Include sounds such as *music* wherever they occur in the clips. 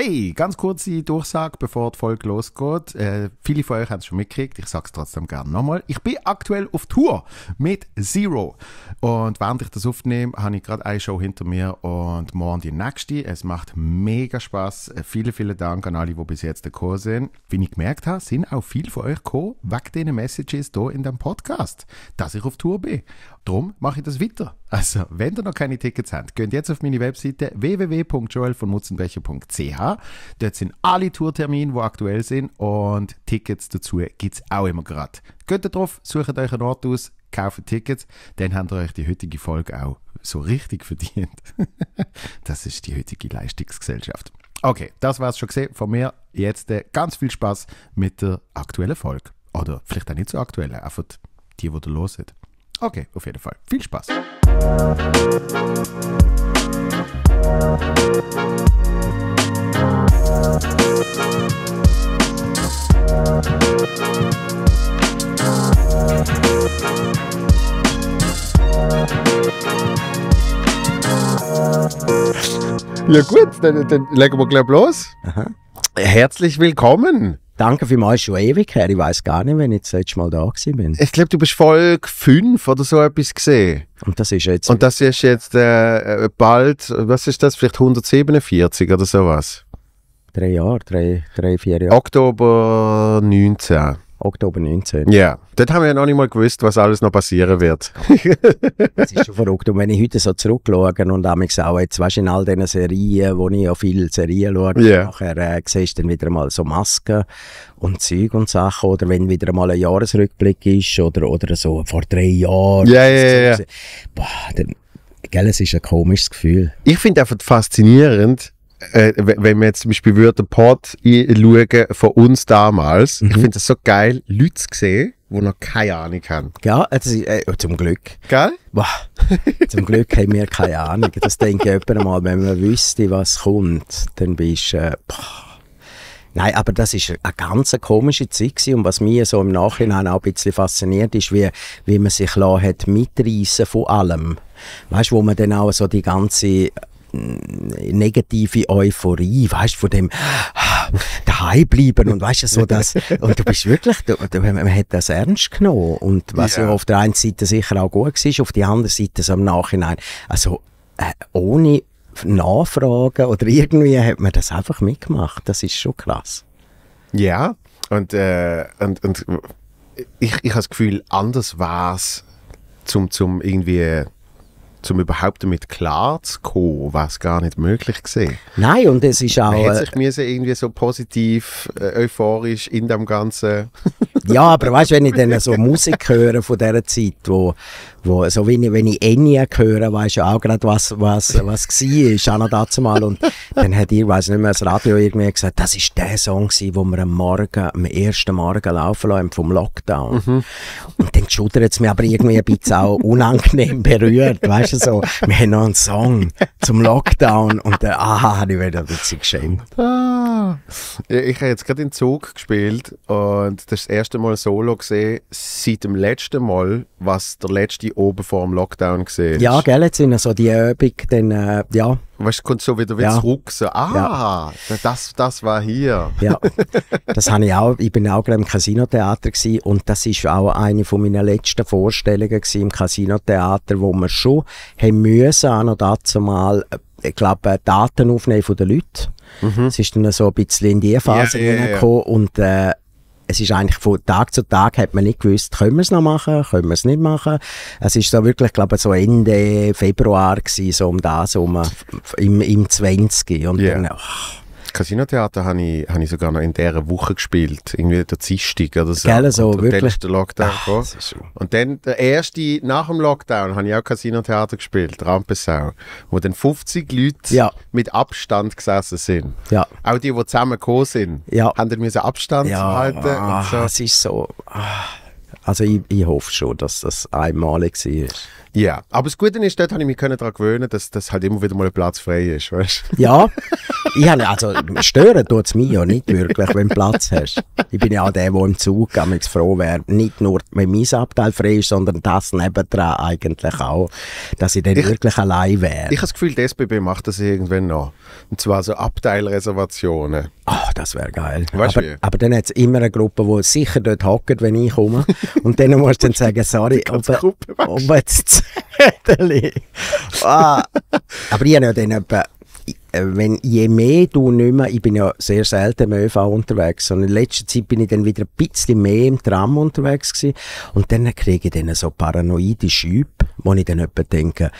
Hey, ganz kurze Durchsage, bevor die Folge losgeht. Äh, viele von euch haben es schon mitgekriegt, ich sage es trotzdem gerne nochmal. Ich bin aktuell auf Tour mit Zero. Und während ich das aufnehme, habe ich gerade eine Show hinter mir und morgen die nächste. Es macht mega Spaß. Äh, vielen, vielen Dank an alle, die bis jetzt gekommen sind. Wie ich gemerkt habe, sind auch viele von euch gekommen, wegen diesen Messages hier in dem Podcast, dass ich auf Tour bin. Darum mache ich das weiter. Also, wenn ihr noch keine Tickets habt, geht jetzt auf meine Webseite www.joelvonmutzenbecher.ch. Dort sind alle Tourtermine, die aktuell sind und Tickets dazu gibt es auch immer gerade. Geht da drauf, sucht euch einen Ort aus, kauft Tickets, dann habt ihr euch die heutige Folge auch so richtig verdient. *laughs* das ist die heutige Leistungsgesellschaft. Okay, das war's schon gesehen von mir. Jetzt äh, ganz viel Spaß mit der aktuellen Folge. Oder vielleicht auch nicht so aktuell, einfach die, die ihr loset. Okay, auf jeden Fall. Viel Spaß. Ja gut, dann, dann legen wir gleich los. Aha. Herzlich willkommen Danke vielmals, schon ewig her. Ich weiß gar nicht, wenn ich das letzte Mal da gewesen bin. Ich glaube, du bist Folge 5 oder so etwas gesehen. Und das ist jetzt. Und das ist jetzt äh, bald, was ist das, vielleicht 147 oder sowas? Drei Jahre, drei, drei vier Jahre. Oktober 19. Oktober 19. Ja, dort haben wir ja noch nicht mal gewusst, was alles noch passieren wird. das *laughs* ist schon verrückt. Und wenn ich heute so zurückschaue und damals auch jetzt, weißt, in all diesen Serien, wo ich ja viele Serien schaue, yeah. nachher äh, siehst du dann wieder mal so Masken und Zeug und Sachen. Oder wenn wieder mal ein Jahresrückblick ist oder, oder so vor drei Jahren. Ja, ja, ja. Boah, dann, gell, es ist ein komisches Gefühl. Ich finde einfach faszinierend, äh, wenn wir jetzt zum Beispiel würden Pod schauen von uns damals, mhm. ich finde es so geil, Leute zu sehen, die noch keine Ahnung haben. Ja, also, äh, oh, zum Glück. Geil? Wow. zum Glück haben wir keine Ahnung. Das denke ich mal, wenn man wüsste, was kommt, dann bist du... Äh, Nein, aber das ist eine ganz komische Zeit gewesen. und was mich so im Nachhinein auch ein bisschen fasziniert ist, wie, wie man sich lassen hat mitreißen von allem. Weißt du, wo man dann auch so die ganze negative Euphorie, weißt du, von dem daheim bleiben und weißt du so das *laughs* und du bist wirklich, du, du, man hat das ernst genommen und was ja auf der einen Seite sicher auch gut war, auf der anderen Seite so im Nachhinein, also äh, ohne Nachfragen oder irgendwie hat man das einfach mitgemacht, das ist schon krass. Ja und äh, und, und ich, ich habe das Gefühl, anders war es zum, zum irgendwie um überhaupt damit klarzukommen, was gar nicht möglich war. Nein, und es ist auch... Man hat äh, sich äh, irgendwie so positiv, äh, euphorisch in dem Ganzen... *laughs* ja, aber weißt du, wenn ich dann so Musik höre von dieser Zeit, wo, wo so wie ich, wenn ich Enya höre, weißt du auch gerade, was, was, was war, auch noch dazu mal. Und dann hat ihr, weiß nicht mehr, das Radio irgendwie gesagt, das ist der Song gewesen, wo wir am Morgen, am ersten Morgen laufen lassen, vom Lockdown. Mhm. Und dann schudert es mich aber irgendwie ein bisschen auch unangenehm berührt, weißt weißt du, so, wir haben noch einen Song zum Lockdown und dann, aha, ich werde ein bisschen geschämt. Ah. ich habe jetzt gerade den Zug gespielt und das, das erste Mal Solo gesehen, seit dem letzten Mal, was der letzte oben vor dem Lockdown gesehen Ja, gell, jetzt sind so die Übung, dann, äh, ja, Weißt du, kannst so wieder ja. zurück. So, ah, ja. das, das war hier. Ja, *laughs* das habe ich auch. Ich bin auch gerade im Casinotheater gewesen, und das ist auch eine von meiner letzten Vorstellungen gewesen, im Casinotheater, wo wir schon haben müssen, an und dazu mal, ich äh, glaube, äh, Daten aufnehmen von den Leuten. Mhm. Es mhm. ist dann so ein bisschen in die Phase ja, ja, ja. und äh, es ist eigentlich von Tag zu Tag hat man nicht gewusst, können wir es noch machen, können wir es nicht machen. Es ist so wirklich, glaube ich, so Ende Februar gewesen, so um das um im, im 20. Und yeah. dann, oh, Casinotheater habe ich, hab ich sogar noch in dieser Woche gespielt. Irgendwie der Zistig oder so. Gell, so, und, wirklich. Und dann der Lockdown Ach, gekommen. Und dann der erste, nach dem Lockdown, habe ich auch Casinotheater theater gespielt, Rampensau, wo dann 50 Leute ja. mit Abstand gesessen sind. Ja. Auch die, die zusammengekommen sind, ja. haben dann Abstand ja. halten. Ah, so. Das ist so... Ah. Also ich, ich hoffe schon, dass das einmalig war. Ja, yeah. aber das Gute ist, dort habe ich mich daran gewöhnen dass das halt immer wieder mal ein Platz frei ist, weißt Ja, ich habe, also stören tut es mich ja nicht wirklich, wenn du Platz hast. Ich bin ja auch der, der im Zug damit froh wäre, nicht nur, wenn mein Abteil frei ist, sondern das nebendran eigentlich auch, dass ich dann ich, wirklich allein wäre. Ich habe das Gefühl, die SBB macht das irgendwann noch. Und zwar so Abteilreservationen. Ach, das wäre geil. Weißt aber, wie? aber dann hat es immer eine Gruppe, die sicher dort hockt, wenn ich komme. Und dann musst du dann sagen, sorry, *laughs* ob, ob jetzt Häteli. ah. Aber ich habe ja dann eben, wenn, je mehr du nicht mehr, ich bin ja sehr selten im ÖV unterwegs und in letzter Zeit bin ich dann wieder ein bisschen mehr im Tram unterwegs gewesen. und dann kriege ich dann so paranoide Schübe, wo ich dann etwa denke,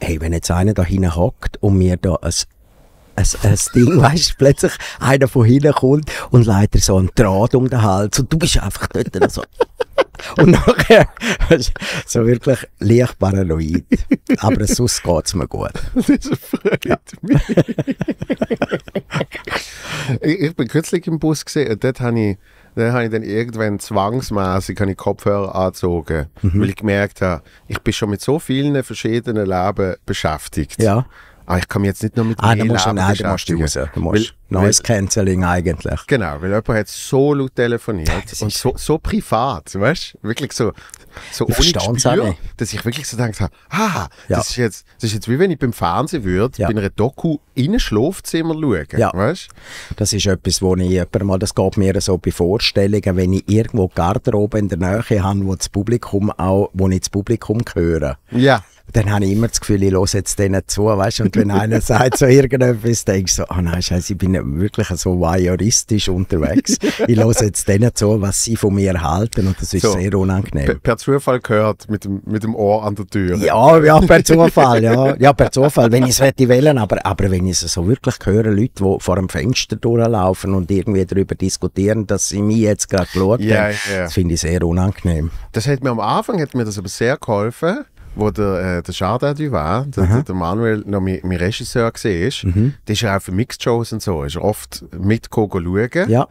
hey, wenn jetzt einer da hinten hockt und mir da ein ein, ein Ding, *laughs* weißt du, plötzlich einer von hinten kommt und leitet so ein Draht um den Hals und du bist einfach dort so. *laughs* Und nachher, so wirklich leicht paranoid. Aber sonst geht es mir gut. *laughs* Das freut ja. mich. ich, ich bin kürzlich im Bus gesehen und dort habe ich, dort hab ich dann irgendwann zwangsmässig ich Kopfhörer angezogen, mhm. weil ich gemerkt habe, ich bin schon mit so vielen verschiedenen Leben beschäftigt. Ja Ah, ich kann mich jetzt nicht nur mit ah, Mail musst du, nein, du musst, du musst, du musst. Weil, Neues Canceling eigentlich. Genau, weil jemand hat so laut telefoniert und so, so privat, weißt du? Wirklich so, so ich ohne Gespür, dass ich wirklich so gedacht habe, ah, ja. das, ist jetzt, das ist jetzt wie wenn ich beim Fernsehen würde, ja. bei einer Doku in ein Schlafzimmer schauen, ja. weißt Das ist etwas, wo ich jemandem mal, das geht mir so bei Vorstellungen, wenn ich irgendwo Garderobe in der Nähe habe, wo das Publikum auch, wo ich das Publikum höre. Ja dann habe ich immer das Gefühl, ich höre jetzt denen zu, weißt Und wenn einer *laughs* sagt so irgendetwas, denke ich so, oh nein, scheiße, ich bin wirklich so voyeuristisch unterwegs. ich höre jetzt denen zu, was sie von mir halten und das ist so, sehr unangenehm. Per, per Zufall gehört, mit dem, mit dem Ohr an der Tür. Ja, ja, per Zufall, ja. Ja, per Zufall, wenn ich es wählen aber, aber wenn ich es so wirklich höre, Leute, die vor dem Fenster durchlaufen und irgendwie darüber diskutieren, dass sie mich jetzt gerade geschaut yeah, yeah. das finde ich sehr unangenehm. Das hat mir am Anfang hat mir das aber sehr geholfen wo der, äh, der Chardin du war, der, der Manuel, noch mein, mein Regisseur war, mhm. der ist ja auch für Mixed-Shows und so, ist oft mitgekommen schauen. Ja.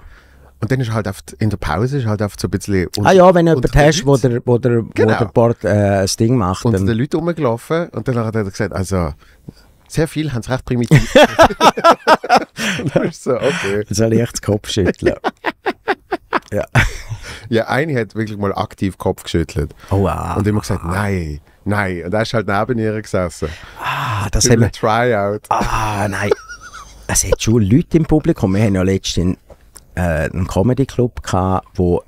Und dann ist halt oft in der Pause ist halt oft so ein bisschen. Ah unter, ah ja, wenn jemand hast, wo der, wo der, genau. wo der Bord äh, das Ding macht. Und dann. den Leuten rumgelaufen und dann hat er gesagt, also sehr viel haben es recht primitiv. und *laughs* *laughs* dann ist so, okay. Dann soll ich echt den Kopf schütteln. *laughs* ja. ja, eine hat wirklich mal aktiv Kopf geschüttelt. Oh, wow. Und immer gesagt, nein. Nein, und er ist halt neben ihr gesessen. Ah, das haben wir... Tryout. Ah, nein. es hat schon Leute im Publikum. Wir haben ja letztens äh, einen Comedy-Club gehabt, wo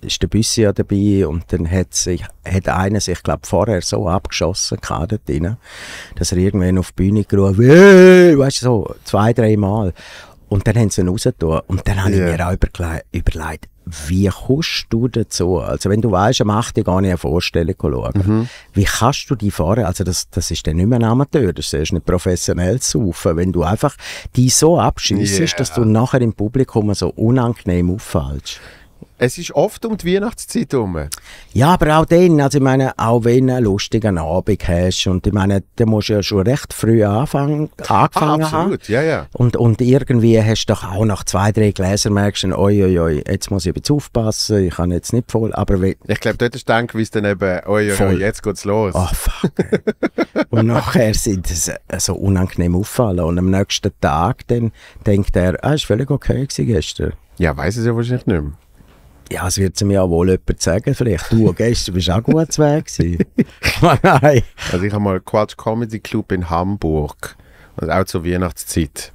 ist der Büssi ja dabei und dann hat, sich, hat einer sich, glaube vorher so abgeschossen gehabt, drin, dass er irgendwann auf die Bühne gerufen hat, weißt du, so zwei, drei Mal. Und dann haben sie ihn rausgetan. Und dann habe yeah. ich mir auch überlegt, wie kommst du dazu? Also wenn du weißt, am 8. Uhr gehe ich eine Vorstellung schauen. Mhm. Wie kannst du die fahren? Also das, das ist dann nicht mehr ein Amateur, das ist nicht professionell saufen, wenn du einfach die so abschießt, yeah. dass du nachher im Publikum so unangenehm auffällst. Es ist oft um die Weihnachtszeit herum. Ja, aber auch dann, also ich meine, auch wenn du einen lustigen Abend hast und ich meine, da musst du ja schon recht früh anfangen, ah, angefangen ah, absolut, haben. ja, ja. Und, und irgendwie hast du doch auch nach zwei, drei Gläsern merkst oi, oi, oi, jetzt muss ich jetzt aufpassen, ich kann jetzt nicht voll, aber... Ich glaube, dort ist der wie es dann eben, oi, oi, oi, jetzt geht's los. Oh, fuck. *laughs* und nachher sind es so unangenehm auffallen und am nächsten Tag dann denkt er, ah, war völlig okay gewesen gestern. Ja, weiß es ja wahrscheinlich nicht mehr. Ja, es wird mir ja wohl jemand sagen, vielleicht. Du, gestern bist auch gut Weg *laughs* oh, Nein. Also ich habe mal Quatsch Comedy Club in Hamburg. Und also auch zur Weihnachtszeit.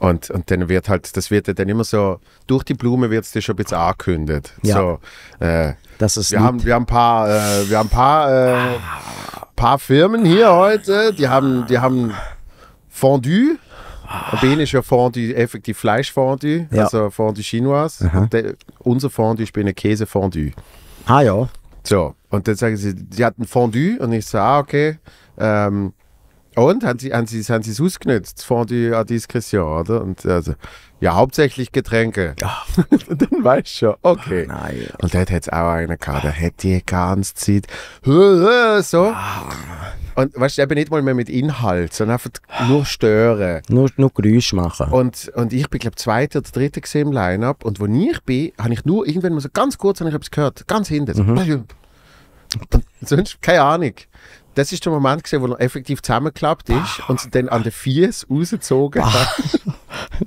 Und, und dann wird halt, das wird dann immer so, durch die Blume wird es dir schon ein bisschen angekündigt. Ja. So, äh, das ist wir, haben, wir haben ein paar, äh, wir haben paar, äh, ah. paar Firmen hier heute, die haben, die haben Fondue. Ah. Bei ist ja Fondue effektiv Fleischfondue, ja. also Fondue Chinoise. Der, unser Fondue ist bei einem Käsefondue. Ah ja. So, und dann sagen sie, sie hatten Fondue und ich so, ah okay. Ähm, und haben sie, haben sie, haben sie es ausgenutzt, Fondue à Discretion, oder? Und also, ja, hauptsächlich Getränke. Ja. und *laughs* dann weißt du schon, okay. Oh, nein. Und dort hätte es auch einen gehabt, der hätte die ganze Zeit so. Ah, und weißt du, eben nicht mal mehr mit Inhalt, sondern einfach nur stören. Nur, nur Geräusche machen. Und, und ich bin, glaube ich, zweiter oder dritter im Line-Up. Und wo ich bin, habe ich nur irgendwann mal so ganz kurz habe ich etwas gehört. Ganz hinten. Mhm. *laughs* sonst keine Ahnung. Das ist der Moment, gewesen, wo er effektiv zusammengeklappt ist und sie dann an den Fies rausgezogen hat.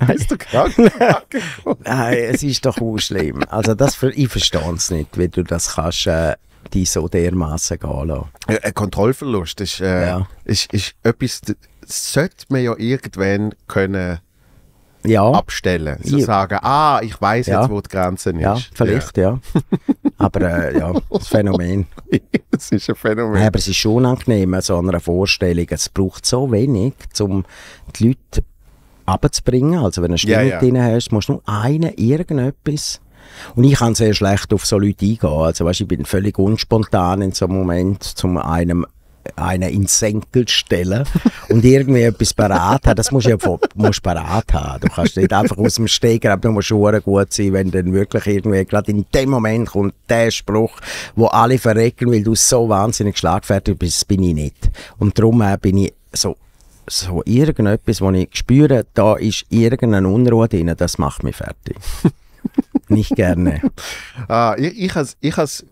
Bist *laughs* du krank? *laughs* Nein, es ist doch auch schlimm. Also das, ich verstehe es nicht, wie du das kannst äh, die so dermaßen gehen lassen. Ein Kontrollverlust ist, äh, ja. ist, ist etwas, das sollte man ja irgendwann können ja. abstellen. So ja. sagen, ah, ich weiß ja. jetzt, wo die Grenze ist. Ja, vielleicht, ja. aber äh, ja, das Phänomen. Es *laughs* ist ein Phänomen. aber es ist schon angenehm so eine Vorstellung. Es braucht so wenig, um die Leute abzubringen. Also wenn du eine Stimme ja, drin hast, musst du nur einen irgendetwas und ich kann sehr schlecht auf so Leute eingehen. Also, weißt, ich bin völlig unspontan in so einem Moment, zum einem einen ins Senkel stellen *laughs* und irgendwie etwas parat haben. Das musst du ja von, musst parat haben. Du kannst nicht einfach aus dem Steg aber du musst schon gut sein, wenn dann wirklich irgendwie gerade in dem Moment kommt der Spruch, wo alle verrecken, weil du so wahnsinnig schlagfertig bist, bin ich nicht. Und darum äh, bin ich so so irgendetwas, wo ich spüre, da ist irgendeine Unruhe drin, das macht mich fertig. *laughs* Nicht gerne. ah, ich ich has, ich has,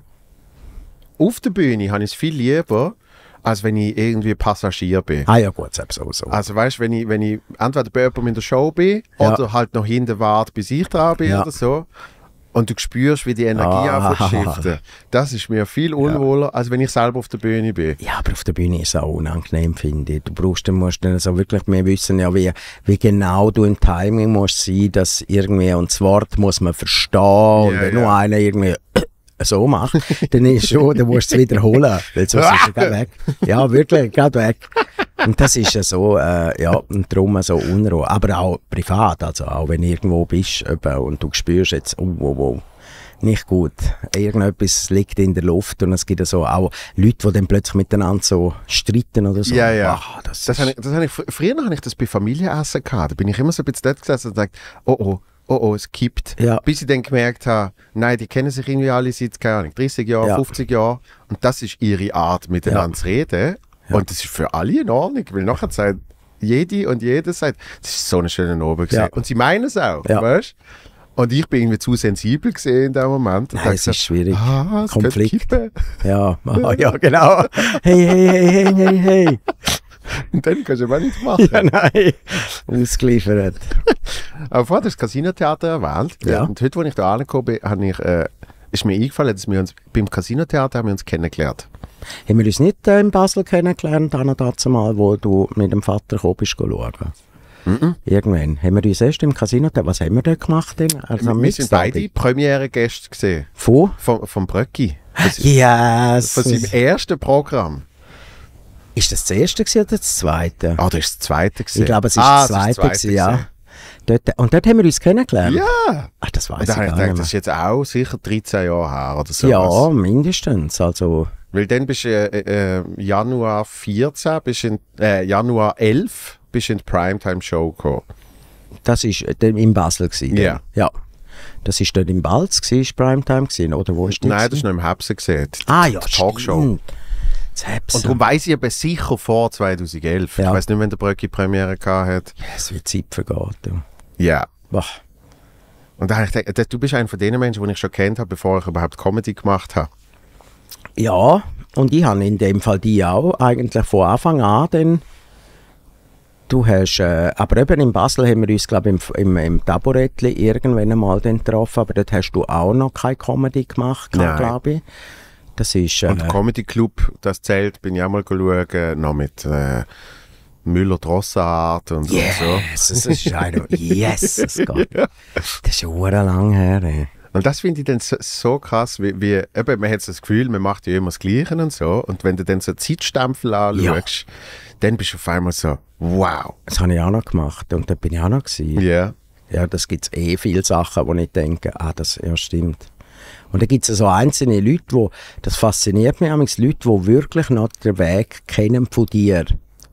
auf der Bühne habe ich es viel lieber, als wenn ich irgendwie Passagier bin. Ah ja gut, selbst so. Also weißt du, wenn ich, wenn ich entweder bei jemandem in der Show bin ja. oder halt noch hinten warte, bis ich dran bin ja. oder so. Und du spürst, wie die Energie ah. anfängt Das ist mir viel unwohler, ja. als wenn ich selber auf der Bühne bin. Ja, aber auf der Bühne ist es auch unangenehm, finde ich. Du brauchst, du musst dann also wirklich mehr wissen, ja, wie, wie genau du im Timing musst sein, dass irgendwie, und das Wort muss man verstehen, ja, und wenn ja. nur einer irgendwie so machst, dann ist schon, dann musst du es wiederholen, weil sonst ist er weg. Ja, wirklich, geht weg. Und das ist ja so, äh, ja, und darum so Unruhe. Aber auch privat, also auch wenn du irgendwo bist eben, und du spürst jetzt, oh, wow, wow, nicht gut. Irgendetwas liegt in der Luft und es gibt so auch Leute, die dann plötzlich miteinander so streiten oder so. Ja, ja. Ach, das das, habe ich, das habe ich, früher habe ich das bei Familienessen gehabt. Da bin ich immer so ein bisschen dort gesessen und dachte, oh, oh, oh oh, es kippt. Ja. Bis ich dann gemerkt habe, nein, die kennen sich irgendwie alle seit, keine Ahnung, 30 Jahren, ja. 50 Jahren. Und das ist ihre Art, miteinander zu reden. Und das ist für alle in Ordnung, weil nachher sagt jede und jeder sagt, das ist so eine schöne Oben gesehen. Und sie meinen es auch, weißt und ich bin irgendwie zu sensibel gesehen in dem Moment. Und Nein, es gesagt, ist schwierig. Ah, Konflikt. Ja, ah, *laughs* *laughs* ja, genau. Hey, hey, hey, hey, hey, hey. *laughs* dann kannst du aber nichts *laughs* machen. Ja, nein, ausgeliefert. aber vorher hast du das Casinotheater erwähnt. Ja. Und heute, als ich da angekommen bin, ich, äh, ist mir eingefallen, dass wir uns beim Casinotheater haben wir uns kennengelernt haben wir uns nicht äh, in Basel kennengelernt, an mal, wo du mit dem Vater gekommen bist schauen. Mm -mm. Irgendwann haben wir uns erst im Casino, was haben wir da gemacht? Denn? Also wir sind beide Premiere-Gäste gesehen. Von? Von, Bröcki. yes! Von seinem ersten Programm. Ist das das erste oder das zweite? Ah, das ist das zweite. Gewesen. Ich glaube, es ist ah, das zweite, das, das zweite ja. Dort, und dort haben wir uns kennengelernt? Ja! Ach, das weiß ich gar ich gedacht, nicht Das ist jetzt auch sicher 13 Jahre her oder so. Ja, mindestens. Also. Weil dann bist du äh, äh, äh Januar 14, bist in, äh, Januar 11 bist in die Primetime-Show gekommen. Das war äh, in Basel. Gewesen, yeah. Ja. Das war dort im Balz, war Primetime, gewesen, oder wo ist Nein, das war noch im Hebsen. Ah ja, die Talkshow. Stimmt. Selbst. Und darum weiss ich eben sicher vor 2011. Ja. Ich weiss nicht, wenn der Bröcki Premiere gehabt hat. Ja, es wird Zeit vergeht. Ja. Yeah. Und da ich gedacht, äh, du bist einer von den Menschen, die ich schon kennt habe, bevor ich überhaupt Comedy gemacht habe. Ja, und ich habe in dem Fall die auch eigentlich von Anfang an, denn du hast, äh, aber eben in Basel haben wir uns, glaube ich, im, im, im Taburettli irgendwann einmal getroffen, aber dort hast du auch noch keine Comedy gemacht, glaube ich. Das ist, äh, Und Comedy Club, das Zelt, bin ich auch mal schauen, noch mit äh, müller drossart und, yes, so. Yes, das ist einer, yes, Gott. *laughs* ja. Das ist ja lang her. Ey. Und das finde ich dann so, so krass, wie, wie eben, man hat das Gefühl, man macht ja immer das Gleiche und so. Und wenn du dann so Zeitstempel anschaust, ja. dann bist du auf einmal so, wow. Das habe ich auch noch gemacht und da bin ich auch noch gewesen. Ja. Yeah. Ja, das gibt es eh viele Sachen, wo ich denke, ah, das ja, stimmt. Und da gibt es so also einzelne Leute, wo, das fasziniert mich manchmal, Leute, die wirklich noch den Weg kennen von dir.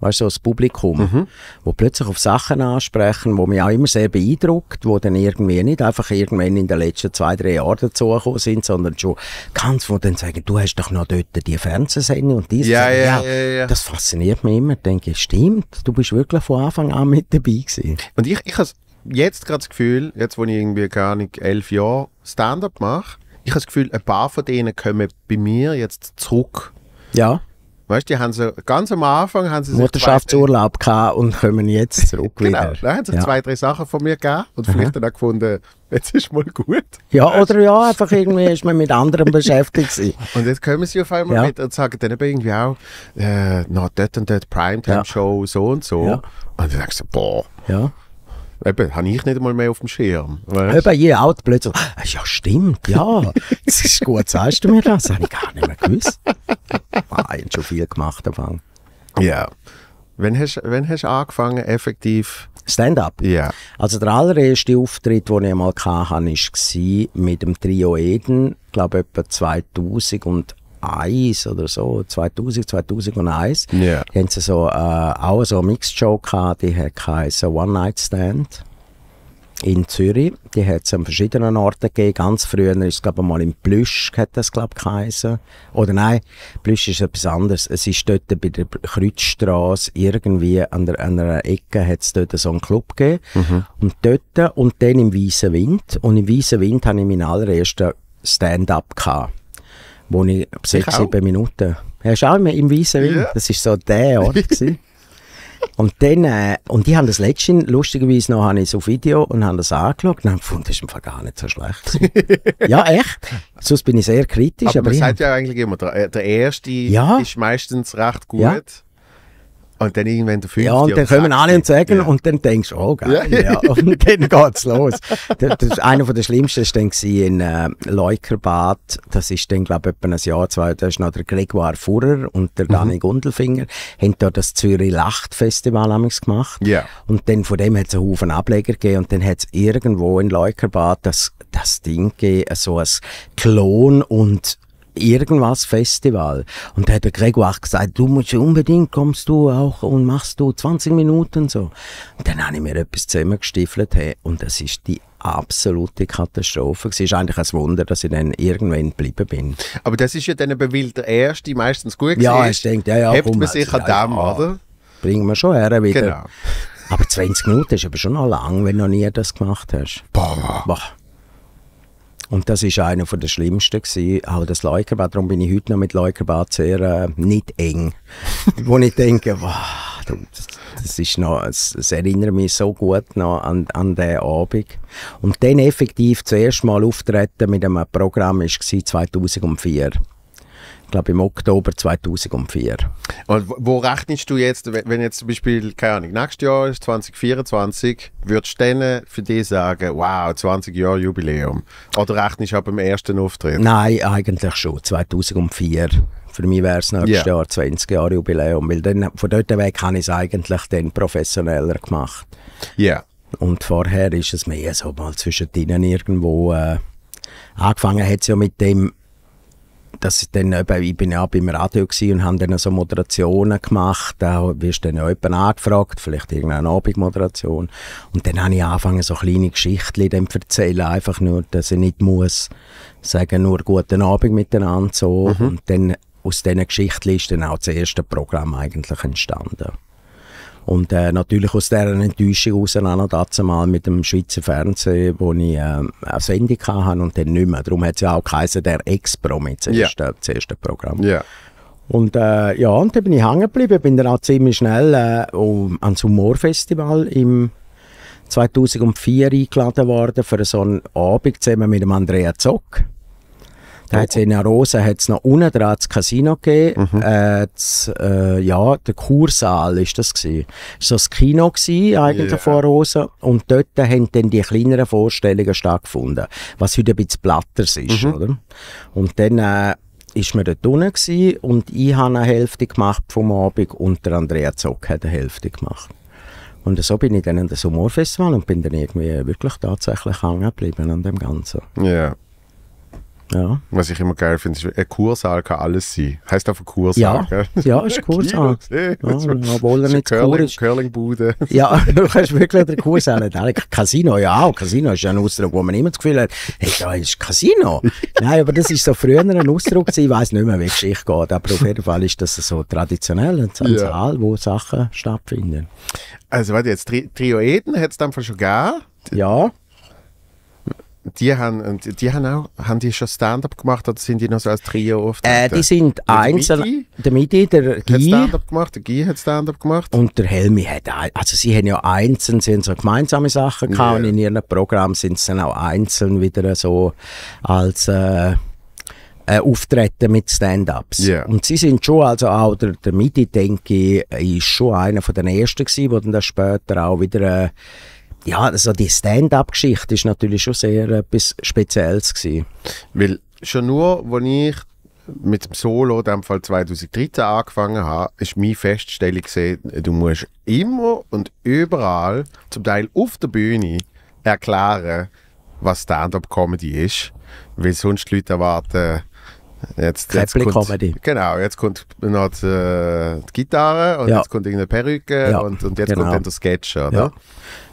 Weißt du, das Publikum, mhm. wo plötzlich auf Sachen ansprechen, wo mich auch immer sehr beeindruckt, wo dann irgendwie nicht einfach irgendwann in den letzten zwei, drei Jahren dazugekommen sind, sondern schon ganz, wo dann sagen, du hast doch noch dort die Fernsehsendung und diese. Ja, ja, ja, ja, Das fasziniert mich immer. Ich denke, stimmt, du bist wirklich von Anfang an mit dabei gewesen. Und ich, ich habe jetzt gerade das Gefühl, jetzt wo ich irgendwie keine Ahnung, elf Jahre Stand-up mache, ich habe das Gefühl, ein paar von denen kommen bei mir jetzt zurück. Ja. Weißt du, die haben so, ganz am Anfang haben sie Mutterschaftsurlaub gehabt und kommen jetzt *laughs* zurück genau, wieder. Genau, haben sie ja. zwei, drei Sachen von mir gegeben und Aha. vielleicht dann auch gefunden, jetzt ist mal gut. Ja, oder ja, einfach irgendwie ist man mit anderen *laughs* beschäftigt Und jetzt kommen sie auf einmal ja. mit und sagen dann eben irgendwie auch, äh, na, dort und dort Primetime-Show, ja. so und so. Ja. Und dann denkst du, boah. Ja. Eben, habe ich nicht einmal mehr auf dem Schirm. Weißt? Eben, je out plötzlich. Ah, ja, stimmt, *laughs* ja. Das ist gut, sagst du mir das? Das habe ich gar nicht mehr gewusst. Ah, ich habe schon viel gemacht am Anfang. Ja. Wann hast, wann hast du angefangen, effektiv? Stand-up? Ja. Also der allererste Auftritt, den ich einmal hatte, war mit dem Trio Eden, ich glaube etwa 2008 2001 oder so, 2000, 2001, yeah. haben sie so, äh, auch so eine Mixshow gehabt, die hat One Night Stand in Zürich. Die hat es an verschiedenen Orten gegeben. Ganz früher ist es, glaube ich, mal im Plüsch, hat das, glaube ich, geheißen. Oder nein, Plüsch ist etwas anderes. Es ist dort bei der Kreuzstraße irgendwie an, der, an einer Ecke hat es dort so einen Club gegeben. Mhm. Und dort und dann im Weißen Wind. Und im Weißen Wind hatte ich meinen allerersten Stand-up gehabt wo ich sechs, sieben Minuten. Er ist auch im, im Weißen Ring. Ja. Das war so der Ort. *laughs* und dann, äh, und ich habe das letzte, lustigerweise noch, habe ich es auf Video und habe das angeschaut und habe gefunden, das ist gar nicht so schlecht. *laughs* ja, echt. Sonst bin ich sehr kritisch. Aber, aber man sagt ja eigentlich immer, der, äh, der Erste ja. ist meistens recht gut. Ja. Und dann irgendwann der 50 Ja, und dann kommen alle und sagen, ja. und dann denkst du, oh geil, ja. ja. *laughs* Und dann geht's los. das, das einer der schlimmsten war dann in äh, Leukerbad. Das ist dann, glaube ich, etwa ein Jahr, zwei, da ist noch der Gregoire Furrer und der mhm. Dani Gundelfinger, haben da das Zürich Lacht Festival gemacht. Ja. Und dann von dem hat es einen Haufen Ableger gegeben und dann hat es irgendwo in Leukerbad das, das Ding gegeben, so ein Klon und irgendwas Festival. Und da hat der Gregor gesagt, du musst unbedingt, kommst du auch und machst du 20 Minuten so. Und dann habe ich mir etwas zusammengestiefelt hey, und das ist die absolute Katastrophe. Es ist eigentlich ein Wunder, dass ich dann irgendwann geblieben bin. Aber das ist ja dann bei weil Erste meistens gut gewesen. Ja, ich denke, ja, ja. Hebt komm, man sich also, an ja, dem, ja, oder? Bringen wir schon her wieder. Genau. Aber 20 Minuten ist aber schon noch lang, wenn du noch nie das gemacht hast. Boah. Boah. Und das ist einer von der schlimmsten gewesen, auch das Leukerbad. Darum bin ich heute noch mit Leukerbad sehr äh, nicht eng. *laughs* wo ich denke, wow, das, das ist noch, es, es erinnert mich so gut noch an, an den Abend. Und dann effektiv das erste Mal auftreten mit einem Programm war 2004 glaube im Oktober 2004. Und wo rechnest du jetzt, wenn jetzt zum Beispiel, keine Ahnung, nächstes Jahr ist 2024, würdest du dann für dich sagen, wow, 20 Jahre Jubiläum? Oder rechnest du ab dem ersten Auftritt? Nein, eigentlich schon, 2004. Für mich wäre es nächstes yeah. Jahr 20 Jahre Jubiläum, weil dann, von dort weg habe ich es eigentlich dann professioneller gemacht. Ja. Yeah. Und vorher ist es mehr so mal zwischen zwischendrin irgendwo... Äh, angefangen hat es ja mit dem dass ich, dann, ich bin ja beim Radio und haben dann so Moderationen gemacht, da wirst du dann auch jemanden angefragt, vielleicht irgendeine Abendmoderation und dann habe ich angefangen so kleine Geschichten zu erzählen, einfach nur, dass ich nicht muss sagen, nur guten Abend miteinander so mhm. und dann aus diesen Geschichten ist dann auch das erste Programm eigentlich entstanden. Und äh, natürlich aus dieser Enttäuschung heraus auch dazu mal mit dem Schweizer Fernsehen, wo ich äh, eine Sendung hatte und dann nicht mehr. Darum hat es ja auch geheißen, der Ex-Pro mit das, yeah. das erste Programm. Yeah. Und äh, ja, und dann bin ich hängen geblieben, bin dann auch ziemlich schnell äh, ans Humorfestival im 2004 eingeladen worden für so einen Abend zusammen mit dem Andrea Zock. Da hat es in Arosa hat's noch unten dran das Casino gegeben. Mhm. Äh, das, äh, ja, der Kursaal war das gewesen. Das war das Kino gewesen, eigentlich yeah. von Arosa. Und dort haben dann die kleineren Vorstellungen stattgefunden. Was heute ein bisschen platter ist, mhm. oder? Und dann, äh, ist mir dort unten gewesen und ich habe eine Hälfte gemacht vom Abend und der Andrea Zock hat eine Hälfte gemacht. Und so bin ich dann an das Humorfestival und bin dann irgendwie wirklich tatsächlich hängen geblieben an dem Ganzen. Ja. Yeah. Ja. Was ich immer geil finde, ist, ein äh, Kursaal kann alles sein. Heißt einfach Kursaal. Ja, gell? ja ist *laughs* Kursaal. Eh, ja, also obwohl er nicht Curling, Kur ist. Curlingbude. *laughs* ja, *laughs* du kannst wirklich den Kursaal nennen. Casino, ja Casino ist ja ein Ausdruck, wo man immer das Gefühl hat, hey, da ist Casino. Nein, aber das ist so früher ein Ausdruck gewesen. Ich weiß nicht mehr, wie es Geschichte geht, aber auf jeden Fall ist das so traditionell, ein ja. Saal, wo Sachen stattfinden. Also warte jetzt, Trioeten hat es dann schon gegeben? Ja die haben, die haben auch haben die schon Stand-up gemacht oder sind die noch so als Trio oft? Äh, die sind einzeln. Der Midi, der Guy. Hat Stand-up gemacht, der Guy hat Stand-up gemacht. Und der Helmi hat, also sie haben ja einzeln sind so gemeinsame Sachen gehabt ja. und in ihrem Programm sind sie dann auch einzeln wieder so als äh, äh, Auftreten mit Stand-ups. Yeah. Und sie sind schon, also auch der, der Midi, denke ich, ist schon einer von den ersten gewesen, der dann später auch wieder äh, ja, also die Stand-up-Geschichte ist natürlich schon sehr etwas Spezielles gewesen. Weil schon nur, als ich mit dem Solo, in dem Fall 2013 angefangen habe, ist meine Feststellung gewesen, du musst immer und überall, zum Teil auf der Bühne, erklären, was Stand-up-Comedy ist, weil sonst die Leute erwarten, Jetzt, jetzt Comedy. genau, jetzt kommt noch die, äh, die Gitarre und ja. jetzt kommt irgendeine Perücke ja. und, und jetzt genau. kommt dann der Sketch, oder? Ja.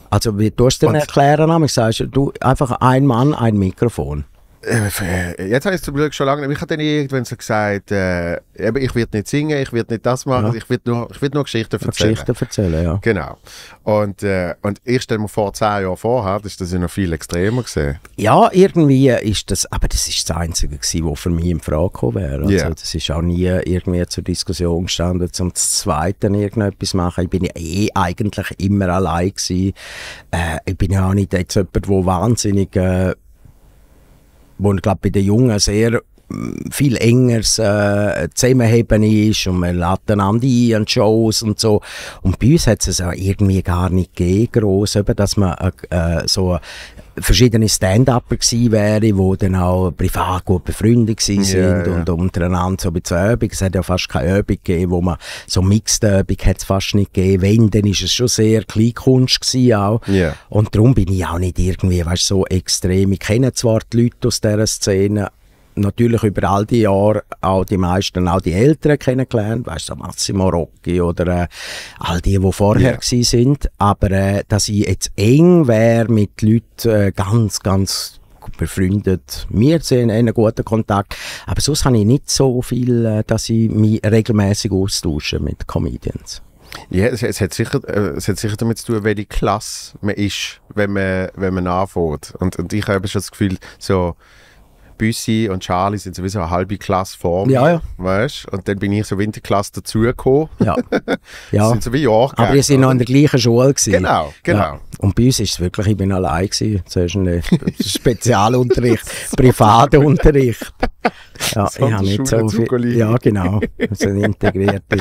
Also wie tust du denn erklären, sagst du, einfach ein Mann, ein Mikrofon. Äh, äh, jetzt habe ich es zum Glück schon lange nicht. Ich habe dann irgendwann so gesagt, äh, ich werde nicht singen, ich werde nicht das machen, ja. Also ich werde nur, ich werd nur Geschichten erzählen. Geschichten erzählen, ja. Genau. Und, äh, und ich stelle mir vor, zehn Jahre vorher, das ist das ja noch viel extremer gesehen. Ja, irgendwie ist das, aber das ist das Einzige gewesen, was für mich in Frage gekommen wäre. Also, yeah. Das ist auch nie irgendwie zur Diskussion gestanden, zum Zweiten irgendetwas machen. Ich bin ja eh eigentlich immer allein gewesen. Äh, ich bin ja auch nicht jetzt jemand, der wahnsinnig... Äh, Bundklappi till Ljunga säger viel enger äh, Zusammenheben ist und wir laden einander ein an Shows und so. Und bei uns hat es auch irgendwie gar nicht gegeben, gross, eben, dass man äh, äh, so verschiedene Stand-Upper gewesen wäre, wo dann auch privat gut befreundet gewesen sind yeah, und untereinander so ein bisschen Übung. Es hat ja fast keine Übung gegeben, wo man so Mixed-Übung hat es fast nicht gegeben. Wenn, dann ist es schon sehr Kleinkunst gewesen auch. Yeah. Und darum bin ich auch nicht irgendwie, weißt so extrem. Ich kenne zwar die Leute aus dieser Szene, natürlich über all die Jahre auch die meisten, auch die Älteren kennengelernt, weißt du, so Massimo Rocchi oder äh, all die, die vorher ja. sind. Aber äh, dass ich jetzt eng wäre mit Leuten äh, ganz, ganz befreundet. Wir sehen einen guten Kontakt. Aber sonst habe ich nicht so viel, äh, dass ich mich regelmäßig austausche mit Comedians. Ja, es, es, hat sicher, äh, es hat sicher damit zu tun, welche Klasse man ist, wenn man, wenn man anfängt. Und, und ich habe schon das Gefühl, so Büssi und Charlie sind sowieso eine halbe Klasse vor mir. Ja, ja. Weißt? Und dann bin ich so Winterklasse dazugekommen. Ja. *laughs* ja. sind so wie Jahrgänge. Aber wir seid noch in der gleichen Schule. Gewesen. Genau, genau. Ja. Und bei uns war es wirklich, ich bin allein gewesen. Das ist ein Spezialunterricht, *laughs* Privatunterricht. Ja, so ich habe nicht so viel. Ja, genau. So ein integrierter.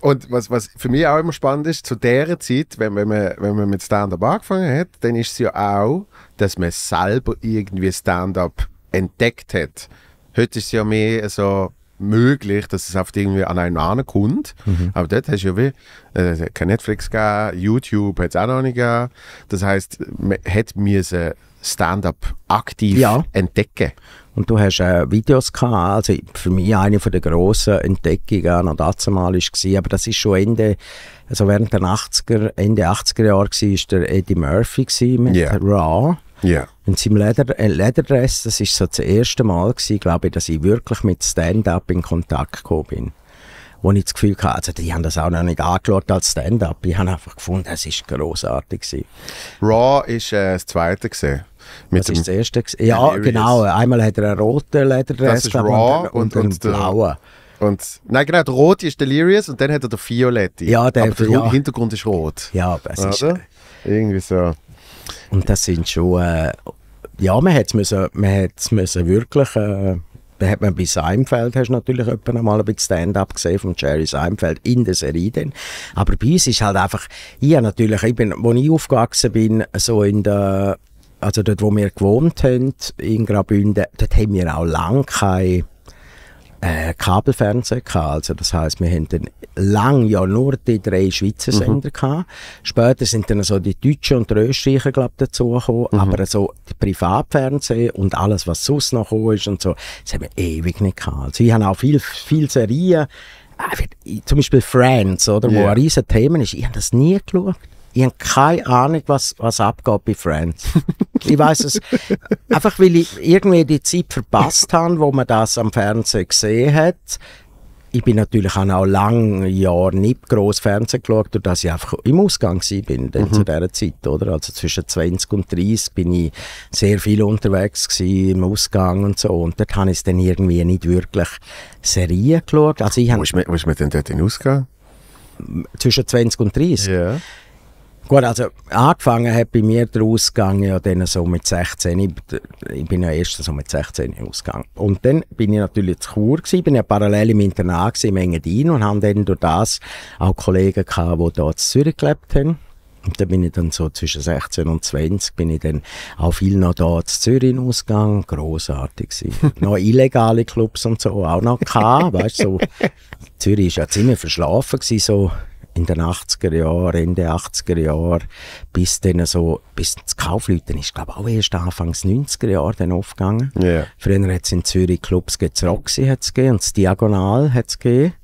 Und was, was für mich auch immer spannend ist, zu dieser Zeit, wenn, wenn, man, wenn man mit Stand-up angefangen hat, dann ist es ja auch, dass man selber irgendwie Stand-up entdeckt hat. Heute ist es ja mehr so möglich, dass es oft irgendwie an einen ankommt. Mhm. Aber dort hast du ja wie, äh, kein Netflix gegeben, YouTube hat es auch noch nicht gegeben. Das heisst, man hätte Stand-up aktiv ja. entdecken. Und du hast äh, Videos gehabt, also für mich eine von der grossen Entdeckungen noch dazu mal war, aber das ist schon Ende, also während der 80er, Ende 80er Jahre war der Eddie Murphy mit yeah. Raw. Yeah in seinem Leder, äh, Lederdress, das ist so das erste Mal gewesen, glaube ich, dass ich wirklich mit Stand-Up in Kontakt gekommen bin. Wo ich das Gefühl hatte, also die haben das auch noch nicht angeschaut als Stand-Up. Ich habe einfach gefunden, es ist großartig gewesen. Raw ist äh, das zweite gesehen. Mit das ist das erste. Gewesen. Ja, Delirious. genau. Einmal hat er einen roten Lederdress das ist Raw und, und, und, und, äh, einen blauen. Und, nein, genau, der rote ist Delirious und dann hat er den Violette. Ja, der, Aber der ja. Hintergrund ist rot. Ja, es ist... Irgendwie so. Und das sind schon, äh, ja, man hätte es müssen, man müssen wirklich, äh, da hat man bei Seinfeld, hast du natürlich etwa mal ein bisschen Stand-up gesehen von Jerry Seinfeld in der Serie dann. Aber bei uns ist halt einfach, ich natürlich, ich bin, wo ich aufgewachsen bin, so in der, also dort, wo wir gewohnt haben, in Graubünden, dort haben wir auch lange keine äh, Kabelfernsehen gehabt. Also das heißt, wir haben dann lang ja nur die drei Schweizer mhm. Sender mhm. gehabt. Später sind dann so die Deutschen und die Österreicher glaub, dazu gekommen, mhm. aber so die Privatfernsehen und alles was sonst noch gekommen ist und so, das haben wir ewig nicht gehabt. Also ich habe auch viel, viel Serien, äh, zum Beispiel Friends, oder yeah. wo ein riesen Thema ist. Ich habe das nie geschaut. Ich habe keine Ahnung, was was abgeht bei Friends. *laughs* ich weiß es. *laughs* Einfach weil ich irgendwie die Zeit verpasst habe, wo man das am Fernsehen gesehen hat. Ich bin natürlich auch noch lange Jahre nicht gross Fernsehen geschaut, dadurch, dass ich einfach im Ausgang bin mhm. zu dieser Zeit, oder? Also zwischen 20 und 30 bin ich sehr viel unterwegs gewesen, im Ausgang und so. Und dort habe ich es dann irgendwie nicht wirklich Serien geschaut. Also ich wo, ist man, wo ist man denn dort in den Ausgang? Zwischen 20 und 30? Ja. Yeah. Gut, also angefangen hat bei mir der Ausgang ja dann so mit 16. Ich, ich bin ja erst so mit 16 ausgegangen. Und dann bin ich natürlich zu Chur gewesen, bin ja parallel im Internat gewesen, im Engadin und habe dann durch das auch Kollegen gehabt, die da in Zürich gelebt haben. Und dann bin ich dann so zwischen 16 und 20 bin ich dann auch viel noch da zu Zürich ausgegangen. Grossartig gewesen. *laughs* noch illegale Clubs und so auch noch gehabt. weißt, so, Zürich war ja ziemlich verschlafen gewesen, so in den 80er Jahren, Ende 80er Jahren, bis dann so, bis das Kaufleuten ist, glaube ich, auch erst Anfangs 90er Jahre dann aufgegangen. Yeah. Früher hat es in Zürich Clubs gibt's Roxy hat's gegeben und das Diagonal hat es gegeben.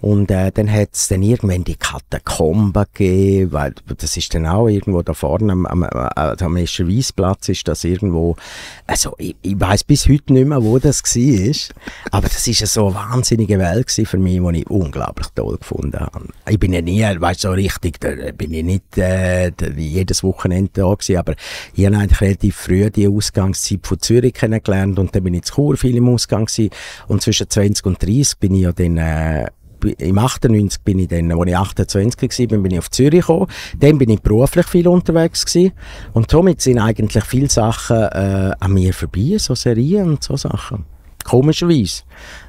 Und äh, dann hat es dann irgendwann die Katakombe gegeben, weil das ist dann auch irgendwo da vorne am, am, äh, am Eschereisplatz ist das irgendwo, also ich, ich weiß bis heute nicht mehr, wo das war, aber das ist so eine wahnsinnige Welt für mich, die ich unglaublich toll gefunden habe. Ich bin ja nie, weißt du, so richtig, da bin ich nicht äh, jedes Wochenende da gewesen, aber ich habe eigentlich relativ früh die Ausgangszeit von Zürich kennengelernt und dann bin ich zu Chur viel im Ausgang gewesen. und zwischen 20 und 30 bin ich ja dann äh, im 98 bin ich dann, als ich 28 war, bin, bin ich auf Zürich gekommen. Dann bin ich beruflich viel unterwegs gewesen. und somit sind eigentlich viele Sachen äh, an mir vorbei, so Serien und so Sachen komischerweise.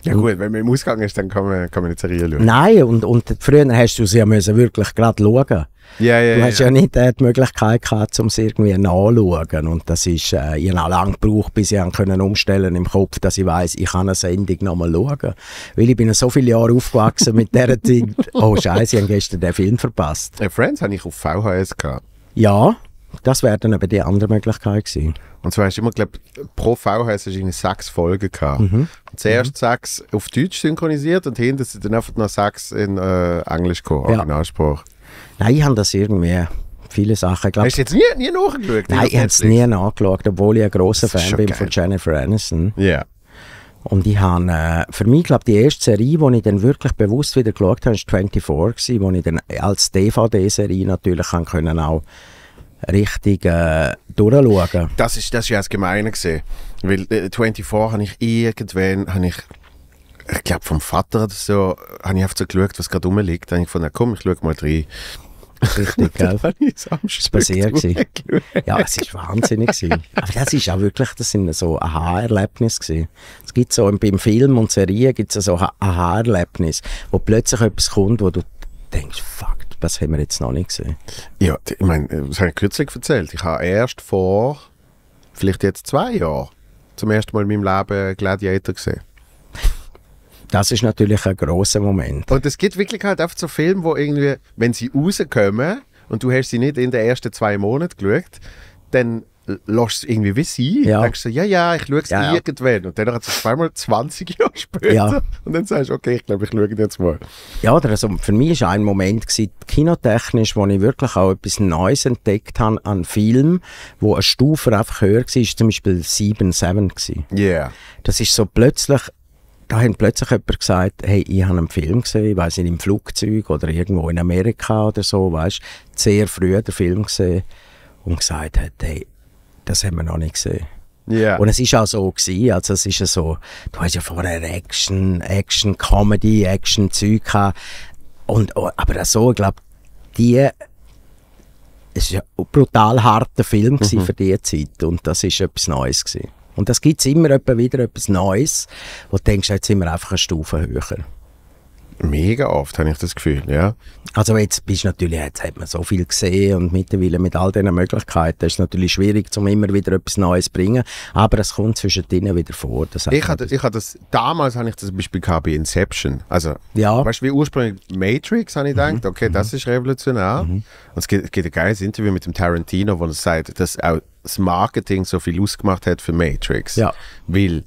Ja gut, wenn man im Ausgang ist, dann kann man, kann man nicht Serie schauen. Nein, und, und früher hast du sie ja müssen wirklich gerade schauen. Ja, ja, du hast ja, ja nicht äh, die Möglichkeit gehabt, um es irgendwie nachzuschauen. Und das ist, äh, ich habe lange gebraucht, bis ich können umstellen im Kopf, dass ich weiß, ich kann eine Sendung nochmal schauen. Weil ich bin so viele Jahre aufgewachsen mit dieser *laughs* Zeit. Oh Scheiße, ich habe gestern den Film verpasst. Hey, Friends habe ich auf VHS gehabt. Ja, das wäre dann eben die andere Möglichkeit gewesen. Und zwar hast du immer, glaube pro VHS hast du sechs Folgen gehabt. Mhm. Zuerst mhm. sechs auf Deutsch synchronisiert und hinten sind dann einfach noch sechs in äh, Englisch gekommen, ja. in Anspruch. Nein, ich habe das irgendwie viele Sachen. Glaub, Hast du jetzt nie, nie nachgeschaut? Nein, ich habe es nie nachgeschaut, obwohl ich ein großer Fan bin geil. von Jennifer Aniston. Ja. Yeah. Und ich habe, äh, für mich, glaube die erste Serie, die ich dann wirklich bewusst wieder geschaut habe, war 24, gewesen, wo ich dann als DVD-Serie natürlich kann können auch richtig äh, durchschauen. Das ist, das ist ja das Gemeine gesehen, weil äh, 24 habe ich irgendwann, habe ich ich glaube vom Vater oder so, habe ich einfach so geschaut, was gerade rumliegt. Da habe ich von, komm, ich schaue mal rein. Richtig, *laughs* gell? Dann ich es war Ja, es war wahnsinnig. Aber das ist auch wirklich, das sind so aha erlebnis Es gibt so, beim Film und Serien gibt es so aha erlebnis wo plötzlich etwas kommt, wo du denkst, fuck, das haben wir jetzt noch nicht gesehen. Ja, ich meine, das habe ich kürzlich erzählt. Ich habe erst vor, vielleicht jetzt zwei Jahren, zum ersten Mal in meinem Leben Gladiator gesehen. Das ist natürlich ein großer Moment. Und es gibt wirklich halt einfach so Filme, wo irgendwie, wenn sie rauskommen und du hast sie nicht in den ersten zwei Monaten geschaut, dann lässt es irgendwie wie sein. Ja. Denkst du, ja, ja, ich schaue es ja, irgendwann. Und dann hat es zweimal 20 Jahre später. Ja. Und dann sagst du, okay, ich glaube, ich schaue jetzt mal. Ja, also für mich war ein Moment gewesen, kinotechnisch, wo ich wirklich auch etwas Neues entdeckt habe an Film, wo eine Stufe einfach höher war, ist zum Beispiel 7-7 gewesen. Yeah. Das ist so plötzlich da hat plötzlich jemand gesagt, hey, ich habe einen Film gesehen, ich weiß nicht, im Flugzeug oder irgendwo in Amerika oder so, weißt sehr früh den Film gesehen und gesagt hat, hey, das haben wir noch nicht gesehen. Yeah. Und es war auch so gewesen, also es ist so, du hast ja vorher Action, Action Comedy, Action Zeug gehabt. und oh, aber so, ich glaube, die es war ein brutal harter Film mhm. für diese Zeit und das war etwas Neues gewesen. Und das gibt es immer wieder etwas Neues, wo du denkst, jetzt sind wir einfach eine Stufe höher. Mega oft, habe ich das Gefühl, ja. Also jetzt bist natürlich, jetzt hat man so viel gesehen und mittlerweile mit all diesen Möglichkeiten ist es natürlich schwierig, um immer wieder etwas Neues zu bringen, aber es kommt zwischendrin wieder vor. Das ich hatte, ich hatte das, damals habe ich das Beispiel gehabt bei Inception, also ja. weißt du, wie ursprünglich Matrix, habe ich mhm. gedacht, okay, mhm. das ist revolutionär mhm. und es gibt, es gibt ein geiles Interview mit dem Tarantino, wo er sagt, dass auch das Marketing so viel ausgemacht hat für Matrix. Ja. Weil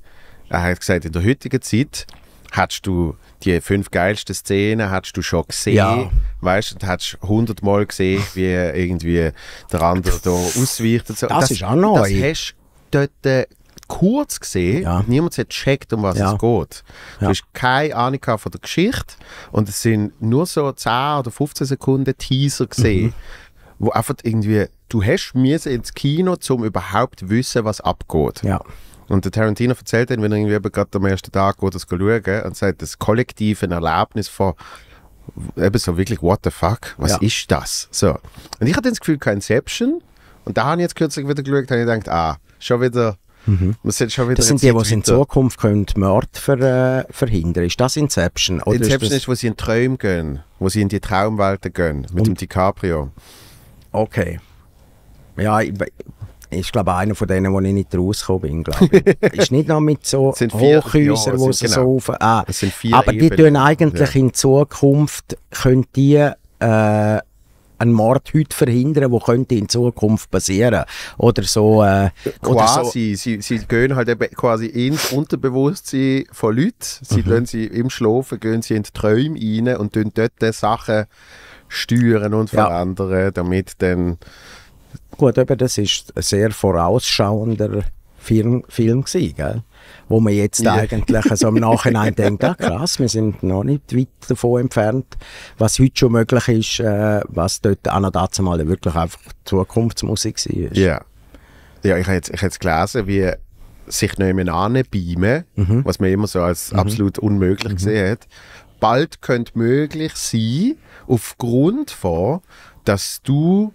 er hat gesagt, in der heutigen Zeit hast du die fünf geilsten Szenen hast du schon gesehen. Ja. Weißt du, hast hundertmal gesehen, wie irgendwie der andere da ausweicht. Und so. Das, das ist auch neu. Das hast du dort äh, kurz gesehen. Ja. Niemand hat gecheckt, um was ja. es geht. Du ja. hast keine Ahnung von der Geschichte und es sind nur so 10 oder 15 Sekunden Teaser gesehen, mhm. wo einfach irgendwie du hast müssen ins Kino, um überhaupt zu wissen, was abgeht. Ja. Und der Tarantino erzählt dann, wenn er irgendwie gerade am ersten Tag geht, das schauen und sagt, das kollektive Erlebnis von eben so wirklich, what the fuck, was ja. ist das? So. Und ich hatte das Gefühl, kein Inception. Und da habe ich jetzt kürzlich wieder geschaut, habe ich gedacht, ah, schon wieder Mhm. Das sind, die, die in Zukunft können Mord ver, äh, verhindern Ist das Inception? Oder Inception ist, das... ist, wo sie in Träume gehen, wo sie in die Traumwelten gehen, mit Und? dem DiCaprio. Okay. Ja, ich, ich glaube, einer von denen, wo ich nicht rausgekommen bin, glaube ich. *laughs* ist nicht noch mit so Hochhäusern, ja, wo sie genau. auf... Ah, es sind vier aber die tun eigentlich ja. in Zukunft, können die äh, einen Mord heute verhindern, der könnte in Zukunft passieren. Oder so... Äh, quasi, oder so. Sie, sie gehen halt quasi ins Unterbewusstsein von Leuten, sie mhm. sie im Schlafen, gehen sie in die Träume rein und tun dort Sachen steuern und verändern, ja. damit dann Gut, aber das ist ein sehr vorausschauender Film, Film gewesen, gell? wo man jetzt ja. eigentlich so im Nachhinein *laughs* denkt, ah, krass, wir sind noch nicht weit davon entfernt, was heute schon möglich ist, äh, was dort an dazu mal wirklich einfach Zukunftsmusik war. Ja, ja ich habe jetzt, jetzt gelesen, wie sich nicht mehr anbeamen, mhm. was man immer so als mhm. absolut unmöglich mhm. gesehen hat, bald könnte möglich sein, aufgrund von, dass du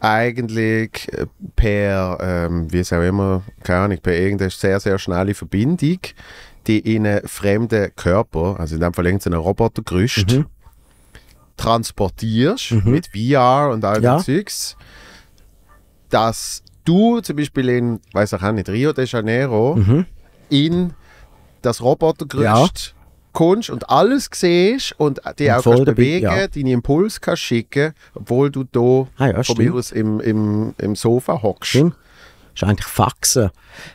eigentlich äh, per, ähm, wie es auch immer, keine Ahnung, per irgendeine sehr, sehr schnelle Verbindung, die in einen fremden Körper, also in dem Fall irgendeinen Robotergerüst, mhm. transportierst mhm. mit VR und all ja. Zeugs, dass du zum Beispiel in, weiß auch nicht, Rio de Janeiro, mhm. in das Robotergerüst kommst und alles siehst und dich und auch kannst bewegen, ja. deine Impulse kannst schicken, obwohl du da ah ja, von mir im, im, im Sofa hockst. Stimmt. Das ist eigentlich Faxen.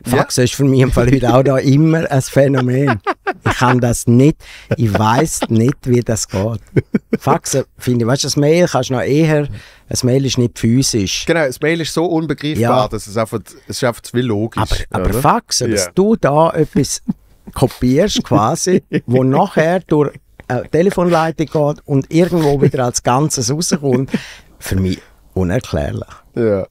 Faxen ja. ist für mich im Fall heute auch da immer ein Phänomen. Ich kann das nicht. Ich weiß nicht, wie das geht. Faxen finde ich, weißt du, das Mail kannst du noch eher. Ein Mail ist nicht physisch. Genau, das Mail ist so unbegreifbar, ja. dass es einfach, es ist einfach zu viel logisch. Aber, aber Faxen, dass du da etwas kopierst quasi, wo *laughs* nachher durch eine Telefonleitung geht und irgendwo wieder als Ganzes rauskommt, für mich unerklärlich. Ja.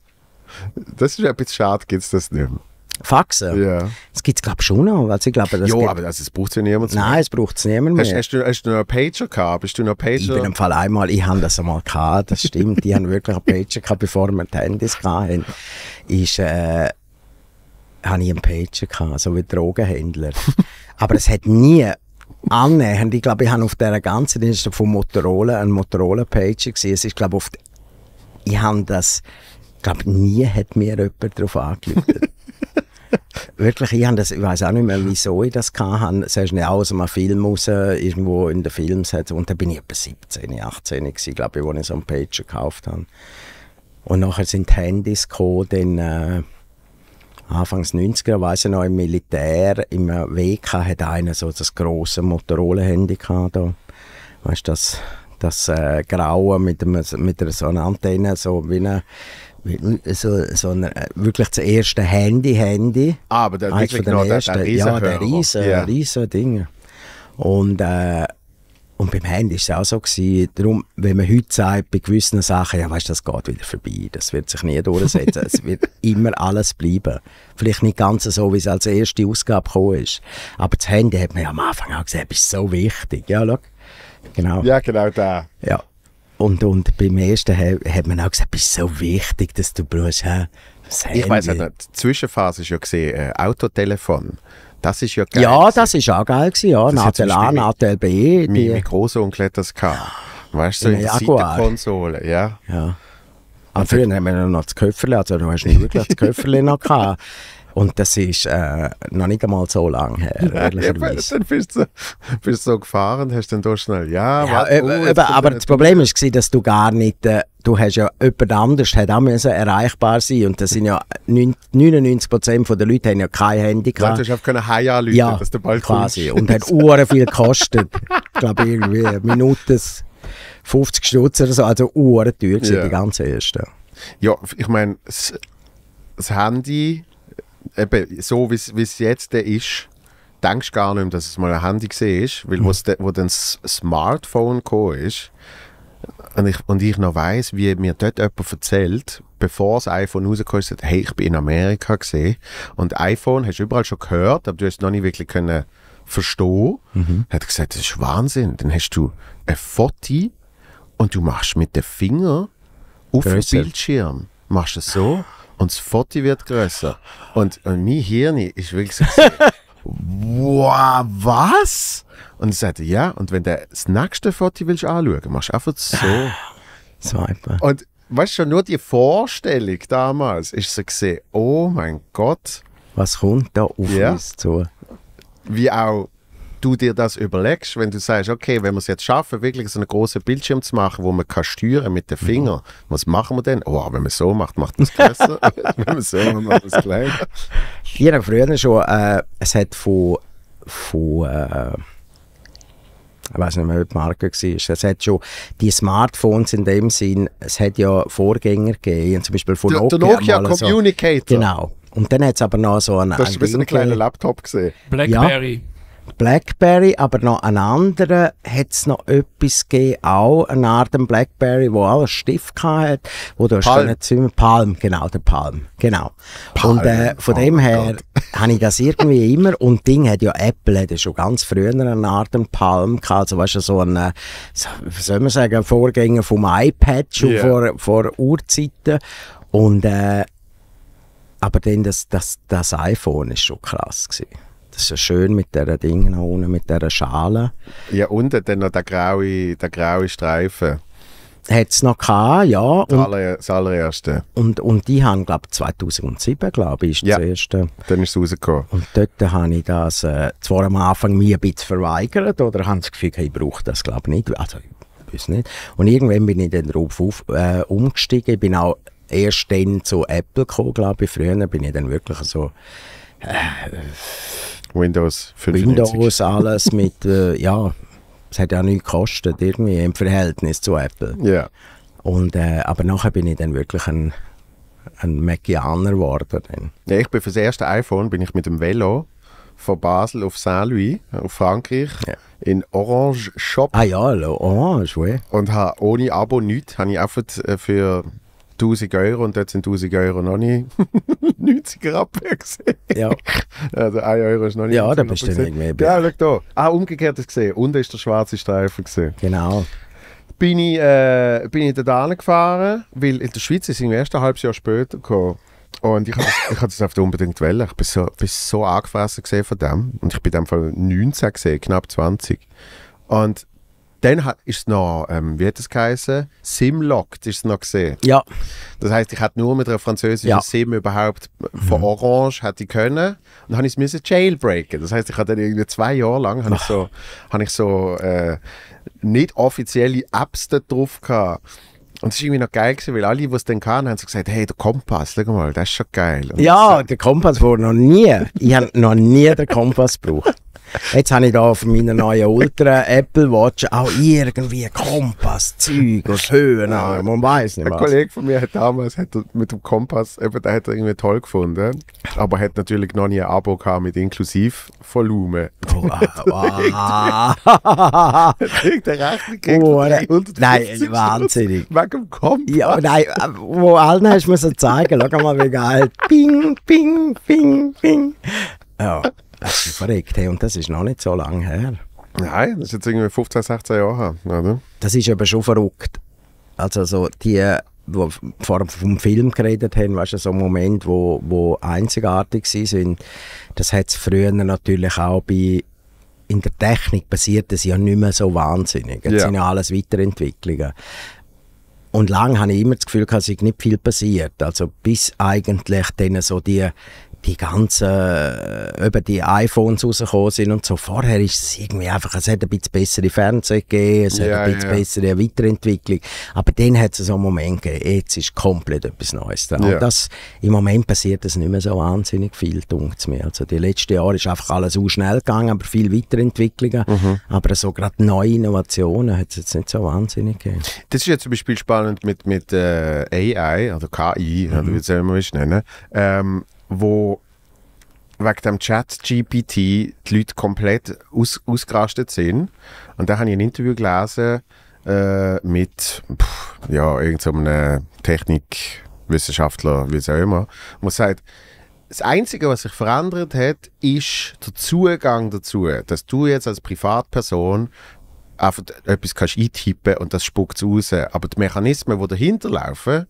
Das ist etwas schade, gibt es das nicht mehr. Faxen? Ja. Das gibt es, glaube ich, schon noch. Also, ich glaube, das jo, aber das, das braucht es ja niemand Nein, es braucht es niemand mehr. Hast, hast, du, hast du noch einen Pager gehabt? Bist du noch Pager? Ich bin im Fall einmal, ich habe das einmal gehabt, das stimmt. ich habe wirklich einen Pager gehabt, bevor wir die Handys hatten. Ist, äh, hatte ich einen Pager, gehabt, so wie Drogenhändler. *laughs* Aber es hat nie annähernd, ich glaube, ich habe auf dieser ganzen, das war von Motorola, ein Motorola-Pager, es ist, glaube ich, *laughs* ich habe das, ich glaube, nie hat mir jemand darauf angelügt. Wirklich, ich, das, ich weiß auch nicht mehr, wieso ich das hatte. Es ist nicht aus einem Film raus, irgendwo in den Filmen. Und dann bin ich etwa 17, 18, gewesen, glaube ich, als ich so einen Pager gekauft habe. Und nachher sind die Handys gekommen, dann, äh, Anfangs 90er, weiß ich noch, im Militär, im WK hat einer so das große Motorola-Handy gehabt. Da. Weißt du, das, das äh, Graue mit, einem, mit so einer Antenne, so wie eine so, so ein, äh, wirklich das erste Handy-Handy. Ah, aber der, wirklich noch, der, der Riesenhörer. Ja, der riesen, ja. riesen Dinge. Und äh, und beim Handy war es auch so. Gewesen. Darum, wenn man heute sagt, bei gewissen Sachen, ja weißt das geht wieder vorbei, das wird sich nie durchsetzen, es wird *laughs* immer alles bleiben. Vielleicht nicht ganz so, wie es als erste Ausgabe gekommen ist. Aber das Handy hat man ja am Anfang auch gesagt, ist so wichtig. Ja, schau. Genau. Ja, genau da. Ja. Und, und beim ersten hat man auch gesagt, es ist so wichtig, dass du brauchst. Hä? Ich weiß die Zwischenphase war ja gesehen, äh, Autotelefon. Das ist ja geil. Ja, das war auch geil gewesen, ja. Nachteil A, Natel B. Mein, mein Großonkel hat das gehabt. Weißt du, so in, in der Seitenkonsole, ja. ja. Ah, früher haben wir noch das Köfferle, also du hast nicht wirklich das Köfferle noch gehabt. *laughs* Und das ist äh, noch nicht einmal so lange her, ehrlicherweise. dann bist du, bist du so gefahren, hast dann doch schnell, ja, ja warte, eben, oh, Aber das Problem war, dass du gar nicht, äh, du hast ja, jemand anderes, hat auch müssen erreichbar sein und das sind ja 99% der Leute haben ja kein Handy gehabt. du hast einfach High anrufen, ja, dass der bald quasi. Kommst. Und hat uhren viel gekostet. ich glaube irgendwie Minuten 50 Stutz oder so, also uhren teuer ja. die ganze erste. Ja, ich meine, das Handy eben, so wie es jetzt ist, denkst du gar nicht mehr, dass es mal ein Handy war. weil mhm. wo dann das Smartphone gekommen ist und ich, und ich noch weiß, wie mir dort jemand erzählt, bevor das iPhone rausgekommen ist, hat, hey, ich bin in Amerika gesehen und iPhone hast du überall schon gehört, aber du hast es noch nicht wirklich können verstehen. Mhm. Hat gesagt, das ist Wahnsinn. Dann hast du ein Foto und du machst mit dem Finger auf den Bildschirm, machst es so und das Foto wird größer. Und, und mein Hirn ist wirklich so, *laughs* wow, was? Und ich sagte, ja, und wenn du das nächste Foto willst anschauen, machst du einfach so. Swipen. *laughs* Und weißt du, nur die Vorstellung damals ist so gesehen, oh mein Gott. Was kommt da auf ja. uns zu? Wie auch du dir das überlegst, wenn du sagst, okay, wenn wir es jetzt schaffen, wirklich so einen großen Bildschirm zu machen, wo man kann steuern mit den mhm. Fingern, mhm. was machen wir denn? Oh, wenn man so macht, macht man es besser. *laughs* wenn man so macht, macht man es kleiner. Ich habe früher schon, äh, es hat von, von äh, ich weiß nicht mehr, wie die Marke war. Es hat schon die Smartphones in dem Sinn, es hat ja Vorgänger gegeben, zum Beispiel von Nokia. Der Nokia Communicator. So, genau. Und dann hat es aber noch so einen. Du hast ein bisschen einen kleinen Laptop gesehen. Blackberry. Ja. Blackberry, aber noch einen anderen hat es noch etwas gegeben, auch eine Art Blackberry, wo alles Stift hatte, wo du Palm. Zimmer, Palm, genau, der Palm, genau. Palm. Und äh, von oh dem her *laughs* habe ich das irgendwie immer, und Ding hat ja Apple, hat ja schon ganz früher eine Art Palm gehabt, also weißt du, so ein, äh, wie soll man sagen, Vorgänger vom iPad schon yeah. vor, vor Urzeiten und äh, aber dann das, das, das iPhone ist schon krass gewesen. Das ist ja schön mit diesen Dingen unten, mit dieser Schale. Ja, unten dann noch der graue, der graue Streifen. Hat es noch gehabt, ja. Das, das allererste. Und, und die haben, glaube ich, 2007, glaube ich, ist ja, das erste. dann ist es rausgekommen. Und dort habe ich das äh, zwar am Anfang mir ein bisschen verweigert, oder habe das Gefühl, hey, ich brauche das, glaube ich, nicht. Also, ich weiß nicht. Und irgendwann bin ich dann darauf auf, äh, umgestiegen. Ich bin auch erst dann zu Apple gekommen, glaube ich. Früher bin ich dann wirklich so... Äh, Windows 95. Windows alles mit, äh, ja, es hat ja nichts gekostet irgendwie im Verhältnis zu Apple. Ja. Yeah. äh, aber nachher bin ich dann wirklich ein, ein Macianer geworden. Dann. Ja, ich bin für das erste iPhone bin ich mit dem Velo von Basel auf Saint-Louis, auf Frankreich, ja. in Orange Shop. Ah ja, Orange, oui. Und habe ohne Abo nichts, habe ich einfach für äh, 1000 Euro und dort sind 1000 Euro noch nicht *laughs* 90er abgesehen. Ja. Also 1 Euro ist noch nicht Ja, da bist du irgendwie. Ja, schau da. Ah, umgekehrt ist gesehen. Unten ist der schwarze Streifen gesehen. Genau. Bin ich, äh, bin ich da gefahren, weil in der Schweiz ist erst ein halbes Jahr später gekommen. Und ich hatte es auf hab das einfach unbedingt wollen. Ich bin so, bin so angefressen von dem. Und ich bin in dem Fall 19 gesehen, knapp 20. Und dann ist es noch, ähm, wie hat es geheißen? Simlocked ist es noch gesehen. Ja. Das heißt, ich hatte nur mit einer französischen ja. Sim überhaupt von mhm. Orange hätte ich können. Und dann musste ich es jailbreaken. Das heißt, ich hatte dann irgendwie zwei Jahre lang habe ich so, hab ich so äh, nicht offizielle Apps da drauf gehabt. Und es war irgendwie noch geil, gewesen, weil alle, die es dann kannten, haben so gesagt, hey, der Kompass, schau mal, das ist schon geil. Und ja, der Kompass war noch nie, ich habe noch nie den Kompass gebraucht. Jetzt habe ich da auf meiner neuen Ultra Apple Watch auch irgendwie Kompass, Zeug aus Höhen. Man weiß nicht Ein Kollege von mir hat damals hat mit dem Kompass, eben, der hat er irgendwie toll gefunden, aber hat natürlich noch nie ein Abo gehabt mit inklusiv Volumen. Oh, ah, ah, oh, nein, wahnsinnig. Wegen dem Kompass. Ja, nein, wo allen hast du mir so zeigen, schau mal, wie geil. Ping, ping, ping, ping. Ja. Das ist verrückt. Hey, und das ist noch nicht so lange her. Nein, das ist jetzt irgendwie 15, 16 Jahre her. Oder? Das ist aber schon verrückt. Also so die, die vor vom Film geredet haben, weißt du, so Momente, wo, wo einzigartig sind, das hat es früher natürlich auch bei in der Technik passiert das ja nicht mehr so wahnsinnig. Das ja. sind ja alles Weiterentwicklungen. Und lange habe ich immer das Gefühl, es sei nicht viel passiert. Also bis eigentlich dann so die die ganzen, äh, eben die iPhones rausgekommen sind und so. Vorher ist es irgendwie einfach, es hat ein bisschen bessere Fernsehen gegeben, es ja, hat ein bisschen ja. bessere Weiterentwicklung. Aber dann hat es so einen Moment gegeben, jetzt ist komplett etwas Neues dran. Ja. Und das, im Moment passiert das nicht mehr so wahnsinnig viel, dunkt mir. Also die letzten Jahre ist einfach alles so schnell gegangen, aber viel Weiterentwicklungen. Mhm. Aber so gerade neue Innovationen hat es jetzt nicht so wahnsinnig gegeben. Das ist jetzt zum Beispiel spannend mit, mit äh, AI, also KI, mhm. oder wie es immer nennen. Ne? Ähm, wo wegen dem Chat GPT die Leute komplett aus, ausgerastet sind. Und da habe ich ein Interview gelesen äh, mit ja, irgendeinem so Technikwissenschaftler, wie es auch immer, muss sagt, das Einzige, was sich verändert hat, ist der Zugang dazu, dass du jetzt als Privatperson einfach etwas kannst eintippen und das spuckt es raus. Aber die Mechanismen, die dahinter laufen,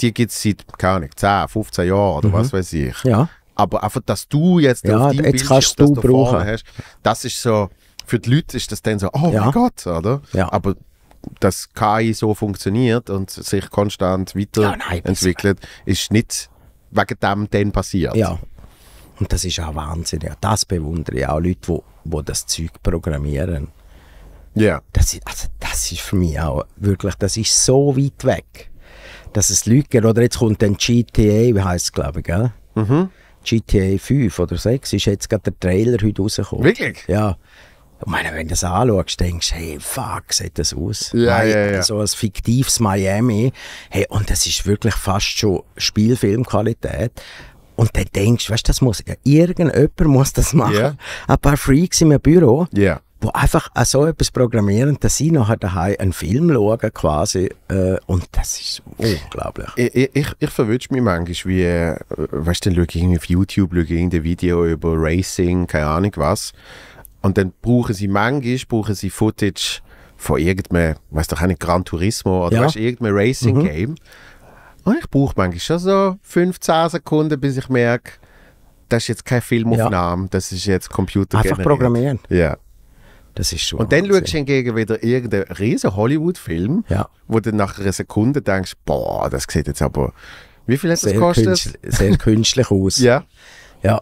die gibt es seit, keine Ahnung, 10, 15 Jahren oder mhm. was weiß ich. Ja. Aber einfach, dass du jetzt ja, auf deinem jetzt kannst du das brauchen. hast, das ist so, für die Leute ist das dann so, oh ja. mein Gott, oder? Ja. Aber dass KI so funktioniert und sich konstant weiterentwickelt, ja, ist nicht wegen dem dann passiert. Ja. Und das ist auch Wahnsinn. Ja. Das bewundere ich auch Leute, die wo, wo das Zeug programmieren. Ja. Yeah. Das, ist, also das ist für mich auch wirklich, das ist so weit weg dass es Leute gibt, oder jetzt kommt dann GTA, wie heisst es, glaube ich, gell? Mhm. GTA 5 oder 6 ist jetzt gerade der Trailer heute rausgekommen. Wirklich? Ja. Ich meine, wenn du das anschaust, denkst du, hey, fuck, sieht das aus? Ja, ja, ja. So ein fiktives Miami. Hey, und das ist wirklich fast schon Spielfilmqualität. Und dann denkst du, weißt das muss, ja, irgendjemand muss das machen. Yeah. Ein paar Freaks in im Büro. Yeah wo einfach auch so etwas programmieren, dass sie nachher daheim einen Film schauen quasi äh, und das ist unglaublich. Ich, ich, ich verwünsche mich manchmal, wie, äh, weißt du, dann schaue ich auf YouTube, schaue ich irgendein Video über Racing, keine Ahnung was und dann brauchen sie manchmal, brauchen sie Footage von irgendeinem, weißt du, nicht Gran Turismo oder ja. weißt, irgendeinem Racing-Game mhm. und ich brauche manchmal schon so 15 Sekunden, bis ich merke, das ist jetzt keine Filmaufnahme, ja. das ist jetzt Computer. Einfach programmieren. Ja. Das ist schon. Und dann schaust du hingegen wieder irgendeinen riesen Hollywood-Film, ja. wo du nach einer Sekunde denkst, boah, das sieht jetzt aber. Wie viel hat das gekostet? Künstlich, sehr künstlich *laughs* aus. ja. Ja,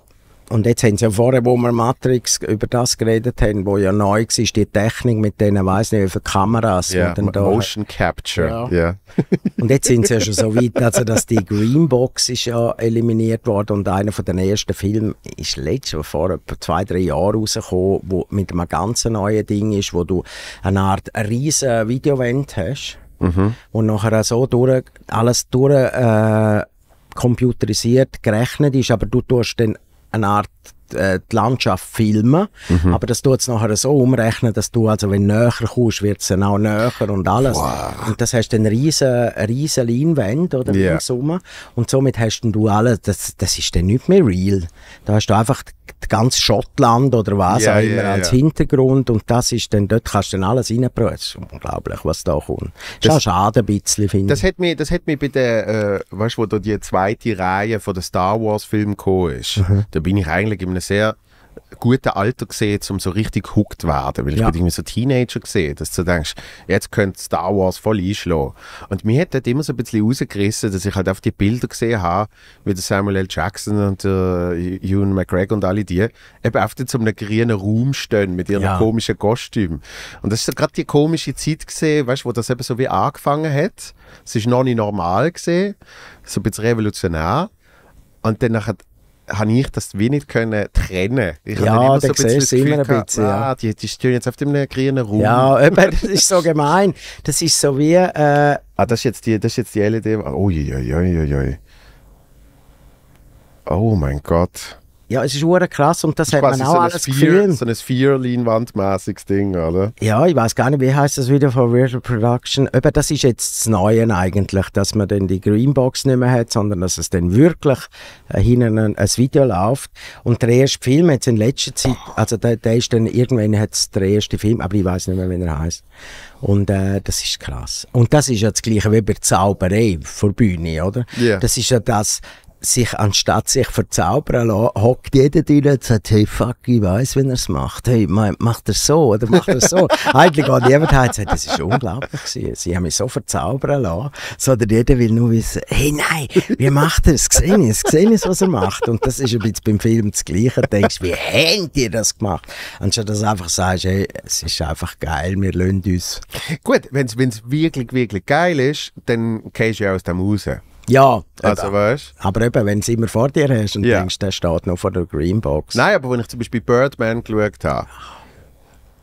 und jetzt haben sie ja vorher, wo wir Matrix über das geredet haben, wo ja neu war, die Technik mit denen, weiß nicht, wie viele Kameras. Yeah, da Motion Capture. Ja. Yeah. *laughs* und jetzt sind sie ja schon so weit, also dass die Greenbox ist ja eliminiert worden und einer von den ersten Filmen ist letztes Jahr vor etwa zwei, drei Jahren rausgekommen, wo mit einem ganz neuen Ding ist, wo du eine Art riesen Videowand hast mhm. und nachher so durch, alles durch äh, computerisiert gerechnet ist, aber du tust dann eine Art äh, die Landschaft filmen, mhm. aber das tut es nachher so umrechnen, dass du, also wenn näher kommst, wird es dann auch näher und alles. Wow. Und das hast du dann riesen, riesen Leinwand oder, yeah. ringsum. Und somit hast dann du alles, das, das ist dann nicht mehr real. Da hast du einfach ganz Schottland oder was yeah, auch immer yeah, als yeah. Hintergrund und das ist dann, dort kannst du dann alles reinpressen. Unglaublich, was da kommt. Das, das ist schade ein bisschen, finde ich. Das hat mich, das hat mich bei der, äh, weißt du, wo da die zweite Reihe von der Star Wars Film gekommen ist, mhm. da bin ich eigentlich in einem sehr guten Alter gesehen, um so richtig hooked zu werden. Weil ja. ich bin so Teenager gesehen, dass du denkst, jetzt könnte Star Wars voll einschlagen. Und mir hat das immer so ein bisschen rausgerissen, dass ich halt auf die Bilder gesehen habe, wie der Samuel L. Jackson und der äh, Ewan McGregor und alle die, eben auf in einem grünen Raum stehen mit ihren ja. komischen Kostümen. Und das ist so gerade die komische Zeit gesehen, weißt, wo das eben so wie angefangen hat. Es ist noch nicht normal gesehen, so ein bisschen revolutionär. Und dann nachher habe ich das wie nicht können trennen. Ich ja, immer so ein bisschen immer ein bisschen, ja. ah, die, die stehen jetzt auf dem grünen Raum. Ja, eben, das ist so gemein. Das ist so wie... Äh, ah, das ist jetzt die, das ist jetzt die LED... Oh, je, je, je, je, je. Oh mein Gott. Ja, es ist hure krass und das, das hat man auch so alles Fear, So ein fear mässiges Ding, oder? Ja, ich weiß gar nicht, wie heißt das wieder von Virtual Production. Aber das ist jetzt das Neue eigentlich, dass man dann die Greenbox nicht mehr hat, sondern dass es dann wirklich äh, hinten ein, ein, Video läuft. Und der erste Film jetzt in letzter Zeit, also der, der ist dann irgendwann hat der erste Film, aber ich weiß nicht mehr, wie er heißt. Und äh, das ist krass. Und das ist ja das Gleiche wie bei Zauberei vor Bühne, oder? Yeah. Das ist ja das sich anstatt sich verzaubern lassen, hockt jeder drin und sagt, hey, fuck, ich weiß, wenn er es macht. Hey, macht er so oder macht er so? *laughs* Eigentlich geht niemand heim und sagt, das ist unglaublich gewesen. Sie haben mich so verzaubern lassen, sondern jeder will nur wissen, hey, nein, wie macht er es? Gesehen ist, gesehen ist, was er macht. Und das ist ein bisschen beim Film das Gleiche. Du denkst, wie haben die das gemacht? Anstatt dass du einfach sagst, hey, es ist einfach geil, wir lösen uns. Gut, wenn es wirklich, wirklich geil ist, dann gehst du ja aus dem raus. Ja, also, Weißt? aber eben, wenn du es immer vor dir hast und ja. denkst, der steht noch vor der Greenbox. Nein, aber wenn ich zum Beispiel Birdman geschaut habe,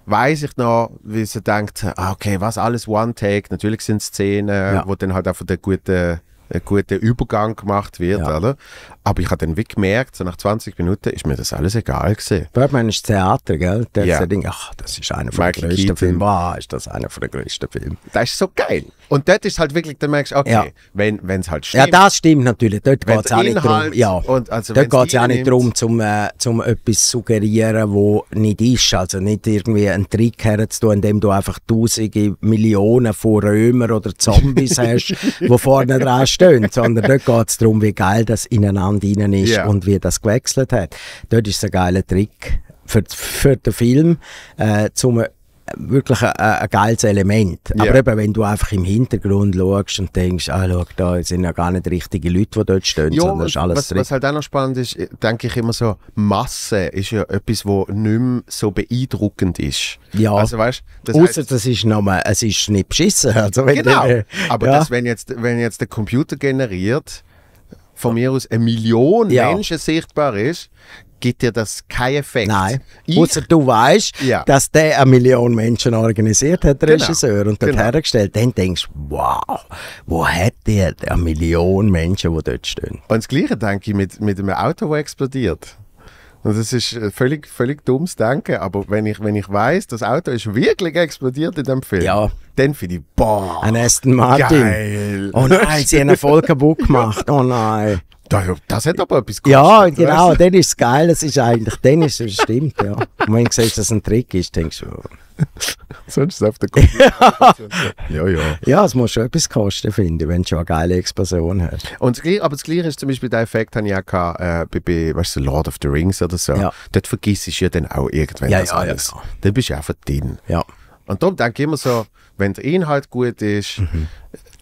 weiß ich noch, wie sie denkt, ah, okay, was alles One Take, natürlich sind Szenen, ja. wo dann halt auch von der guten ein guter Übergang gemacht wird, ja. oder? Aber ich habe dann wie gemerkt, so nach 20 Minuten ist mir das alles egal gewesen. Birdman ist Theater, gell? Der ja. Ding, ach, das ist einer von den größten Filmen. Wow, ah, ist das einer von den größten Filmen. Das ist so geil. Und dort ist halt wirklich, dann merkst du, okay, ja. wenn es halt stimmt. Ja, das stimmt natürlich. Dort geht es auch nicht darum, ja. Und also, dort geht's auch nicht darum, zum, äh, zum etwas suggerieren, wo nicht ist. Also nicht irgendwie einen Trick herzutun, indem du einfach tausende Millionen von Römer oder Zombies *laughs* hast, die vorne dran verstehen, sondern dort geht es darum, wie geil das ineinander rein ist yeah. und wie das gewechselt hat. Dort ist es ein geiler Trick für, für den Film, äh, zum wirklich ein, ein geiles Element. Yeah. Aber eben, wenn du einfach im Hintergrund schaust und denkst, ah, schau, da sind ja gar nicht richtige Leute, die dort stehen, ja, sondern ist alles was, drin. was halt auch noch spannend ist, denke ich immer so, Masse ist ja etwas, wo nicht mehr so beeindruckend ist. Ja. Also, Außer, das ist nochmal, es ist nicht beschissen. Also, genau. Der, aber ja. das, wenn, jetzt, wenn jetzt der Computer generiert, von mir aus eine Million ja. Menschen sichtbar ist, gibt dir das keinen Effekt. Nein. Außer du weißt, ja. dass der eine Million Menschen organisiert hat, der genau. Regisseur, und dort genau. hergestellt. Dann denkst du, wow, wo hat der eine Million Menschen, die dort stehen? Und das Gleiche denke ich mit, mit einem Auto, das explodiert. Und das ist äh, völlig, völlig dummes Denken, aber wenn ich, wenn ich weiß, das Auto ist wirklich explodiert in dem Film, ja. dann finde ich, boah, ein Aston Martin. Geil. Oh nein, sie haben einen voll kaputt gemacht. Oh nein. Das hat aber etwas gekostet. Ja, genau, weißt? dann ist es geil, das ist eigentlich, dann ist es stimmt, ja. Und wenn du siehst, dass es ein Trick ist, denkst du, oh. *laughs* Sonst ist es auf der Kopf. *laughs* ja, ja. Ja, es muss schon etwas kosten, finde ich, wenn du schon eine geile Explosion hast. Und das Gleiche, aber das Gleiche ist zum Beispiel der Effekt, den ich auch gehabt, äh, bei, weißt du, Lord of the Rings oder so. Ja. Dort vergisst du ja dann auch irgendwann ja, das ja, alles. Ja. Genau. Dann bist du einfach drin. Ja. Und darum denke ich immer so, wenn der Inhalt gut ist, mhm.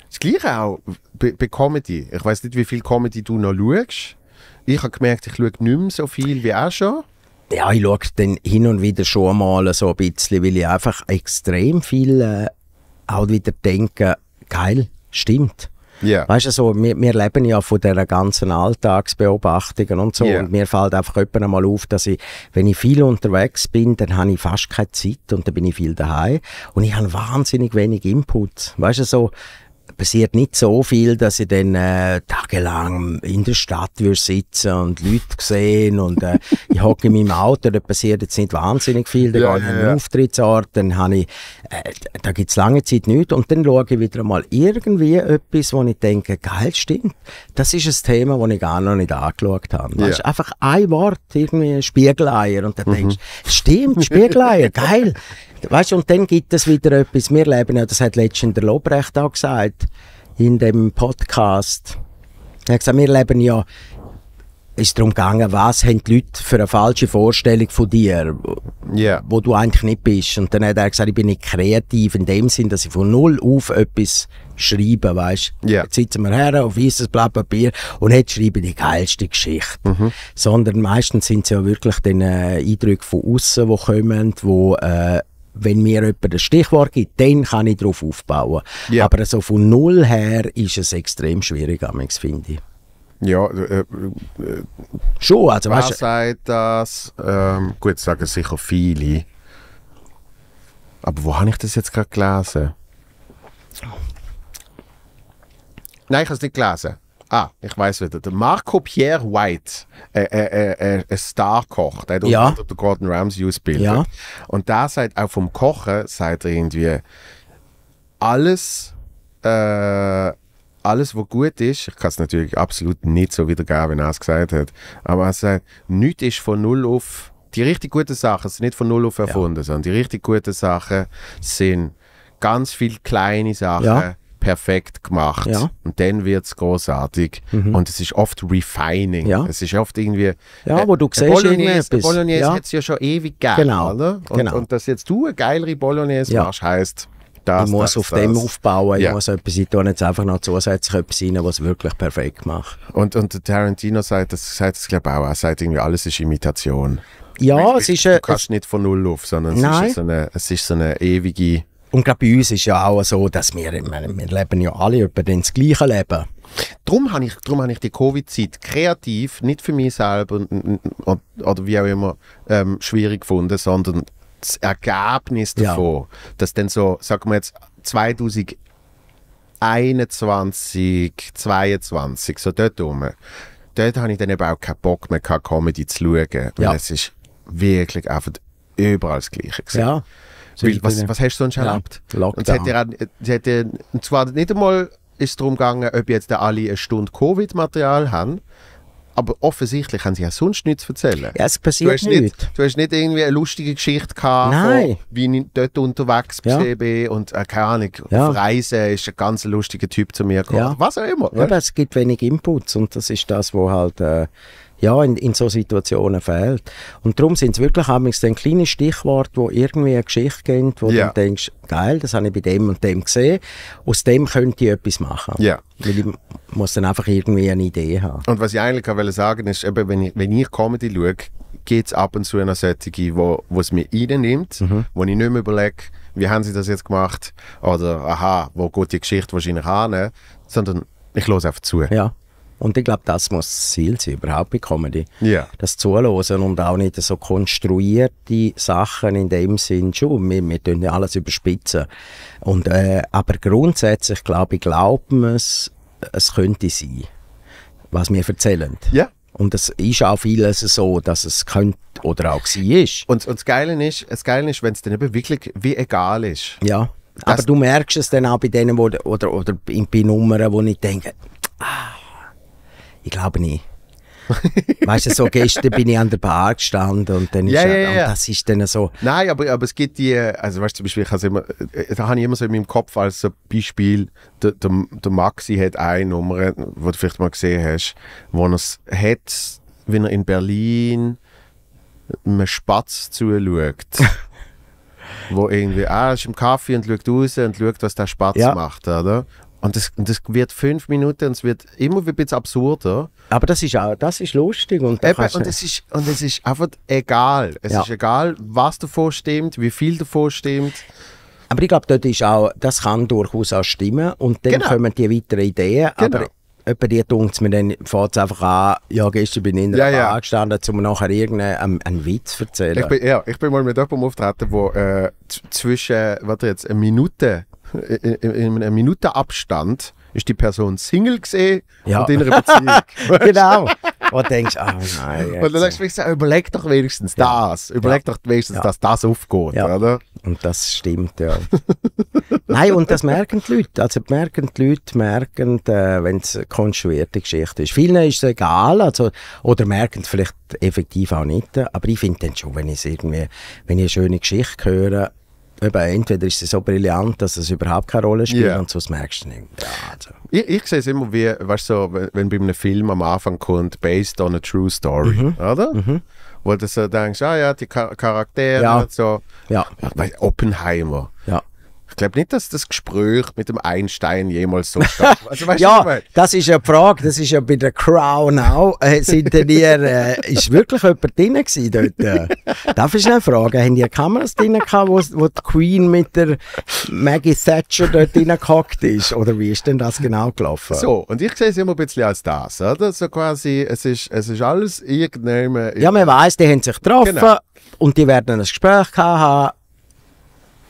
Das Gleiche auch bei, bei Comedy. Ich weiß nicht, wie viel Comedy du noch schaust. Ich habe gemerkt, ich schaue nicht mehr so viel wie auch schon. Ja, ich schaue dann hin und wieder schon mal so ein bisschen, weil ich einfach extrem viel äh, auch wieder denke, geil, stimmt. Yeah. Weißt du, so, wir, wir, leben ja von diesen ganzen Alltagsbeobachtungen und so. Yeah. Und mir fällt einfach öppen einmal auf, dass ich, wenn ich viel unterwegs bin, dann habe ich fast keine Zeit und dann bin ich viel daheim. Und ich habe wahnsinnig wenig Input. Weißt du, so, passiert nicht so viel, dass ich dann äh, tagelang in der Stadt würde sitzen und Leute sehen und äh, *laughs* ich hocke in meinem Auto, da passiert jetzt nicht wahnsinnig viel, da ja, gehe ich an einen ja. Auftrittsort, dann habe ich, äh, da gibt es lange Zeit nichts und dann schaue ich wieder mal irgendwie etwas, wo ich denke, geil, stimmt, das ist ein Thema, das ich gar noch nicht angeschaut habe. Ja. Weißt, einfach ein Wort, irgendwie Spiegeleier und dann mhm. denkst stimmt, Spiegeleier, *laughs* geil, Weißt, du, und dann gibt es wieder etwas, wir leben ja, das hat letztens der Lobrecht auch gesagt, in dem Podcast. Er hat gesagt, wir leben ja, ist darum gegangen, was haben die Leute für eine falsche Vorstellung von dir, yeah. wo du eigentlich nicht bist. Und dann hat er gesagt, ich bin nicht kreativ in dem Sinn, dass ich von null auf etwas schreibe, weißt du. Yeah. Jetzt sitzen wir her auf weißes Blatt Papier und jetzt schreibe die geilste Geschichte. Mhm. Sondern meistens sind es ja wirklich die äh, Eindrücke von außen, die kommen, die, äh, wenn mir jemand ein Stichwort gibt, dann kann ich darauf aufbauen. Ja. Aber so von null her ist es extrem schwierig, finde ich. Ja, äh, äh, schon. Also, wer sagt das? Ähm, gut, sagen sicher viele. Aber wo habe ich das jetzt gerade gelesen? Nein, ich habe es nicht gelesen. Ah, ich weiß wieder. Der Marco Pierre White, äh, äh, äh, äh, ein Starkoch, der hat ja. unter Gordon Ramsay ausgebildet. Ja. Und da sagt auch vom Kochen, sagt er irgendwie, alles, äh, alles, was gut ist, ich kann es natürlich absolut nicht so wiedergeben, wenn er es gesagt hat, aber er sagt, nichts ist von null auf, die richtig guten Sachen sind nicht von null auf erfunden, ja. sondern die richtig guten Sachen sind ganz viele kleine Sachen, ja perfekt gemacht. Ja. Und dann wird es großartig. Mhm. Und es ist oft Refining. Ja. Es ist oft irgendwie. Ja, äh, wo du äh, siehst, Bolognese, Bolognese ja. hat es ja schon ewig gegeben. Genau. Oder? Und, genau. und dass jetzt du eine geilere Bolognese ja. machst, heißt, Das, ich muss das, auf das. dem aufbauen, ja. muss etwas, ich tue jetzt einfach noch zusätzlich etwas rein, was wirklich perfekt macht. Und, und Tarantino sagt das, sagt das glaube ich auch, er sagt irgendwie, alles ist Imitation. Ja, ich, es ist... Du äh, kannst nicht von Null auf, sondern es ist, so eine, es ist so eine ewige und gerade bei uns ist ja auch so, dass wir, wir, leben ja alle über das gleiche Leben. Darum habe ich, drum hab ich die Covid-Zeit kreativ, nicht für mich selber oder wie auch immer, ähm, schwierig gefunden, sondern das Ergebnis davon, ja. dass dann so, sagen wir jetzt 2021, 2022, so dort rum, dort habe ich dann eben auch keinen Bock mehr gehabt, Comedy zu schauen. Und es ist wirklich einfach überall das Gleiche gewesen. Ja. Weil, was, was hast du sonst erlebt? Ja, und es hat ja, es und zwar nicht einmal ist darum gegangen, ob jetzt alle eine Stunde Covid-Material haben, aber offensichtlich haben sie ja sonst nichts zu erzählen. Ja, es passiert du hast nicht. nicht. Du hast nicht irgendwie eine lustige Geschichte gehabt, Nein. Von, wie ich dort unterwegs ja. bin und äh, keine Ahnung, ja. auf Reisen ist ein ganz lustiger Typ zu mir gekommen. Ja. Was auch immer. Ja, aber es gibt wenig Inputs und das ist das, wo halt äh, ja, in, in so Situationen fehlt. Und darum sind es wirklich dann kleine Stichworte, wo irgendwie eine Geschichte geben, wo yeah. du denkst, geil, das habe ich bei dem und dem gesehen, aus dem könnte ich etwas machen. Yeah. Weil ich muss dann einfach irgendwie eine Idee haben. Und was ich eigentlich auch sagen ist, eben, wenn, ich, wenn ich Comedy schaue, gibt es ab und zu eine solche, wo, es mir reinnimmt, mhm. wo ich nicht mehr überlege, wie haben sie das jetzt gemacht oder aha, wo geht die Geschichte wahrscheinlich hin, sondern ich höre einfach zu. Ja. Und ich glaube, das muss das Ziel sein, überhaupt bei Comedy. Yeah. Das Zuhören und auch nicht so konstruierte Sachen in dem Sinn. Schon, wir, wir tun ja alles überspitzen. Und, äh, aber grundsätzlich glaube ich, glauben es, es könnte sein, was wir erzählen. Ja. Yeah. Und es ist auch vieles so, dass es könnte oder auch war. Und, und das Geile ist, ist wenn es dann eben wirklich wie egal ist. Ja. aber du merkst es dann auch bei denen, wo, oder, oder bei Nummern, wo ich denke, ah, ich glaube nicht. weißt du, so gestern bin ich an der Bar gestanden und dann ja, ist ja, ja, ja. das ist dann so. Nein, aber, aber es gibt die, also weißt du, zum Beispiel, ich immer, äh, da habe ich immer so in meinem Kopf als Beispiel, der, der, der Maxi hat eine Nummer, die du vielleicht mal gesehen hast, wo er es hat, wenn er in Berlin einem Spatz zuschaut. *laughs* wo irgendwie, ah, er ist im Kaffee und schaut raus und schaut, was der Spatz ja. macht, oder? Und das, und das wird fünf Minuten und es wird immer ein bisschen absurder. Aber das ist auch, das ist lustig. Und, Eben, und, es, ist, und es ist einfach egal. Es ja. ist egal, was davon stimmt, wie viel davon stimmt. Aber ich glaube, das kann durchaus auch stimmen und dann genau. kommen die weiteren Ideen. Genau. Aber etwa die tun mir dann fährt es einfach an, ja, gestern bin ich in der ja, Bar ja. gestanden, um nachher irgendeinen ähm, einen Witz zu erzählen. Ich bin, ja, ich bin mal mit jemandem auftreten, der äh, zwischen, warte jetzt, eine Minute in, einem Minutenabstand ist die Person Single gesehen ja. und in einer Beziehung. *laughs* genau. Und denkst, ah oh nein. Jetzt. Und dann denkst du, überleg doch wenigstens ja. das. Überleg ja. doch wenigstens, ja. dass das aufgeht, oder? Und das stimmt, ja. *laughs* nein, und das merken die Leute. Also merken die Leute, merken, äh, wenn es eine konstruierte Geschichte ist. Vielen ist es egal, also, oder merken vielleicht effektiv auch nicht. Aber ich finde dann schon, wenn irgendwie, wenn ich eine schöne Geschichte höre, eben, entweder ist sie so brillant, dass es überhaupt keine Rolle spielt yeah. und sonst merkst du nicht. Ja, also. ich, ich sehe es immer wie, weißt du, so, wenn, wenn bei einem Film am Anfang kommt, based on a true story, mhm. oder? Mhm. Wo du so denkst, ah ja, die Charaktere ja. so. Ja. Oppenheimer. Ich glaube nicht, dass das Gespräch mit dem Einstein jemals so stark war. *laughs* Also, ja, das ist ja die Frage. Das ist ja bei der Crown auch. Äh, sind denn ihr, äh, ist wirklich jemand drin gewesen dort? Äh, darf ich eine Frage? haben die Kameras drin gehabt, wo, wo die Queen mit der Maggie Thatcher dort reingehackt ist? Oder wie ist denn das genau gelaufen? So, und ich sehe es immer ein bisschen als das, oder? So quasi, es ist, es ist alles irgendeinem... Ja, man weiss, die haben sich getroffen. Genau. Und die werden ein Gespräch haben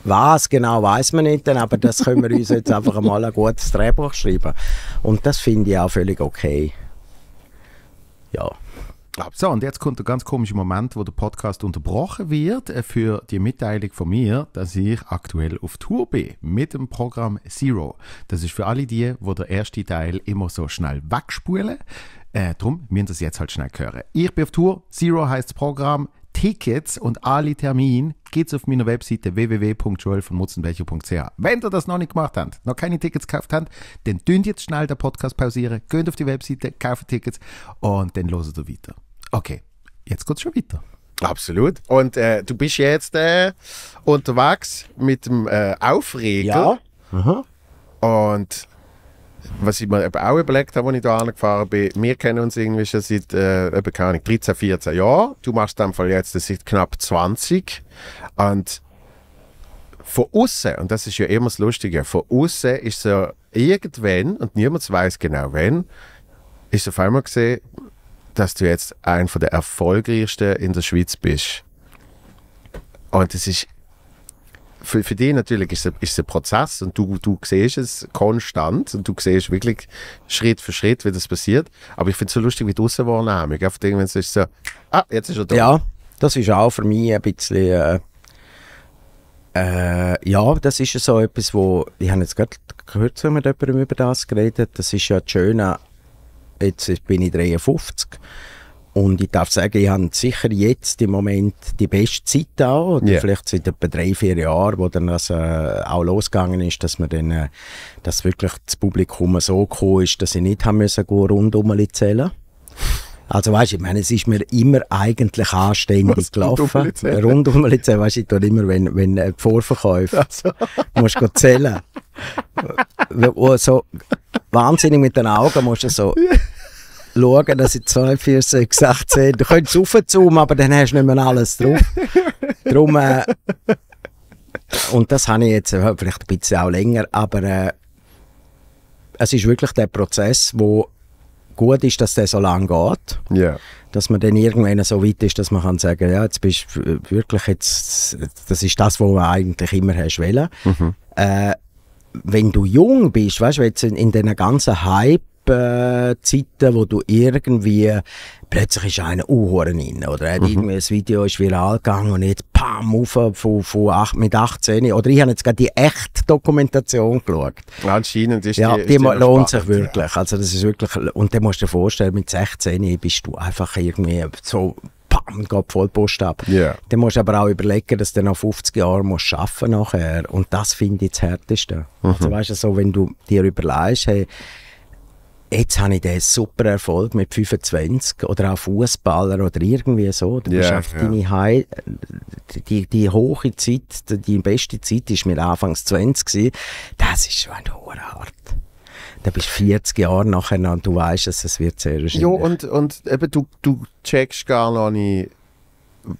was genau weiß man nicht, aber das können wir uns jetzt einfach mal ein gutes Drehbuch schreiben. Und das finde ich auch völlig okay. Ja. So, und jetzt kommt der ganz komische Moment, wo der Podcast unterbrochen wird äh, für die Mitteilung von mir, dass ich aktuell auf Tour bin mit dem Programm Zero. Das ist für alle die, wo der erste Teil immer so schnell wegspulen. Äh, drum müssen das jetzt halt schnell hören. Ich bin auf Tour, Zero heißt das Programm, Tickets und alle Termine geht's auf meiner Webseite www.joelvonmutzenbecher.ch. Wenn du das noch nicht gemacht habt, noch keine Tickets gekauft habt, dann dünnt jetzt schnell der Podcast pausieren, geht auf die Webseite, kauft Tickets und dann loset du weiter. Okay, jetzt geht's schon weiter. Absolut. Und äh, du bist jetzt äh, unterwegs mit dem äh, Aufreger. Ja. Mhm. Und was ich mir auch überlegt habe, als ich hier gefahren bin, wir kennen uns irgendwie schon seit äh, eben, keine Ahnung, 13, 14 Jahren. Du machst dann Fall jetzt seit knapp 20. Und von außen, und das ist ja immer das Lustige, von außen ist so irgendwann, und niemand weiß genau wann, ist auf einmal gesehen, dass du jetzt einer der erfolgreichsten in der Schweiz bist. Und es ist für, für dich natürlich ist es, ein Prozess und du, du siehst es konstant und du siehst wirklich Schritt für Schritt, wie das passiert. Aber ich finde es so lustig, wie die Aussenwahrnehmung. Auf irgendwann ist so, ah, jetzt ist er da. Ja, das ist auch für mich ein bisschen. Äh, äh, ja, das ist so etwas, wo. Ich habe jetzt gerade kürzlich mit jemandem über das geredet. Das ist ja das Schöne. Jetzt bin ich 53 und ich darf sagen, ich habe sicher jetzt im Moment die beste Zeit auch, oder yeah. vielleicht seit etwa drei, vier Jahren, wo dann das also auch losgegangen ist, dass man dann, äh, dass wirklich das Publikum so gekommen ist, dass ich nicht haben müssen, rundum zählen also weißt, du, ich meine, es ist mir immer eigentlich anständig Was, gelaufen. Rund zählen, weißt du, ich tue immer, wenn, wenn äh, die Vorverkäufe, also. musst du zählen. *laughs* so wahnsinnig mit den Augen musst du so schauen, dass ich 2, 4, 6, 8, 10, du könntest raufzoomen, aber dann hast du nicht mehr alles drauf. Darum, äh, und das habe ich jetzt äh, vielleicht ein bisschen auch länger, aber äh, es ist wirklich der Prozess, wo gut ist, dass der so lange geht. Yeah. Dass man dann irgendwann so weit ist, dass man kann sagen, ja, jetzt bist du wirklich jetzt, das ist das, was man eigentlich immer hast wollen. Mhm. Äh, wenn du jung bist, weißt du, in, in diesen ganzen Hype, Zeiten, wo du irgendwie plötzlich ist einer Uhren rein, oder? mhm. irgendwie ein Video ist viral gegangen und jetzt pam, rauf von, von acht, mit 18. Oder ich habe jetzt gerade die echte Dokumentation geschaut. Anscheinend ist ja, die, die, ist die lohnt sich wirklich. Ja. Also das ist wirklich, und dann musst du dir vorstellen, mit 16 bist du einfach irgendwie so bam, geht voll Post ab. Yeah. Dann musst du aber auch überlegen, dass du nach 50 Jahren musst arbeiten musst. Und das finde ich das Härteste. Also, mhm. Also weißt du, so, wenn du dir überlegst, hey, jetzt habe ich diesen super Erfolg mit 25 oder auch Fußballer oder irgendwie so. Du yeah, bist yeah. deine High, die, die hohe Zeit, die beste Zeit war mir anfangs 20 gewesen. Das ist schon Art. Da bist 40 Jahre nachher noch und du weißt, dass es wird sehr schön. Ja und, und eben du, du checkst gar noch nicht,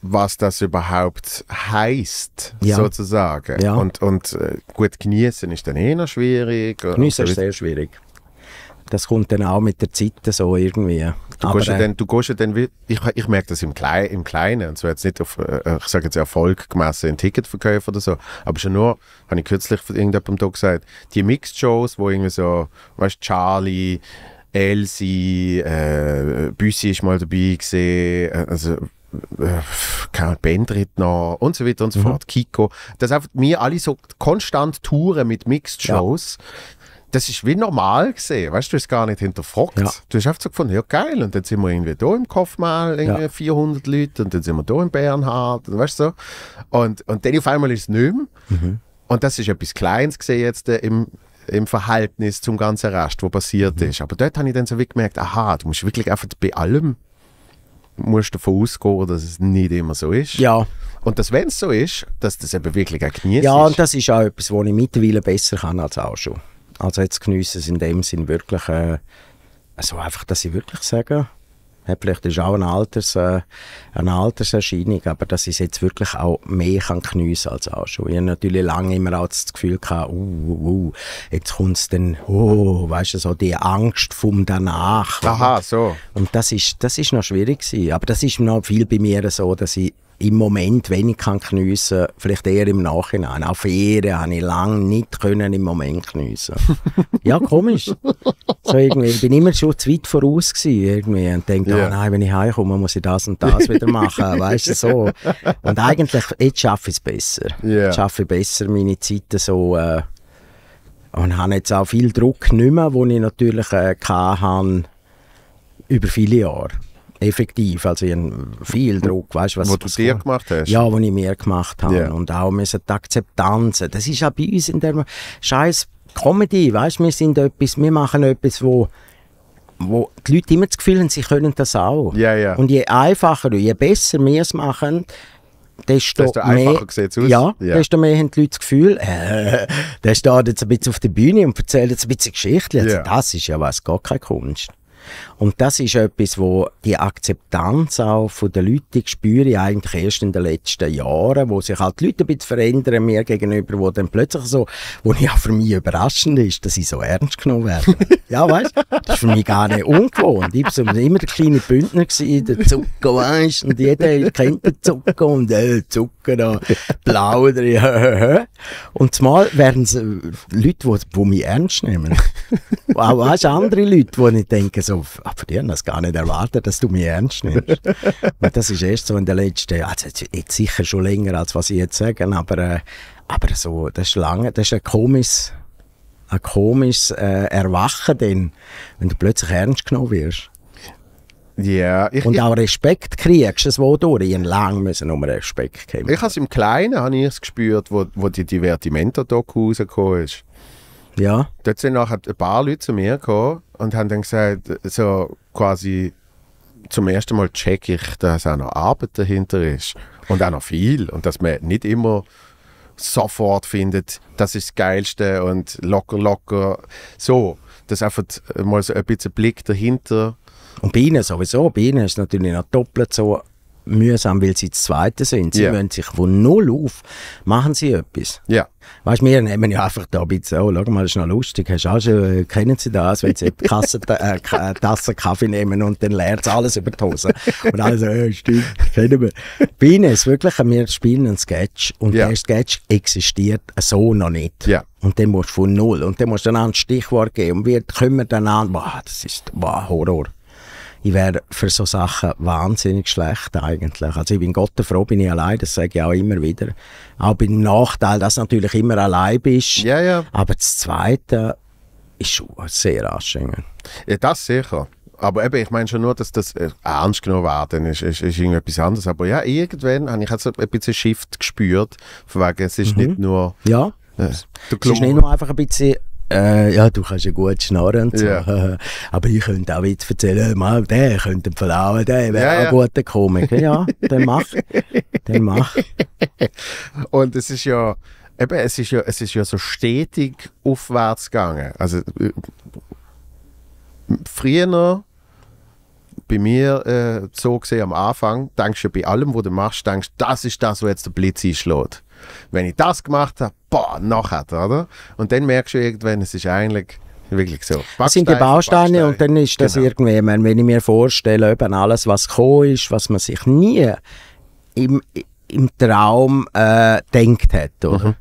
was das überhaupt heißt, ja. sozusagen. Ja. Und, und äh, gut genießen ist dann eh noch schwierig. Genießen ist sehr schwierig das kommt dann auch mit der Zeit so irgendwie. Du Aber gehst ja äh, dann, du gehst ja dann, ich, ich merke das im, Klei, im Kleinen, und zwar jetzt nicht auf, äh, ich sage jetzt Erfolg gemessen in Ticketverkäufen oder so, aber schon nur, habe ich kürzlich von irgendjemandem da gesagt, die Mixed-Shows, wo irgendwie so, weißt du, Charlie, Elsie, äh, Büssi ist mal dabei gesehen, äh, also keine Bandrit noch und so weiter und so mhm. fort, Kiko, dass einfach mir alle so konstant touren mit Mixed-Shows. Ja das ist wie normal gesehen, weißt du, du hast gar nicht hinterfragt. Ja. Du hast einfach so gefunden, ja geil, und dann sind wir irgendwie hier im Kopfmal, irgendwie ja. 400 Leute, und dann sind wir hier in Bernhard, und weißt du Und, und dann auf einmal ist es nicht mehr. Mhm. Und das ist etwas Kleines gesehen jetzt äh, im, im Verhältnis zum ganzen Rest, was passiert mhm. ist. Aber dort habe ich dann so wie gemerkt, aha, du musst wirklich einfach bei allem musst davon ausgehen, dass es nicht immer so ist. Ja. Und dass, wenn es so ist, dass das eben wirklich auch genießt. Ja, und das ist auch etwas, was ich mittlerweile besser kann als auch schon. Also jetzt geniessen sie in dem Sinn wirklich, äh, also einfach, dass sie wirklich sagen, ja, vielleicht ist es auch eine, Alters, äh, eine Alterserscheinung, aber dass ich es jetzt wirklich auch mehr kann geniessen als auch schon. Ich habe natürlich lange immer auch das Gefühl gehabt, uh, uh, uh, jetzt kommt es dann, oh, weißt du, so die Angst vom Danach. Aha, so. Und das ist, das ist noch schwierig gewesen. Aber das ist noch viel bei mir so, dass ich im Moment wenig kann geniessen kann, vielleicht eher im Nachhinein. Auch Ferien habe ich lange nicht können im Moment geniessen *laughs* Ja, komisch. So irgendwie, ich bin immer schon zu weit voraus irgendwie, und denke, yeah. oh nein, wenn ich heimkomme, muss ich das und das wieder machen, *laughs* weißt du, so. Und eigentlich, jetzt schaffe ich es besser. Yeah. Jetzt schaffe ich besser meine Zeiten so... Äh, und habe jetzt auch viel Druck nicht mehr, den ich natürlich äh, hatte über viele Jahre effektiv, also ich viel Druck, weißt was, was du was dir gemacht hast? Ja, was ich mir gemacht habe yeah. und auch müssen die Akzeptanz, das ist auch bei uns in der scheiß Comedy, weißt wir sind etwas, wir machen etwas, wo wo die Leute immer das Gefühl haben, sie können das auch. Yeah, yeah. Und je einfacher, je besser wir es machen, desto, desto mehr, Ja, yeah. desto mehr haben die Leute das Gefühl, äh, der steht jetzt ein bisschen auf der Bühne und erzählt jetzt ein bisschen Geschichte, Also das ist ja was, gar keine Kunst. Und das ist etwas, wo die Akzeptanz auch von den Leuten spüre ich eigentlich erst in den letzten Jahren, wo sich halt die Leute ein bisschen verändern mir gegenüber, wo dann plötzlich so, wo ja für mich überraschend ist, dass ich so ernst genommen werde. *laughs* ja, weißt das ist für mich gar nicht ungewohnt. Ich war immer der kleine Bündner, gewesen, der Zucker, weißt und jeder kennt den Zucker und äh, Zucker noch, plaudern, *laughs* Und zumal werden es äh, Leute, die mich ernst nehmen. *laughs* Auch weißt, andere Leute, die ich denke, so, aber die haben das gar nicht erwartet, dass du mich ernst nimmst. und *laughs* das ist erst so in den letzten, also jetzt sicher schon länger, als was ich jetzt sage, aber, äh, aber so, das ist lange, das ist ein komisches, ein komisches äh, Erwachen denn, wenn du plötzlich ernst genommen wirst. Ja, yeah, Und auch Respekt kriegst du es wohl durch. Ich lang müssen um Respekt kämpfen. Ich habe es im Kleinen habe ich es gespürt, wo, wo die Divertimento-Doku rausgekommen ist. Ja. Dort sind nachher ein paar Leute zu mir gekommen und haben dann gesagt, so quasi zum ersten Mal check ich, dass auch noch Arbeit dahinter ist und auch noch viel und dass man nicht immer sofort findet, das ist das Geilste und locker, locker. So, dass einfach mal so ein bisschen Blick dahinter. Und bei Ihnen sowieso, bei Ihnen ist es natürlich noch doppelt so mühsam, weil sie das Zweite sind. Sie yeah. müssen sich von null auf, machen sie etwas. Ja. Yeah. Weißt du, wir nehmen ja einfach da ein bisschen, oh, schau mal, das ist noch lustig, hast auch schon, äh, kennen Sie das, wenn Sie eine Kasse, *laughs* äh, äh, Tasse Kaffee nehmen und dann leert alles über die Hose. Und also, äh, stimmt, kennen wir. Biene ist wirklich, wir spielen einen Sketch und yeah. der Sketch existiert so noch nicht. Yeah. Und dann musst du von null, und dann musst du dann ein Stichwort geben und wir kümmern dann an, wow, das ist, wow, Horror ich wäre für so Sachen wahnsinnig schlecht eigentlich. Also ich bin Gott froh, bin ich allein, das sage ich auch immer wieder. Auch beim Nachteil, dass du natürlich immer allein bist. Ja, ja. Aber das Zweite ist schon sehr anstrengend. Ja, das sicher. Aber eben, ich meine schon nur, dass das äh, ernst genommen werden ist, ist, ist irgendetwas anderes. Aber ja, irgendwann habe ich also ein bisschen Shift gespürt, von wegen, es ist mhm. nicht nur... Ja. Äh, es ist nicht nur einfach ein bisschen äh, ja, du kannst ja gut schnarren. So. Yeah. *laughs* Aber ich könnte auch Witz erzählen, mal, der könnte verlauen, der wäre ja, ein guter Komiker. Ja, dann mach. dann mach. *laughs* Und es ist ja, eben, es ist ja, es ist ja so stetig aufwärts gegangen. Also, äh, früher noch, bei mir äh, so gesehen am Anfang, denkst du ja bei allem, was du machst, denkst das ist das, was jetzt der Blitz einschlägt. Wenn ich das gemacht habe, boah, nachher, oder? Und dann merkst du irgendwann, es ist eigentlich wirklich so. Das sind die Bausteine, und dann ist das genau. irgendwie, ich wenn ich mir vorstelle, eben alles, was gekommen ist, was man sich nie im, im Traum äh, denkt hat, oder? Mhm.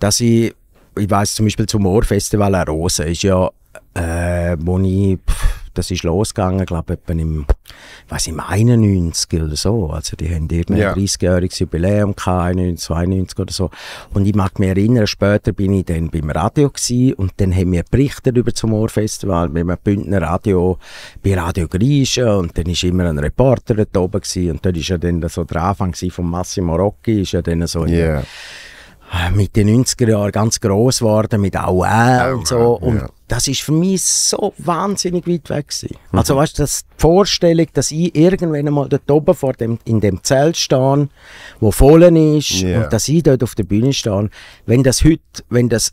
Dass ich, ich weiß zum Beispiel zum Moorfestival Rose ist ja, äh, wo ich das ist losgegangen, glaube ich, im, was im 91 oder so. Also die haben irgendein ja. 30-jähriges Jubiläum gehabt, 91, 92 oder so. Und ich mag mich erinnern, später bin ich dann beim Radio gewesen, und dann haben wir berichtet über zum Ohrfestival mit einem Bündner Radio bei Radio Griechen äh, und dann war immer ein Reporter da oben gewesen, und dann war ja dann so der Anfang von Massimo Rocchi, ist ja dann so yeah. in, mit den 90er Jahren ganz gross geworden mit AOL oh, und so. Und yeah das ist für mich so wahnsinnig weit weg gewesen. Mhm. Also weißt du, das die Vorstellung, dass ich irgendwann einmal dort oben vor dem, in dem Zelt stehe, wo voll ist yeah. und dass ich dort auf der Bühne stehe, wenn das heute, wenn das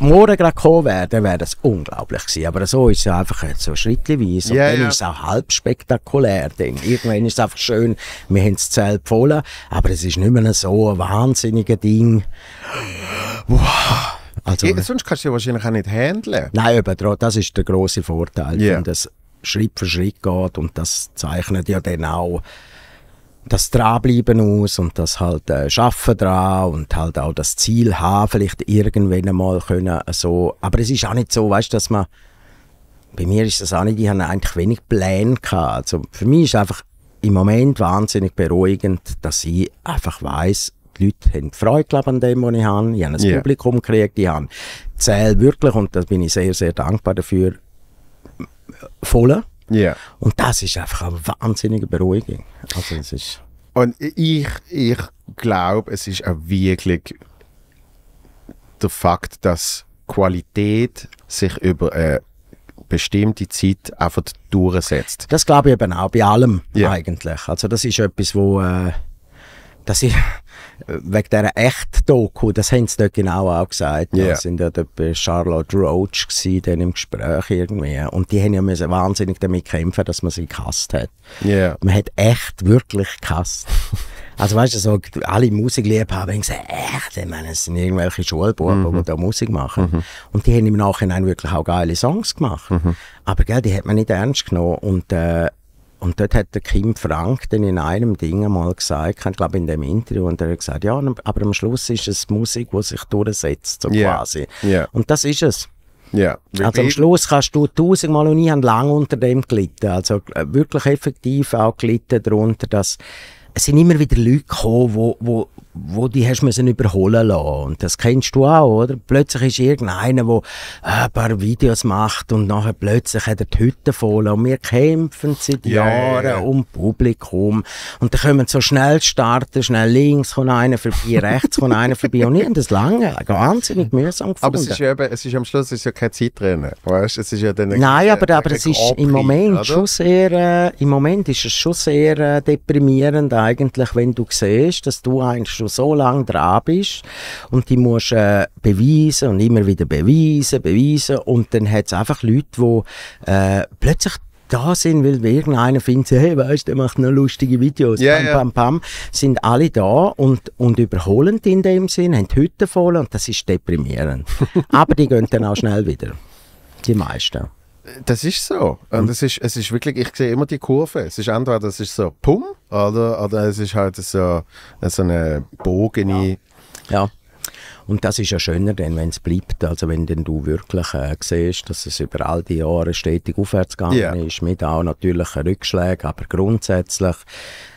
morgen gerade gekommen wäre, dann wäre das unglaublich gewesen. Aber so ist es einfach so schrittweise. Und dann yeah. ist es auch halb spektakulär. Denn Irgendwann ist es einfach schön, wir haben das Zelt voll, aber es ist nicht mehr so ein wahnsinniger Ding. Wow also, ja, sonst kannst du ja wahrscheinlich auch nicht handeln. Nein, aber das ist der große Vorteil, yeah. wenn das Schritt für Schritt geht und das zeichnet ja dann auch das Dranbleiben aus und das halt äh, Schaffen dran und halt auch das Ziel haben, vielleicht irgendwann einmal können äh, so. Aber es ist auch nicht so, weißt, dass man bei mir ist das auch nicht, ich hatte eigentlich wenig Pläne. Gehabt. Also für mich ist einfach im Moment wahnsinnig beruhigend, dass ich einfach weiß, die Leute haben Freude an dem, was ich habe. Ich habe ein yeah. Publikum gekriegt, ich habe Zähl wirklich, und da bin ich sehr, sehr dankbar dafür, voll. Yeah. Und das ist einfach eine wahnsinnige Beruhigung. Also es ist und ich, ich glaube, es ist auch wirklich der Fakt, dass Qualität sich über eine bestimmte Zeit einfach durchsetzt. Das glaube ich eben auch bei allem yeah. eigentlich. Also das ist etwas, wo äh, dass ich wegen dieser Echt-Doku, das haben sie dort genau auch gesagt. Yeah. Wir sind ja dort bei Charlotte Roach gewesen, dann im Gespräch irgendwie. Und die haben ja müssen wahnsinnig damit kämpfen, dass man sie gehasst hat. Yeah. Man hat echt wirklich gehasst. *laughs* Also weißt du, so, alle Musikliebhaber haben gesagt, echt, ich meine, es sind irgendwelche Schulbuben, mhm. die da Musik machen. Mhm. Und die haben im Nachhinein wirklich auch geile Songs gemacht. Mhm. Aber gell, die hat man nicht ernst genommen. Und äh, und dort hat der Kim Frank dann in einem Ding mal gesagt, ich glaube in dem Interview, und er hat gesagt, ja, aber am Schluss ist es Musik, die sich durchsetzt, so yeah. quasi. Yeah. Und das ist es. Yeah. Also am Schluss kannst du tausendmal und ich habe lange unter dem gelitten, also äh, wirklich effektiv auch gelitten darunter, dass es sind immer wieder Leute gekommen, wo, wo, wo die hast müssen überholen lassen. Und das kennst du auch, oder? Plötzlich ist irgendeiner, der äh, ein paar Videos macht und nachher plötzlich hat er die Hütte voll. Und wir kämpfen seit yeah. Jahren um Publikum. Und da kommen so schnell starten, schnell links kommt einer vorbei, *laughs* rechts kommt einer vorbei. Und ich habe das lange äh, wahnsinnig mühsam gefunden. Aber es ist ja eben, es ist am Schluss es ist ja kein Zeitrennen, weißt? Es ist ja dann Nein, aber, aber es ist im Moment oder? schon sehr, äh, im Moment ist es schon sehr äh, deprimierend eigentlich, wenn du siehst, dass du eigentlich du so lange dran bist und die musst äh, beweisen und immer wieder beweisen, beweisen und dann hat es einfach Leute, die äh, plötzlich da sind, weil irgendeiner findet, hey, weißt du, der macht noch lustige Videos, yeah, pam, pam, pam, sind alle da und, und überholend in dem Sinn, haben die Hütte voll und das ist deprimierend. *laughs* Aber die gehen dann auch schnell wieder, die meisten. Das ist so. Und mhm. es, ist, es ist wirklich, ich sehe immer die Kurve. Es ist entweder, das ist so, pum, oder? Oder es ist halt so, äh, so eine bogene. Ja. ja. Und das ist ja schöner, wenn es bleibt, also wenn denn du wirklich äh, siehst, dass es über all die Jahre stetig aufwärts gegangen yeah. ist, mit auch natürlichen Rückschlägen, aber grundsätzlich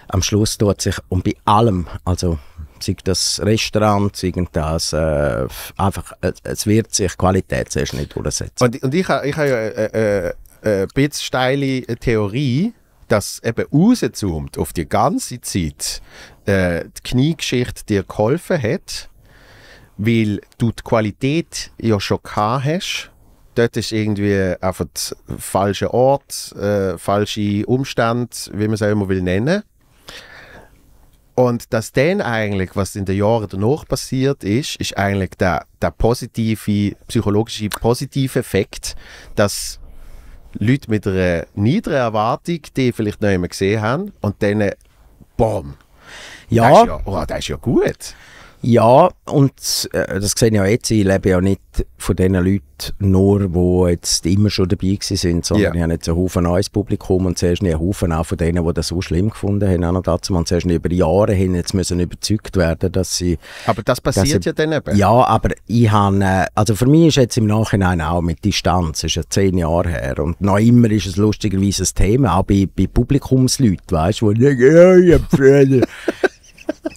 am Schluss tut sich, und bei allem, also sei das Restaurant, sei das, äh, einfach, äh, es wird sich Qualität zuerst nicht durchsetzen. Und, und ich, ich habe ja eine, eine, eine steile Theorie, dass eben rauszoomt auf die ganze Zeit äh, die Kniegeschichte dir geholfen hat, weil du die Qualität ja schon gehabt hast. Dort ist irgendwie einfach der falsche Ort, äh, falsche Umstände, wie man es auch immer will nennen. Und dass dann eigentlich, was in den Jahren danach passiert ist, ist eigentlich der, der positive, psychologische positive Effekt, dass Leute mit einer niedrigen Erwartung, die vielleicht noch einmal gesehen haben, und dann, boom. Ja. Das ist ja, oh, der ist ja gut. Ja, und äh, das sehe ich auch jetzt, ich lebe ja nicht von den Leuten nur, die jetzt immer schon dabei waren, sondern yeah. ich habe jetzt einen Haufen neues Publikum und zuerst einen Haufen auch von denen, die das so schlimm gefunden haben, auch noch dazu, und zuerst über Jahre hin jetzt müssen überzeugt werden, dass sie... Aber das passiert ich, ja dann eben. Ja, aber ich habe, äh, also für mich ist jetzt im Nachhinein auch mit Distanz, ist ja zehn Jahre her und noch immer ist es lustigerweise ein Thema, auch bei, bei Publikumsleuten, weißt du, die sagen, ja, ich habe Freunde. *laughs*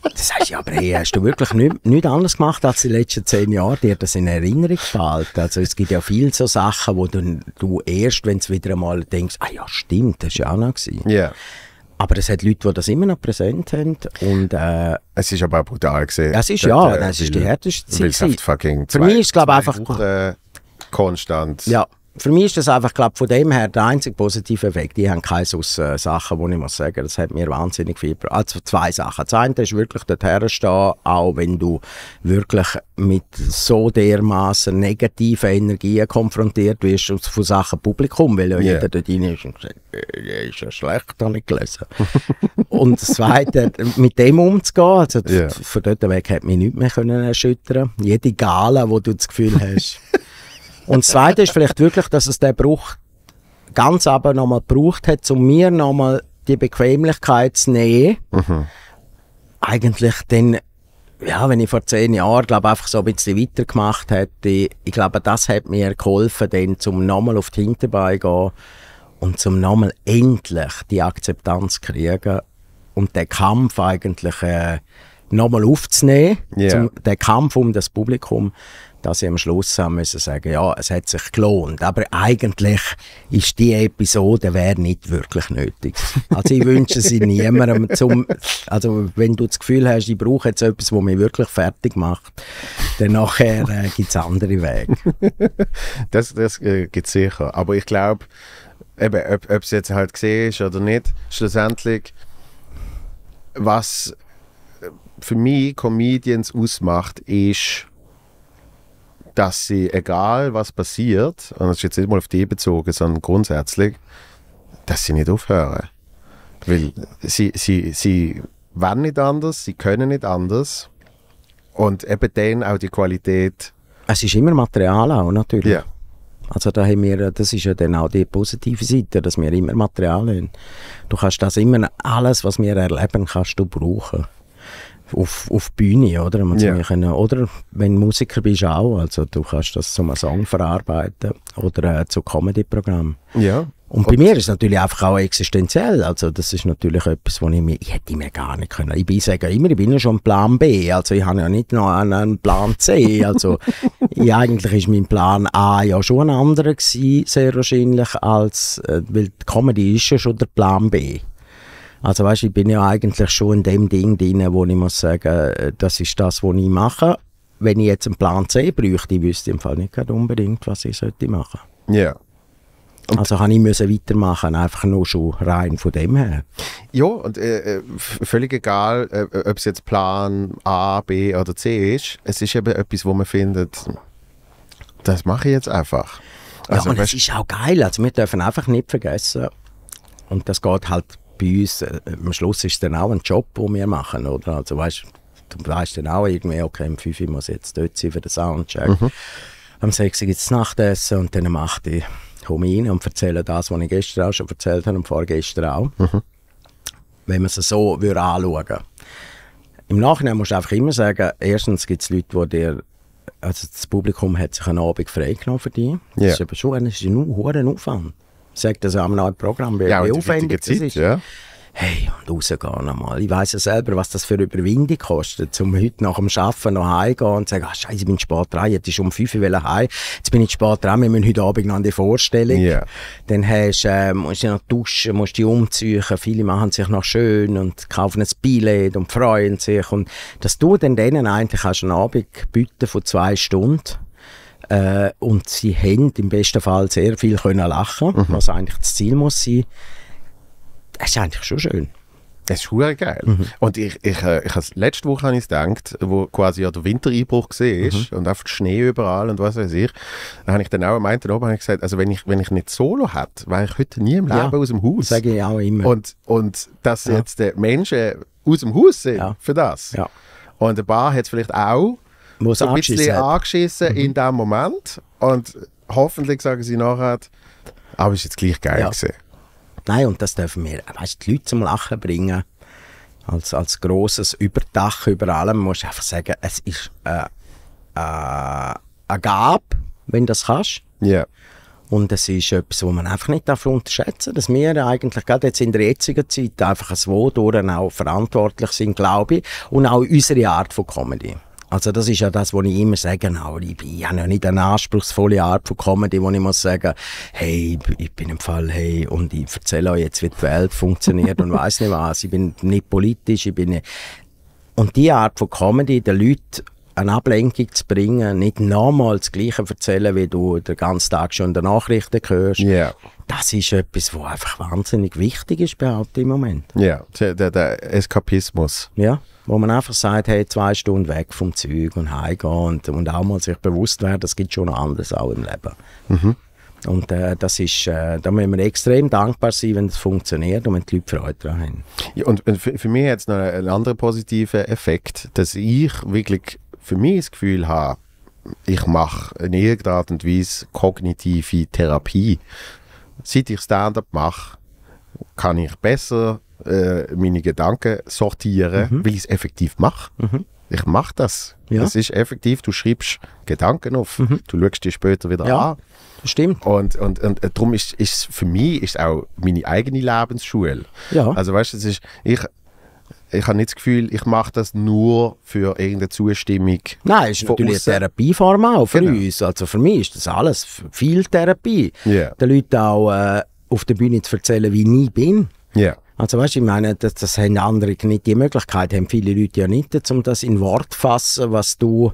Das heißt ja, aber hey, hast du wirklich nichts nicht anderes gemacht als die letzten zehn Jahre, dir das in Erinnerung gefällt? Also es gibt ja viele so Sachen, wo du, du erst, wenn es wieder einmal denkst, ah ja stimmt, das war ja auch noch. Gewesen. Yeah. Aber es hat Leute, die das immer noch präsent haben. Und, äh, es ist aber auch brutal gesehen. Es ist ja, das, ist die härteste Zeit. Für mich ist es glaube ich einfach... Wochen konstant. Ja für mich ist das einfach, glaube von dem her der einzige positive Effekt. Die haben keine sonst äh, Sachen, die ich muss sagen, das hat mir wahnsinnig viel gebracht. Also zwei Sachen. Das eine ist wirklich dorthin stehen, auch wenn du wirklich mit so dermaßen negativen Energien konfrontiert wirst von Sachen Publikum, weil ja yeah. jeder dort rein ist und sagt, äh, ist ja schlecht, habe ich gelesen. *laughs* und das Zweite, mit dem umzugehen, also yeah. von dort weg hat mich nichts mehr erschüttern können Jede Gala, wo du das Gefühl hast, *laughs* Und das Zweite ist vielleicht wirklich, dass es den Bruch ganz aber nochmal gebraucht hat, um mir nochmal die Bequemlichkeit zu nehmen. Mhm. Eigentlich dann, ja, wenn ich vor zehn Jahren, glaube einfach so ein bisschen weitergemacht hätte, ich glaube, das hat mir geholfen, dann zum nochmal auf die Hinterbeine gehen und zum nochmal endlich die Akzeptanz kriegen und den Kampf eigentlich äh, nochmal aufzunehmen, yeah. zum, den Kampf um das Publikum, dass ich am Schluss haben müssen sagen, ja, es hat sich gelohnt. Aber eigentlich ist die Episode wäre nicht wirklich nötig. Also ich wünsche sie niemandem. Zum, also wenn du das Gefühl hast, ich brauche jetzt etwas, was mich wirklich fertig macht, dann nachher äh, gibt es andere Wege. *laughs* das das äh, gibt es sicher. Aber ich glaube, eben, ob, ob es jetzt halt gesehen ist oder nicht, schlussendlich, was äh, für mich Comedians ausmacht, ist dass sie, egal was passiert, und das ist jetzt nicht mal auf die bezogen, sondern grundsätzlich, dass sie nicht aufhören. Weil sie, sie, sie wollen nicht anders, sie können nicht anders. Und eben dann auch die Qualität. Es ist immer Material auch, natürlich. Ja. Also da haben wir, das ist ja dann auch die positive Seite, dass wir immer Material haben. Du kannst das immer, alles, was wir erleben, kannst du brauchen auf, auf die Bühne, oder? Man yeah. können, oder wenn du Musiker bist auch, also du kannst das zu einem Song verarbeiten oder äh, zu Comedy-Programmen. Ja. Und bei mir ist es natürlich einfach auch existenziell. Also, das ist natürlich etwas, wo ich mir, ich hätte mir gar nicht können. Ich sage immer, ich bin ja schon Plan B. Also, ich habe ja nicht noch einen, einen Plan C. Also, *laughs* ich, eigentlich ist mein Plan A ja schon ein anderer gewesen, sehr wahrscheinlich, als, äh, weil die Comedy ist ja schon der Plan B. Also weißt, ich bin ja eigentlich schon in dem Ding drin, wo ich muss sagen, äh, das ist das, was ich mache. Wenn ich jetzt einen Plan C bräuchte, wüsste ich wüsste im Fall nicht unbedingt, was ich sollte machen. Ja. Yeah. also kann ich müssen weitermachen, einfach nur schon rein von dem her. Ja, und äh, äh völlig egal, äh, äh, ob es jetzt Plan A, B oder C ist, es ist eben etwas, wo man findet, das mache ich jetzt einfach. Also, ja, und es ist auch geil, also wir dürfen einfach nicht vergessen, und das geht halt bei uns, äh, am Schluss ist es dann auch ein Job, den wir machen, oder? Also weißt, du weißt dann auch irgendwie, okay, um 5 Uhr muss ich jetzt dort sein für den Soundcheck. Mhm. Am 6 Uhr gibt es Nachtessen und dann am 8 komme ich rein und erzähle das, was ich gestern auch schon erzählt habe und vorgestern auch. Mhm. Wenn man es so würde anschauen würde. Im Nachhinein musst du einfach immer sagen, erstens gibt es Leute, die dir also das Publikum hat sich einen Abend freigenommen für dich. Yeah. Das ist aber schon ein, ist ein hoher Aufwand sagt ah, das am neuen Programm, wie, ja, wie aufwendig Zeit, ist. Ja. Hey, und rausgehen einmal. Ich weiss ja selber, was das für Überwindung kostet, um heute nach dem Arbeiten noch heimgehen und zu sagen, ah, scheiße, ich bin spät dran, jetzt ist um 5 Uhr heim, jetzt bin ich spät dran, wir müssen heute Abend noch an die Vorstellung. Yeah. Dann hast, äh, musst du noch duschen, musst dich umziehen, viele machen sich noch schön und kaufen ein Billett und freuen sich. Und dass du dann denen eigentlich hast einen Abend von zwei Stunden äh, und sie haben im besten Fall sehr viel können lachen, mhm. was eigentlich das Ziel muss sein. Das ist eigentlich schon schön. Das ist hure geil. Mhm. Und ich, ich, äh, ich, ich letzte Woche habe ich es gedacht, wo quasi ja der Wintereinbruch war mhm. und einfach Schnee überall und was weiß ich, da habe ich dann auch am einen oben gesagt, also wenn ich, wenn ich nicht Solo hätte, wäre ich heute nie im Leben ja. aus dem Haus. Sage ich auch immer. Und, und dass ja. jetzt die Menschen aus dem Haus sind ja. für das. Und ein paar hat es vielleicht auch, muss so ein bisschen hat. angeschissen mhm. in dem Moment. Und hoffentlich sagen sie nachher, ah, aber es war jetzt gleich geil. Ja. Gewesen. Nein, und das dürfen wir, weißt, die Leute zum Lachen bringen. Als, als grosses Überdach über allem musst du einfach sagen, es ist äh, äh, eine Gabe, wenn du das kannst. Yeah. Und es ist etwas, wo man einfach nicht unterschätzen darf dass wir eigentlich gerade jetzt in der jetzigen Zeit einfach ein Wodurch auch verantwortlich sind, glaube ich, und auch unsere Art von Comedy. Also das ist ja das, was ich immer sage, aber ich bin ja nicht eine anspruchsvolle Art von Comedy, wo ich muss sagen, hey, ich bin im Fall, hey, und ich erzähle euch jetzt, wie die Welt funktioniert und weiß nicht was, ich bin nicht politisch, ich bin nicht und die Art von Comedy der Leute eine Ablenkung zu bringen, nicht nochmal das Gleiche erzählen, wie du den ganzen Tag schon in den Nachrichten hörst. Yeah. Das ist etwas, was einfach wahnsinnig wichtig ist, behaupte ich im Moment. Ja, yeah. der, der, Eskapismus. Ja, wo man einfach sagt, hey, zwei Stunden weg vom Zeug und heimgehen und, und auch mal sich bewusst werden, das gibt schon anderes auch im Leben. Mhm. Und äh, das ist, äh, da müssen wir extrem dankbar sein, wenn es funktioniert und wenn die Leute Freude daran haben. Ja, und für, für mich hat es noch einen anderen positiven Effekt, dass ich wirklich für mich das Gefühl habe, ich mache in irgendeiner Art und Weise kognitive Therapie. Seit ich Stand-up mache, kann ich besser äh, meine Gedanken sortieren, mhm. weil ich es effektiv mache. Mhm. Ich mache das. Ja. Das ist effektiv. Du schreibst Gedanken auf. Mhm. Du schaust die später wieder ja, an. Stimmt. Und, und, und, äh, darum ist es für mich ist auch meine eigene Lebensschule. Ja. Also weißt du, ich, ich habe nicht das Gefühl, ich mache das nur für irgendeine Zustimmung. Nein, es ist natürlich aussen. eine Therapieform auch für genau. uns. Also für mich ist das alles viel Therapie. Yeah. Den Leuten auch äh, auf der Bühne zu erzählen, wie ich bin. Yeah. Also weißt, ich meine, das, das haben andere nicht die Möglichkeit, haben viele Leute ja nicht, um das in Wort zu fassen, was du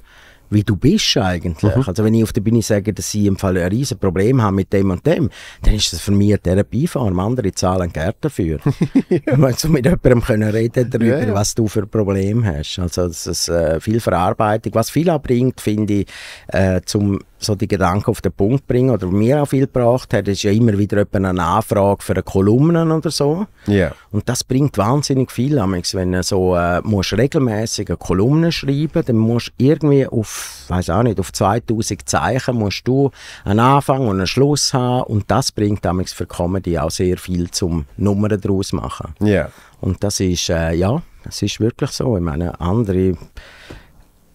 wie du bist eigentlich. Mhm. Also wenn ich auf der Bühne sage, dass sie im Fall ein riesen Problem haben mit dem und dem, dann ist das für mich eine Therapieform. Andere zahlen Geld dafür. *laughs* ja. Wenn du mit jemandem können reden darüber, ja, ja. was du für ein Problem hast. Also das ist äh, viel Verarbeitung. Was viel abbringt, finde ich, äh, zum so die Gedanken auf den Punkt bringen oder mir auch viel gebracht hat, ist ja immer wieder eine Anfrage für eine Kolumnen oder so. Yeah. Und das bringt wahnsinnig viel, wenn du so äh, regelmäßig eine Kolumne schreiben, dann musst du irgendwie auf, weiß auch nicht, auf 2000 Zeichen musst du einen Anfang und einen Schluss haben und das bringt damals für Comedy auch sehr viel zum Nummern daraus machen. Yeah. Und das ist, äh, ja, das ist wirklich so. Ich meine, andere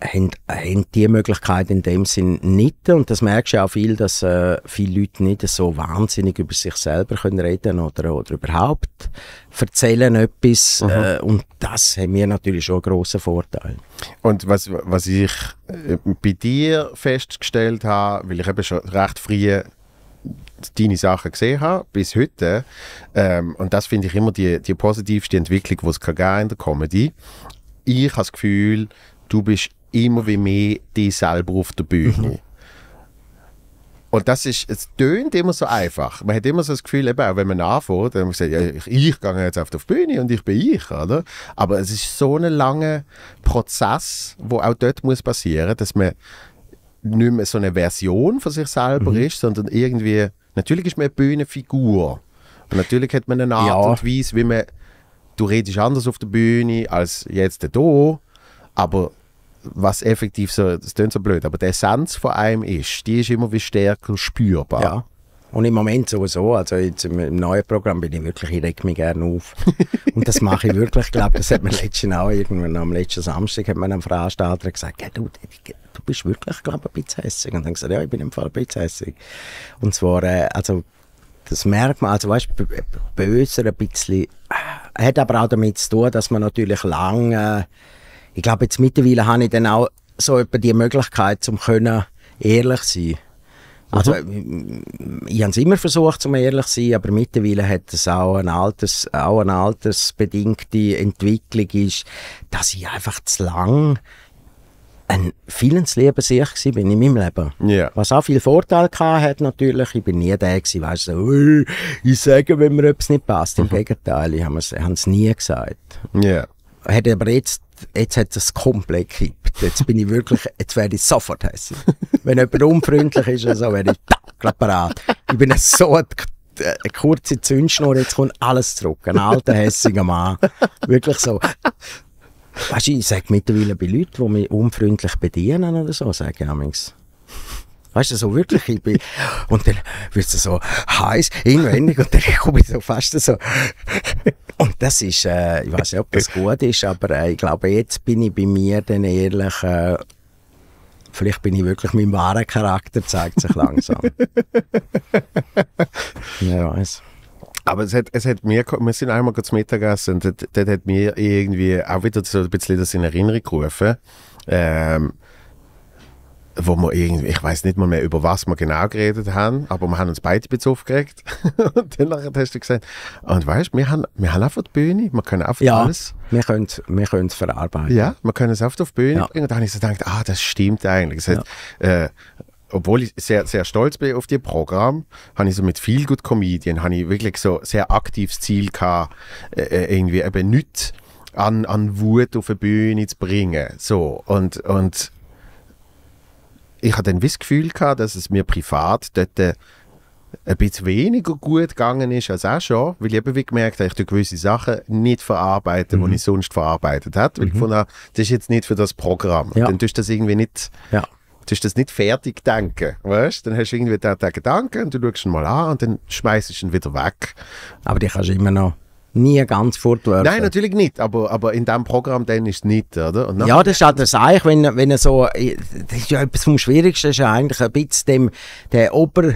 haben, haben die Möglichkeit in dem Sinn nicht. Und das merkst du auch viel, dass äh, viele Leute nicht so wahnsinnig über sich selber können reden oder, oder überhaupt erzählen etwas. Mhm. Äh, und das haben wir natürlich schon einen grossen Vorteil. Und was, was ich äh, bei dir festgestellt habe, weil ich eben schon recht früh deine Sachen gesehen habe, bis heute, ähm, und das finde ich immer die, die positivste Entwicklung, die es in der Comedy, ich habe das Gefühl, du bist immer wie mehr die selber auf der Bühne. Mhm. Und das ist, es tönt immer so einfach. Man hat immer so das Gefühl, eben auch wenn man anfängt, dann sagt, ja, ich, ich gehe jetzt auf die Bühne und ich bin ich, oder? Aber es ist so ein langer Prozess, wo auch dort muss passieren, dass man nicht mehr so eine Version von sich selber mhm. ist, sondern irgendwie, natürlich ist man eine Bühnenfigur. Und natürlich hat man eine Art ja. und Weise, wie man, du redest anders auf der Bühne als jetzt hier, aber was effektiv so, das klingt so blöd, aber der Essenz von einem ist, die ist immer wie stärker spürbar. Ja. Und im Moment sowieso, also jetzt im, neuen Programm bin ich wirklich, ich reg mich gerne auf. *laughs* Und das mache ich wirklich, ich glaube, das hat mir letzten auch irgendwann, am letzten Samstag hat man einem Veranstalter gesagt, du, du bist wirklich, glaube ich, ein bisschen hässig. Und dann gesagt, ja, ich bin im Fall ein bisschen hässig. Und zwar, äh, also, das merkt man, also weißt du, böser ein bisschen, äh, hat aber auch damit zu tun, dass man natürlich lange, äh, ich glaube, jetzt mittlerweile habe ich dann auch so etwa die Möglichkeit, um können ehrlich sein. Mhm. Also, ich, habe es immer versucht, um ehrlich zu sein, aber mittlerweile hat es auch eine, alters, auch eine altersbedingte Entwicklung ist, dass ich einfach zu lang ein vieles Leben sich war in meinem Leben. Yeah. Was auch viel Vorteil hat natürlich, ich bin nie der gewesen, weißt du, ich sage, wenn mir etwas nicht passt. Im mhm. Gegenteil, ich habe es nie gesagt. Yeah. Hat aber jetzt jetzt hat es komplett gekippt. Jetzt bin ich wirklich, jetzt werde ich sofort hässlich. Wenn jemand unfreundlich ist so, werde ich gleich parat. Ich bin so eine, äh, eine kurze Zündschnur, jetzt kommt alles zurück. Ein alter, hässiger Mann. Wirklich so. Weißt du, ich sage mittlerweile bei Leuten, die mich unfreundlich bedienen oder so, sage ich Weißt du, so wirklich, ich bin, und dann wird es so heiß, inwendig, und dann *laughs* komme ich so fast so. Und das ist, äh, ich weiß nicht, ob das gut ist, aber äh, ich glaube, jetzt bin ich bei mir dann ehrlich, äh, vielleicht bin ich wirklich, mein wahrer Charakter zeigt sich langsam. ja, *laughs* weiß. Aber es hat, es hat mir, wir sind einmal kurz Mittagessen und das, das hat mir irgendwie auch wieder so ein bisschen das in Erinnerung gerufen. Ähm, wo wir irgendwie, ich weiß nicht mal mehr, über was wir genau geredet haben, aber wir haben uns beide ein bisschen aufgeregt. *laughs* und dann hast du gesagt, und weißt, wir haben, wir haben einfach die Bühne, wir können einfach ja, alles. Wir können, wir können es verarbeiten. Ja, wir können es oft auf die Bühne ja. bringen. Und dann habe ich so gedacht, ah, das stimmt eigentlich. Das ja. äh, obwohl ich sehr, sehr stolz bin auf die Programm, habe ich so mit viel gut Comedian, habe ich wirklich so sehr aktives Ziel gehabt, äh, äh irgendwie eben nichts an, an Wut auf die Bühne zu bringen. So, und, und ich hatte dann das Gefühl, gehabt, dass es mir privat dort äh, ein bisschen weniger gut gegangen ist als auch schon, weil ich eben gemerkt habe, ich tue gewisse Sachen nicht verarbeiten, mhm. die ich sonst verarbeitet mhm. habe, weil mhm. ich fand, das ist jetzt nicht für das Programm. Ja. Dann tust du das irgendwie nicht... Ja du das nicht fertig denken, weißt? Dann hast du irgendwie den, den Gedanken und du schaust ihn mal an und dann schmeißt du ihn wieder weg. Aber die kannst du immer noch nie ganz fortwerfen. Nein, natürlich nicht, aber, aber in diesem Programm dann ist es nicht, oder? ja, das ist auch halt das eigentlich, wenn, wenn er so, äh, das ist ja etwas vom Schwierigsten, ist ja eigentlich ein bisschen dem, der Ober,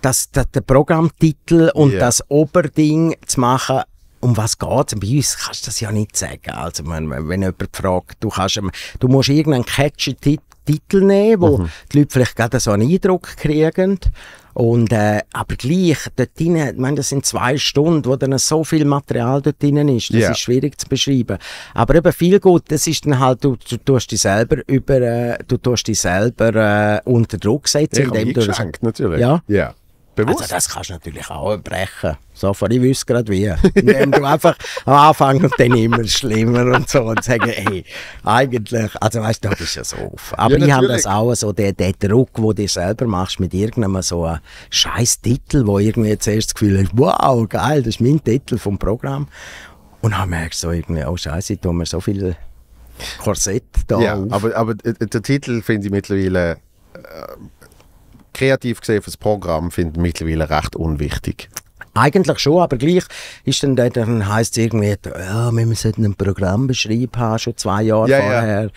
das, das, der Programmtitel und yeah. das Oberding zu machen, um was geht es? Bei uns kannst du das ja nicht sagen. Also, wenn, wenn jemand fragt, du, kannst, du musst irgendeinen catchy Titel nehmen, wo mhm. die Leute vielleicht gerade so einen Eindruck kriegen. Und, äh, aber gleich, dort drin, ich meine, das sind zwei Stunden, wo dann so viel Material dort drin ist. Das yeah. ist schwierig zu beschreiben. Aber eben viel gut, das ist dann halt, du, du tust dich selber über, äh, du tust dich selber, äh, unter Druck setzen. Ja, indem du, natürlich. Ja. Yeah. Bewusst? Also das kannst du natürlich auch brechen. Sofort, ich wüsste gerade wie. Indem du einfach am Anfang und dann immer schlimmer und so und sagen, hey, eigentlich, also weißt du, da bist du so auf. Aber ja, ich habe das auch so, der, den Druck, den du selber machst mit irgendeinem so scheiß Titel, wo irgendwie zuerst das Gefühl hast, wow, geil, das ist mein Titel vom Programm. Und dann merkst du so irgendwie, oh scheiße, ich tue mir so viel Korsett da Ja, auf. aber, aber äh, äh, der Titel finde ich mittlerweile... Äh, kreativ gesehen für das Programm finde finden mittlerweile recht unwichtig. Eigentlich schon, aber gleich ist dann, dann, dann heisst es irgendwie, ja, wir sollten ein Programm beschrieben haben, schon zwei Jahre ja, vorher. Ja.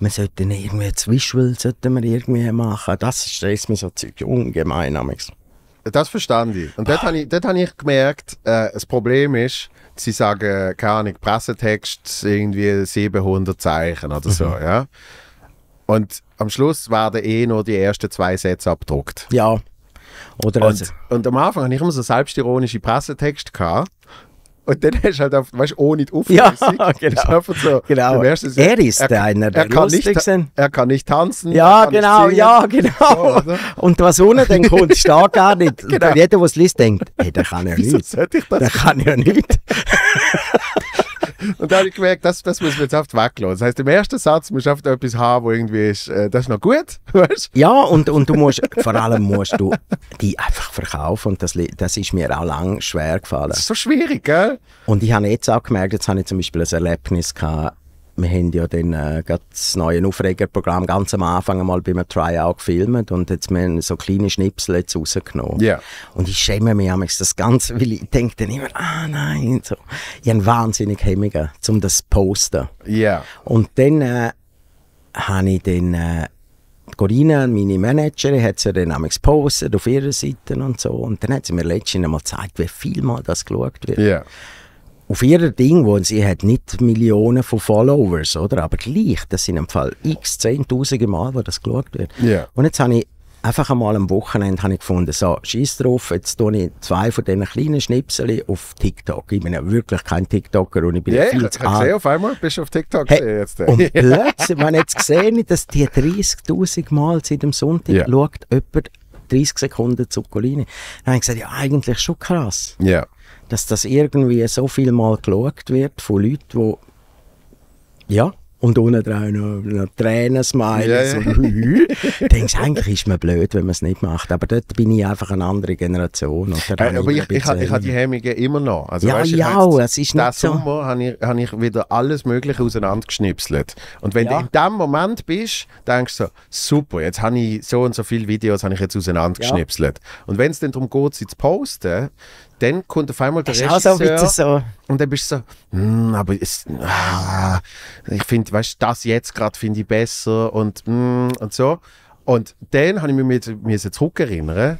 Wir sollten irgendwie das Visual sollten wir irgendwie machen. Das stresst mich so Zeug ungemein. Das verstand ich. Und dort ah. habe ich, hab ich gemerkt, äh, das Problem ist, sie sagen, keine Ahnung, Pressetext, irgendwie 700 Zeichen oder so, mhm. ja. Und am Schluss werden eh nur die ersten zwei Sätze abgedruckt. Ja. Oder und, also. und am Anfang hatte ich immer so selbstironische Pressetext. Gehabt. Und dann hast du halt, auf, weißt, ohne die Aufmerksamkeit. Ja, *laughs* genau. So, genau. Erstens, er ist er, einer der er kann, nicht, er kann nicht tanzen. Ja, genau, ja, genau. So, und was ohne den *laughs* kommt, steht gar nicht. Genau. Und jeder, der es liest, denkt, hey, der kann ja nichts. Der kann ja nicht. *laughs* Und da habe ich gemerkt, das, das muss man jetzt oft weglassen. Das heisst, im ersten Satz musst du oft etwas haben, wo irgendwie ist, äh, das ist noch gut, *laughs* weißt? Ja, und, und du musst, vor allem musst du die einfach verkaufen und das, das ist mir auch lang schwer gefallen. Das ist so schwierig, gell? Und ich habe jetzt auch gemerkt, jetzt habe ich zum Beispiel ein Erlebnis gehabt, wir haben ja dann äh, das neue Aufregerprogramm ganz am Anfang einmal bei einem Tryout gefilmt und jetzt haben wir so kleine Schnipsel jetzt rausgenommen. Yeah. Und ich schäme mich am das Ganze, weil ich denke dann immer, ah nein, so. ich habe wahnsinnig Hemmungen, um das zu posten. Yeah. Und dann äh, habe ich dann äh, Corinna, meine Managerin, hat es ja dann einmal gepostet auf ihrer Seite und so und dann hat sie mir letztens einmal gezeigt, wie viel mal das geschaut wird. Yeah auf ihrer Ding, wo sie hat nicht Millionen von Followers, oder? Aber gleich, das sind im Fall x zehntausende Mal, wo das geschaut wird. Yeah. Und jetzt habe ich einfach einmal am Wochenende habe ich gefunden, so, scheiß drauf, jetzt tue ich zwei von diesen kleinen Schnipseln auf TikTok. Ich bin ja wirklich kein TikToker und ich bin yeah, viel zu alt. gesehen auf einmal, bist du auf TikTok hey, jetzt. Und *laughs* plötzlich, man jetzt gesehen, dass die 30'000 Mal seit dem Sonntag yeah. schaut jemand 30 Sekunden Zuccolini. Dann habe ich gesagt, ja, eigentlich schon krass. Ja. Yeah dass das irgendwie so viel mal geschaut wird von Leuten, die ja, und ohne noch, noch Tränen, Smileys ja, ja. und denkst, eigentlich ist man blöd, wenn man es nicht macht. Aber dort bin ich einfach eine andere Generation. Äh, aber ich, ich, habe die Hemmungen immer noch. Also, ja, weißt, ja, jetzt, es ist nicht so. Sommer habe ich, hab ich wieder alles mögliche auseinandergeschnipselt. Und wenn ja. du in dem Moment bist, denkst du so, super, jetzt habe ich so und so viele Videos habe ich jetzt auseinandergeschnipselt. Ja. Und wenn es dann darum geht, sie zu posten, dann kommt auf einmal der Regisseur. Auch so bitte so. Und dann bist du so, mm, aber ist, ah, ich finde, weißt du, das jetzt gerade finde ich besser und, mm, und so. Und dann habe ich mich jetzt zurückerinnern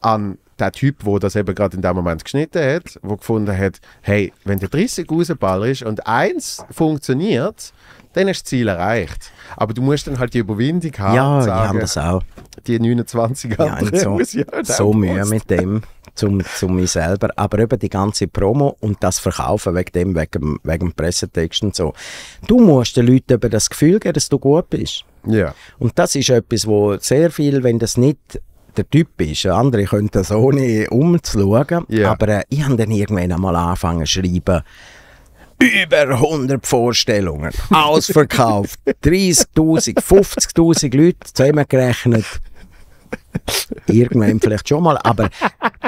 an den Typ, der das eben gerade in dem Moment geschnitten hat, wo gefunden hat, hey, wenn der 30 ist und eins funktioniert, dann hast du das Ziel erreicht. Aber du musst dann halt die Überwindung haben. Ja, sagen, die haben das auch. Die 29 ja, anderen so, muss ich halt So Mühe mit dem zum, zum mich selber. Aber eben die ganze Promo und das Verkaufen wegen dem, wegen, wegen dem Pressetext und so. Du musst den Leuten eben das Gefühl geben, dass du gut bist. Ja. Und das ist etwas, wo sehr viel, wenn das nicht der Typ ist. Andere können das ohne umzuschauen. Yeah. Aber äh, ich habe dann irgendwann einmal angefangen zu schreiben, über 100 Vorstellungen, ausverkauft, 30.000, *laughs* 50.000 Leute zusammengerechnet. *laughs* Irgendwann vielleicht schon mal, aber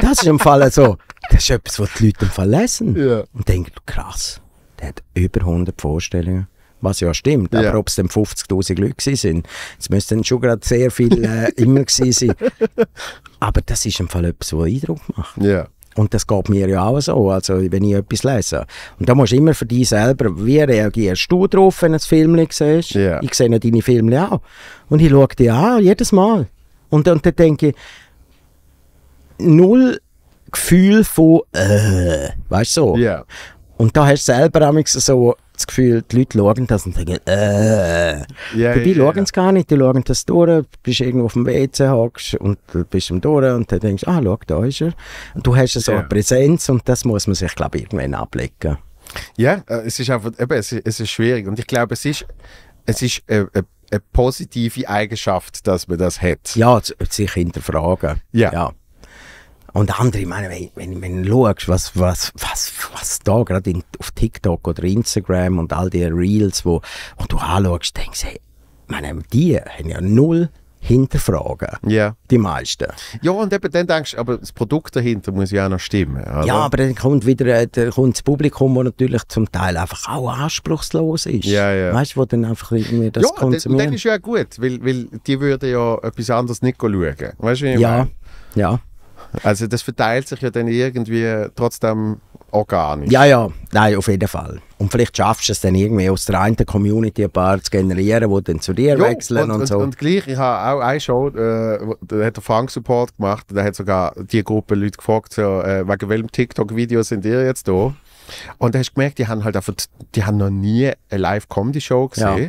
das ist im Fall so, das ist etwas, was die Leute im lesen ja. und denken, krass, der hat über 100 Vorstellungen. Was ja stimmt, ja. aber ob es dann 50.000 Leute sind, es müssten schon gerade sehr viele äh, immer gewesen sein. Aber das ist im Fall etwas, was Eindruck macht. Ja. Und das geht mir ja auch so, also wenn ich etwas lese. Und da musst du immer für dich selber, wie reagierst du drauf, wenn du ein Film siehst? Yeah. Ich sehe ja deine Filme auch. Und ich schaue dir an, jedes Mal. Und, und dann denke ich, null Gefühl von, äh, weißt du so. Yeah. Und da hast du selber so das Gefühl, die Leute schauen das und denken, äh. Yeah, Dabei yeah, schauen es gar nicht, die schauen das durch, bist irgendwo auf dem WC, hockst und bist am durch und dann denkst ah, schau, da ist er. Und du hast so eine Präsenz und das muss man sich, glaube ich, irgendwann ablegen. Ja, äh, es ist einfach, eben, es ist, es ist schwierig und ich glaube, es ist, es ist eine, äh, eine äh, eine positive Eigenschaft, dass man das hat. Ja, sich hinterfragen. Ja. ja. Und andere, ich meine, wenn, wenn, wenn du schaust, was, was, was, was da gerade auf TikTok oder Instagram und all die Reels, wo, wo du anschaust, denkst du, hey, meine, die haben ja null hinterfragen. Yeah. Die meisten. Ja, und eben dann denkst du, aber das Produkt dahinter muss ja auch noch stimmen. Oder? Ja, aber dann kommt wieder äh, dann kommt das Publikum, das natürlich zum Teil einfach auch anspruchslos ist. Ja, ja. Weißt du, wo dann einfach irgendwie das ja, konsumieren. Ja, dann ist ja gut, weil, weil die würden ja etwas anderes nicht schauen. Weißt du, wie ich ja. meine? ja. Also das verteilt sich ja dann irgendwie trotzdem organisch. Ja, ja, nein, auf jeden Fall. Und vielleicht schaffst du es dann irgendwie aus der einen Community ein paar zu generieren, die dann zu dir jo, wechseln und, und, und, so. Und gleich, ich habe auch eine Show, äh, da hat der Funk Support gemacht, da hat sogar die Gruppe Leute gefragt, so, äh, wegen welchem TikTok-Video sind ihr jetzt da? Und da hast du gemerkt, die haben halt einfach, die haben noch nie eine Live-Comedy-Show gesehen. Ja.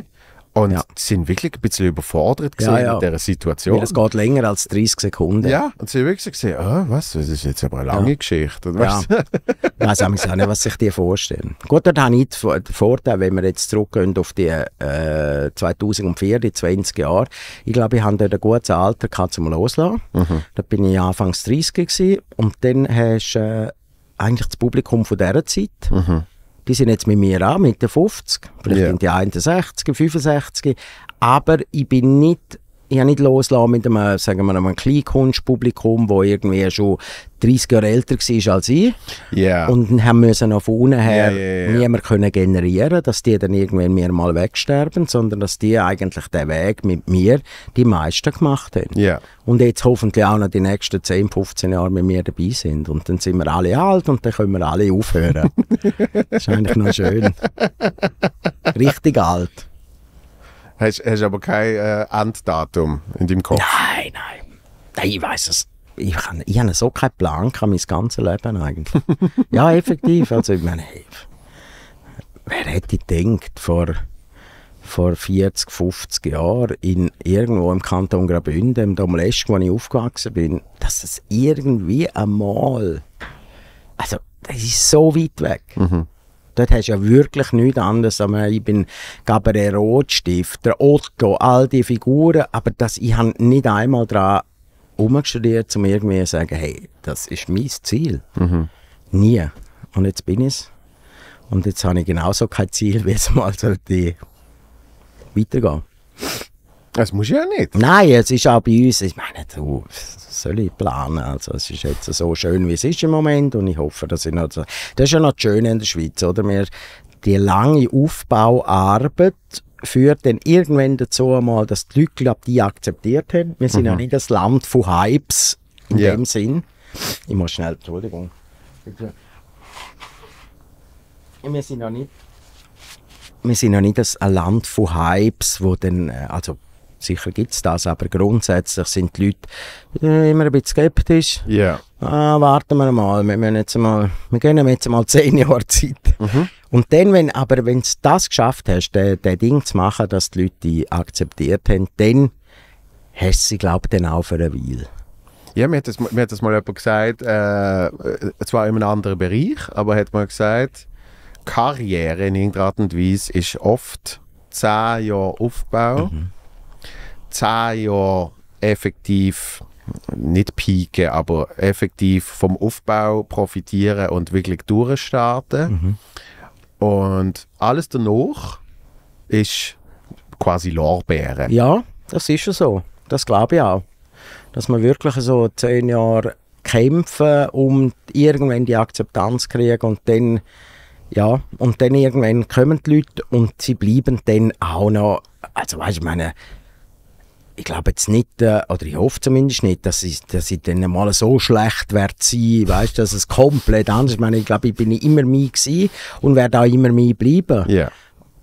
Und ja. sind wirklich ein bisschen überfordert ja, ja. mit dieser Situation. Ja, es geht länger als 30 Sekunden. Ja, und sie haben wirklich gesehen, oh, was, das ist jetzt aber eine lange ja. Geschichte. Und ja. *laughs* ich weiß auch nicht, was sich die vorstellen. Gut, dort habe ich den Vorteil, wenn wir jetzt zurückgehen auf die äh, 2004, die 20 Jahre. Ich glaube, ich habe dort ein gutes Alter gehabt, zum Loslassen. Mhm. Da bin ich anfangs 30 gewesen, und dann hast du äh, eigentlich das Publikum von dieser Zeit. Mhm die sind jetzt mit mir an, mit den 50, vielleicht yeah. sind die 61, 65, aber ich bin nicht ich habe nicht loslassen mit einem, sagen wir einem Kleinkunstpublikum, das irgendwie schon 30 Jahre älter war als ich. Yeah. Und dann haben wir noch von unten her yeah, yeah, niemand können generieren, dass die dann irgendwann mir mal wegsterben, sondern dass die eigentlich den Weg mit mir die meisten gemacht haben. Und jetzt hoffentlich auch noch die nächsten 10, 15 Jahre mit mir dabei sind. Und dann sind wir alle alt und dann können wir alle aufhören. *laughs* das ist eigentlich noch schön. Richtig alt. Hast, du aber kein äh, Enddatum in deinem Kopf? Nein, nein. Nein, ich weiß es. Ich, kann, ich habe so keinen Plan gehabt, mein ganzes Leben eigentlich. *laughs* ja, effektiv. Also ich meine, hey, wer hätte gedacht, vor, vor 40, 50 Jahren in, irgendwo im Kanton Graubünden, im Domlesch, wo ich aufgewachsen bin, dass es irgendwie einmal, also das ist so weit weg. Mhm. Dort hast du ja wirklich nichts anderes. Also, ich bin Gabriel Rotstift, der Otto, all die Figuren, aber das, ich habe nicht einmal daran umgestudiert, um irgendwie zu sagen, hey, das ist mein Ziel. Mhm. Nie. Und jetzt bin ich es. Und jetzt habe ich genauso kein Ziel, wie es mal sollte weitergehen. Das muss du ja nicht. Nein, es ist auch bei uns, ich meine, du soll ich planen. Also es ist jetzt so schön, wie es ist im Moment und ich hoffe, dass ich noch... Das ist ja noch das Schöne in der Schweiz, oder? Wir, die lange Aufbauarbeit führt dann irgendwann dazu einmal, dass die Leute, glaub, die akzeptiert haben. Wir sind mhm. ja nicht das Land von Hypes in yeah. dem Sinn. Ich muss schnell, Entschuldigung. Wir sind ja nicht... Wir nicht das Land von Hypes, wo dann... Äh, also Sicher gibt es das, aber grundsätzlich sind die Leute äh, immer ein bisschen skeptisch. Ja. Yeah. Ah, warten wir mal, wir, gehen jetzt mal, wir geben jetzt mal zehn Jahre Zeit. Mhm. Und dann, wenn, aber wenn du das geschafft hast, das Ding zu machen, dass die Leute die akzeptiert haben, dann hast du sie, glaube ich, dann auch für eine Weile. Ja, mir hat das, mir hat das mal jemand gesagt, äh, zwar in einem anderen Bereich, aber hat mal gesagt, Karriere in irgendeiner Art und Weise ist oft zehn Jahre Aufbau. Mhm zehn Jahre effektiv nicht pieken, aber effektiv vom Aufbau profitieren und wirklich durchstarten. Mhm. Und alles danach ist quasi Lorbeeren. Ja, das ist ja so. Das glaube ich auch. Dass man wirklich so zehn Jahre kämpfen, um irgendwann die Akzeptanz zu kriegen und dann, ja, und dann irgendwann kommen die Leute und sie bleiben dann auch noch, also weißt du, ich meine, ich glaube jetzt nicht, äh, oder ich hoffe zumindest nicht, dass ich, dass ich dann mal so schlecht werde sein, weißt dass es komplett anders ist. Ich ich glaube, ich bin immer mir und werde auch immer mir bleiben. Yeah.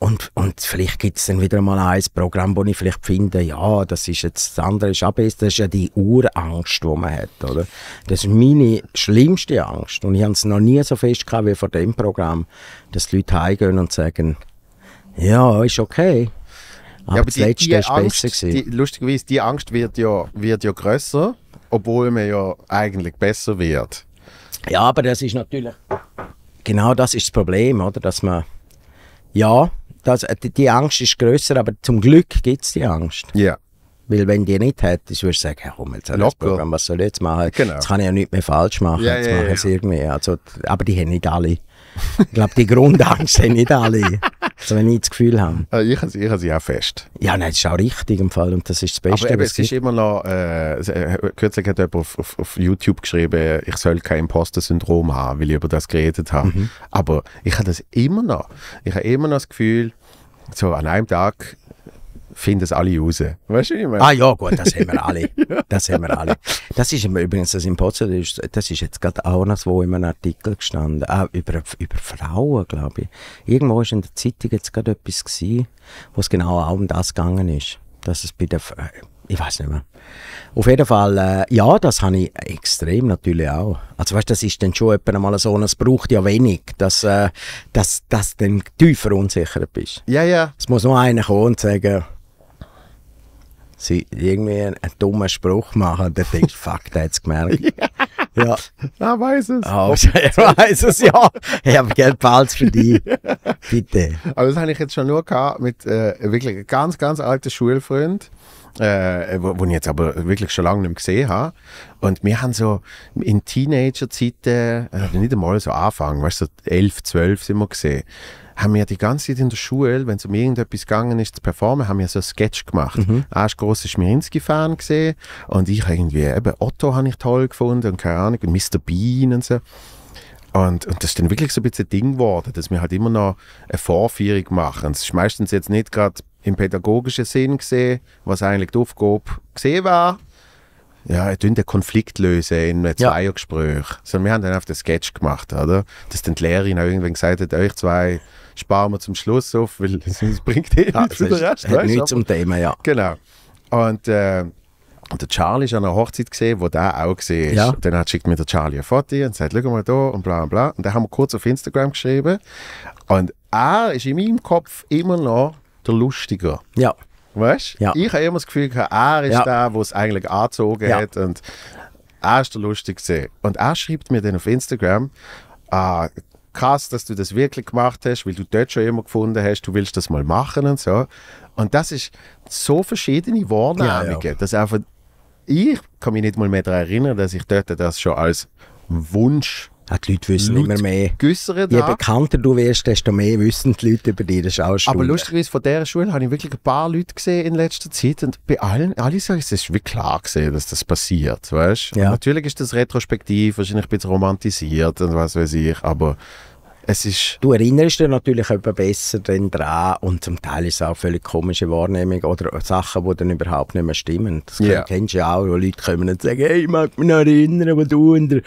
Und, und vielleicht gibt es dann wieder mal ein Programm, wo ich vielleicht finde, ja, das ist jetzt, das andere ist aber das ist ja die Urangst, die man hat, oder? Das ist meine schlimmste Angst. Und ich habe es noch nie so fest gehabt wie vor dem Programm, dass die Leute heimgehen und sagen, ja, ist okay. Aber, ja, aber das die, letzte die ist Angst, besser die, Lustigerweise, die Angst wird ja, wird ja grösser, obwohl man ja eigentlich besser wird. Ja, aber das ist natürlich... Genau das ist das Problem, oder? Dass man... Ja, das, die Angst ist grösser, aber zum Glück gibt es die Angst. Ja. Yeah. Weil wenn die nicht hättest, würdest du sagen, komm, jetzt habe das Programm, was soll ich jetzt machen? Genau. Jetzt kann ich ja nichts mehr falsch machen. Ja, jetzt ja, mache ja. irgendwie. Also, aber die haben nicht alle. ich glaube, die Grundangst haben nicht alle. *laughs* so also, wenn ich das Gefühl habe. Ah, ich, ich, ich habe sie auch fest. Ja, nein, das ist auch richtig im Fall und das ist das Beste. Aber eben, es, es ist immer noch, äh, äh, kürzlich hat jemand auf, auf, auf, YouTube geschrieben, ich soll kein Imposter-Syndrom haben, weil ich über das geredet habe. Mhm. Aber ich habe das immer noch. Ich habe immer noch das Gefühl, so an einem Tag finden es alle raus. Weißt du, was ich meine? Ah ja, gut, das haben wir alle. *laughs* Das haben wir alle. Das ist übrigens das Imposter, das ist jetzt gerade auch noch so in einem Artikel gestanden, ah, über, über Frauen, glaube ich. Irgendwo war in der Zeitung jetzt gerade etwas gewesen, wo es genau auch um das gegangen ist. Dass es bei der, ich weiß nicht mehr. Auf jeden Fall, äh, ja, das habe ich extrem natürlich auch. Also weißt, das ist dann schon etwa einmal so, es braucht ja wenig, dass, äh, dass, dass du dann tief verunsichert bist. Ja, ja. Es muss nur einer kommen und sagen, sie irgendwie einen, einen dummen Spruch machen, dann denkst du, *laughs* fuck, der hat es gemerkt. ja. ja. Er *laughs* weiß es. Oh, ah, er *laughs* weiß es, ja. Ich habe gerne Pals für dich. Bitte. Aber das habe ich jetzt schon nur gehabt mit äh, wirklich einem ganz, ganz alten Schulfreund äh, wo, wo, ich jetzt aber wirklich schon lange nicht mehr gesehen habe. Und wir haben so in Teenagerzeiten, äh, nicht einmal so anfangen, weißt du, so 11, 12 sind wir gesehen haben wir die ganze Zeit in der Schule, wenn es um irgendetwas gegangen ist, zu performen, haben wir so einen Sketch gemacht. Mhm. Er ist grosser Schmirinski-Fan gesehen und ich irgendwie, eben Otto habe ich toll gefunden und keine Ahnung, und Mr. Bean und so. Und, und, das ist dann wirklich so ein bisschen ein Ding geworden, dass wir halt immer noch eine Vorführung machen. Es ist meistens jetzt nicht gerade im pädagogischen Sinn gesehen, was eigentlich die Aufgabe gesehen war. Ja, wir den Konflikt lösen in einem ja. Zweiergespräch. Sondern wir haben dann auf den Sketch gemacht, oder? Dass dann die Lehrerin auch irgendwann gesagt hat, euch zwei sparen wir zum Schluss auf, weil *laughs* sonst bringt eh ja, ah, nichts der Rest. Hat nichts zum Thema, ja. Genau. Und äh, und der Charlie ist an einer Hochzeit gesehen, wo der auch gesehen ist. Ja. dann hat schickt mir der Charlie ein Foto und sagt, schau mal da und bla bla. Und dann haben wir kurz auf Instagram geschrieben. Und er ist in meinem Kopf immer noch der Lustiger. Ja. Weißt ja. Ich habe immer das Gefühl gehabt, er ist ja. der, der es eigentlich angezogen hat. Und er ist der Lustige. Und er schreibt mir dann auf Instagram, ah, krass, dass du das wirklich gemacht hast, weil du dort schon immer gefunden hast, du willst das mal machen und so. Und das ist so verschiedene Wahrnehmungen, ja, ja. dass einfach ich kann mich nicht mal mehr daran erinnern, dass ich dort das schon als Wunsch ja, die Leute wissen Leute immer mehr. Geäussert Je bekannter du wirst, desto mehr wissen die Leute über dich. Das ist auch Aber lustigerweise, von dieser Schule habe ich wirklich ein paar Leute gesehen in letzter Zeit und bei allen, alle sagen, es ist wie klar gesehen, dass das passiert, weißt? Ja. Natürlich ist das retrospektiv, wahrscheinlich ein bisschen romantisiert und was weiß ich, aber es ist, du erinnerst dich natürlich etwas besser dran und zum Teil ist es auch völlig komische Wahrnehmung oder Sachen, die dann überhaupt nicht mehr stimmen. Das yeah. kennst du ja auch, wo Leute kommen und sagen, hey, ich mag mich noch erinnern, wo du in der,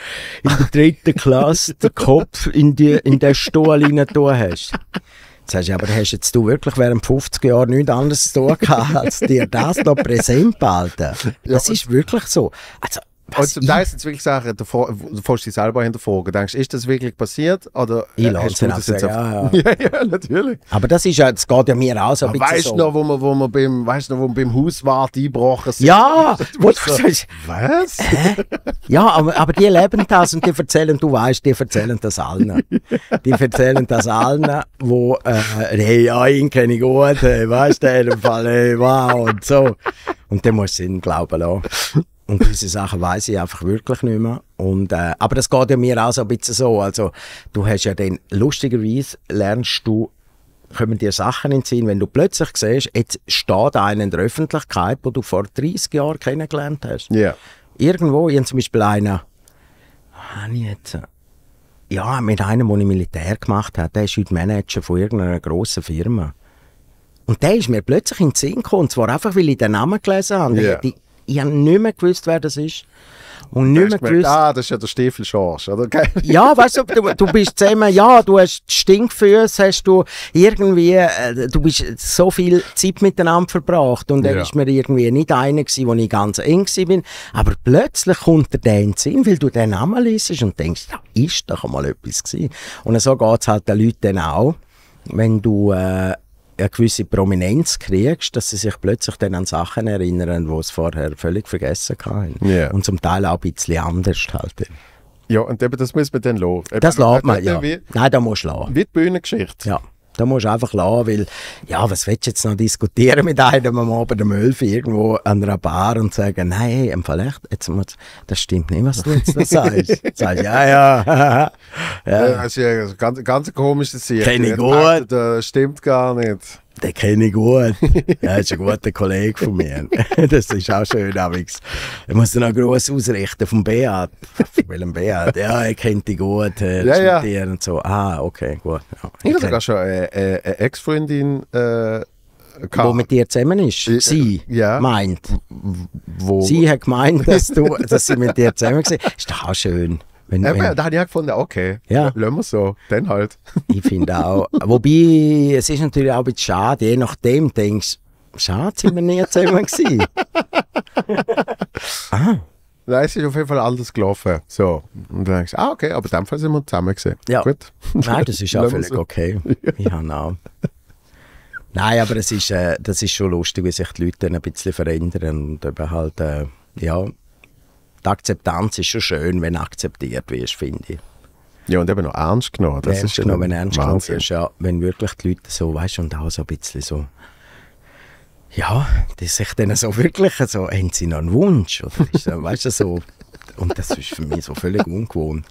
in der dritten Klasse den Kopf in, die, in den Stuhl reingetan hast. Jetzt sagst du aber hast jetzt du wirklich während 50 Jahren nichts anderes zu tun gehabt, als dir das noch präsent behalten. Das ist wirklich so. Also, und zum Teil sind es wirklich Sache, du fährst dich selber hinterfragen. Denkst ist das wirklich passiert? Oder äh, ich äh, hast du das jetzt ja, ja. *laughs* ja, ja, natürlich. Aber das ist ja, das geht ja mir auch so ein Weißt du so. noch, wo wir, wo wir beim, weißt noch, wo wir beim Hauswart eingebrochen sind? Ja! *laughs* Was? So, was? Äh? Ja, aber, aber die leben das und die erzählen, du weißt, die erzählen das allen. Die erzählen das allen, wo, äh, hey, ja, ihn kenne ich gut, hey, weißt du, in dem Fall, hey, wow, und so. Und dann musst du ihnen glauben lassen. Und diese Sachen weiß ich einfach wirklich nicht mehr. Und, äh, aber das geht ja mir auch so ein bisschen so. Also, du hast ja dann, lustigerweise lernst du, kommen dir Sachen entziehen, wenn du plötzlich siehst, jetzt steht einer in der Öffentlichkeit, wo du vor 30 Jahren kennengelernt hast. Ja. Yeah. Irgendwo, ich habe zum Beispiel einen, habe ich jetzt, ja, mit einem, den ich Militär gemacht habe, der ist heute Manager von irgendeiner grossen Firma. Und der ist mir plötzlich in den Sinn gekommen, und zwar einfach, weil ich den Namen gelesen habe. Yeah. Ich hätte ich habe nicht mehr gewusst, wer das ist. Und nicht mehr gewusst. Ah, das ist ja der Stiefel oder? Ja, weißt du, du, du bist zusammen, ja, du hast Stinkfüße, hast du irgendwie, äh, du bist so viel Zeit miteinander verbracht und dann ja. ist mir irgendwie nicht einer gewesen, wo ich ganz eng bin. Aber plötzlich kommt der den Sinn, weil du den Namen liest und denkst, ja, ist doch mal etwas gewesen. Und so geht's halt den Leuten dann auch, wenn du, äh, eine gewisse Prominenz kriegst, dass sie sich plötzlich dann an Sachen erinnern, die sie vorher völlig vergessen haben. Yeah. Und zum Teil auch ein bisschen anders halt. Ja, und eben, das muss man dann lassen. das lässt man, ja. Wie, Nein, da musst du lassen. Wie die Bühnengeschichte. Ja. Da musst du einfach lassen, weil, ja, was willst du jetzt noch diskutieren mit einem am Abend um 11 Uhr irgendwo an einer Bar und sagen, nein, hey, im Fall jetzt muss, das stimmt nicht, was du jetzt da sagst. *laughs* sagst, ja, ja. *laughs* ja. Das ist ja ganz, ganz komische Szene. Kenne ich gut. Äh, das stimmt gar nicht. Den kenne ich gut. Er ist ein guter Kollege von mir. *laughs* Das ist auch schön, Amix. Ich muss noch groß ausrichten vom Beat. Von welchem Beat? Ja, er kennt dich gut. Äh, ja, ja. Mit dir und so. Ah, okay, gut. Ja, ich habe sogar schon eine, eine Ex-Freundin. Äh gehabt. Wo mit dir zusammen ist. Äh, sie äh, ja. meint. Wo? Sie hat gemeint, dass, du, dass sie mit dir zusammen war. Ist doch auch schön. Wenn, Eben, wenn, da habe ich auch gefunden, okay, ja. lassen wir so, dann halt. *laughs* ich finde auch. Wobei, es ist natürlich auch ein bisschen schade, je nachdem denkst du, schade, sind wir nie zusammen gewesen. *laughs* ah. Nein, es ist auf jeden Fall anders gelaufen. So. Und dann denkst du, ah, okay, aber in dem Fall sind wir zusammen gewesen. Ja. Gut. Nein, das ist *laughs* auch völlig so. okay. Ja, ja genau. Nein, aber es ist, äh, das ist schon lustig, wie sich die Leute dann ein bisschen verändern und eben halt, äh, ja, die Akzeptanz ist schon schön, wenn akzeptiert wirst, finde ich. Ja, und eben noch ernst genommen. Das ernst ist genommen, ernst genommen wirst, ja. Wenn wirklich die Leute so, weißt und auch so ein bisschen so, ja, die sich dann so wirklich so, haben sie noch einen Wunsch? Oder ist, weißt du, so, und das ist für mich so völlig ungewohnt.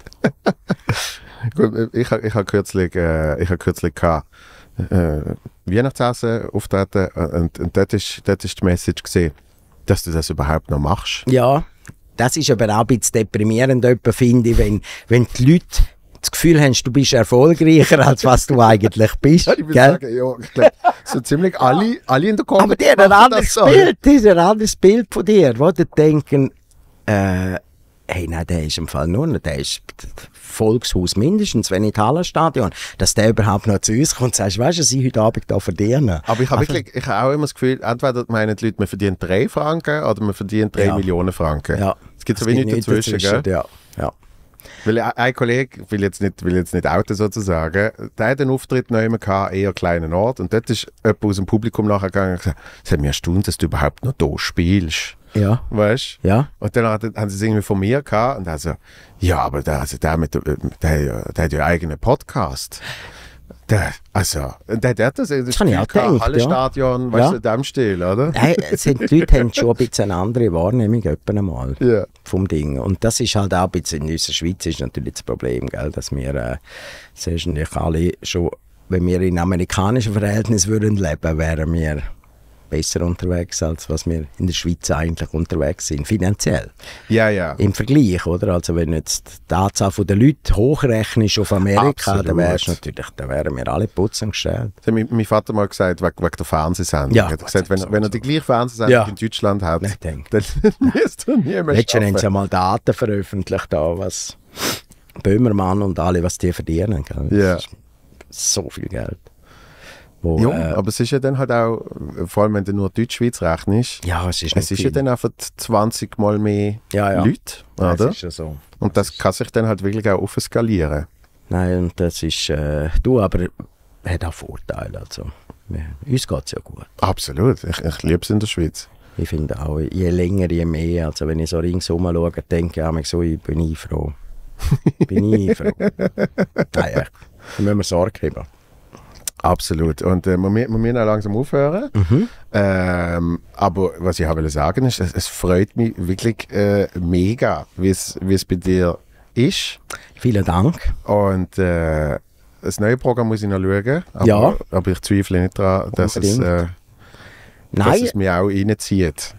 *laughs* Gut, ich, ich habe kürzlich, äh, ich habe kürzlich gehabt, äh, Weihnachtsessen auftreten äh, und, und, dort war ist, ist die Message, gewesen, dass du das überhaupt noch machst. Ja, das ist aber auch ein bisschen deprimierend, finde ich, wenn, wenn die Leute das Gefühl haben, du bist erfolgreicher, *laughs* als was du eigentlich bist. ja, ich würde sagen, ja, ich glaube, so ziemlich alle, alle in der Kommentare. Aber die haben ein anderes Bild, die haben ein anderes Bild von dir, wo die denken, äh, hey, nein, der ist im Fall nur noch, der ist Volkshaus mindestens, wenn nicht Hallenstadion, dass der überhaupt noch zu uns kommt und sagst, weißt du, sie heute Abend hier verdienen. Aber ich habe also- wirklich, ich habe auch immer das Gefühl, entweder meinen die Leute, man verdient drei Franken oder man verdient drei ja. Millionen Franken. Ja. Es gibt so wenig dazwischen, dazwischen, gell? Ja, ja. Weil äh, ein Kollege, will jetzt nicht, will jetzt nicht outen sozusagen, der hat einen Auftritt noch immer gehabt, eher kleinen Ort. Und dort ist jemand aus dem Publikum nachher gegangen und gesagt, es hat mir erstaunt, dass du überhaupt noch hier spielst. Ja. Weißt du? Ja. Und dann haben sie es irgendwie von mir gehabt. Und also, ja, aber der, also der, mit, der, der, hat ja einen eigenen Podcast. Der, also, der, der hat das, das, das kann ich auch denken, Hallestadion, ja. weißt ja. du, in dem Stil, oder? Nein, die Leute haben schon ein bisschen eine andere Wahrnehmung mal ja. vom Ding. Und das ist halt auch ein bisschen, in unserer Schweiz ist natürlich das Problem, gell, dass wir, äh, alle schon, wenn wir in amerikanischen Verhältnissen würden leben, wären wir besser unterwegs, als was wir in der Schweiz eigentlich unterwegs sind, finanziell. Ja, ja. Im Vergleich, oder? Also wenn jetzt die Anzahl der Leute hochrechnest auf Amerika, dann, wär's natürlich, dann wären wir alle putzen gestellt. Das hat mein, mein Vater mal gesagt, wegen, wegen der Fernsehsendung. Ja, er hat gesagt, wenn, wenn er die gleiche Fernsehsendung ja. in Deutschland hat, dann *laughs* müsst ihr nie mehr Jetzt haben sie mal Daten veröffentlicht, da, was Böhmermann und alle, was die verdienen. Gell? Ja. So viel Geld. Wo, ja, äh, aber es ist ja dann halt auch, vor allem wenn du nur Deutschschweiz rechnest, ja, es ist, es ist ja dann einfach 20 Mal mehr ja, ja. Leute, oder? Das ist ja so. Und das, das kann sich dann halt wirklich auch aufskalieren. Nein, und das ist, äh, du, aber hat auch Vorteile, also uns geht es ja gut. Absolut, ich, ich liebe es in der Schweiz. Ich finde auch, je länger, je mehr, also wenn ich so ringsum schaue, denke ich so, ich bin ich froh. bin ich froh. *laughs* Naja, da müssen wir Sorge haben. Absolut. Und äh, wir, wir müssen auch langsam aufhören. Mhm. Ähm, aber was ich will sagen ist, es, es freut mich wirklich äh, mega, wie es bei dir ist. Vielen Dank. Und äh, das neue Programm muss ich noch schauen. Aber, ja. aber ich zweifle nicht daran, dass es, äh, dass es mich auch reinzieht.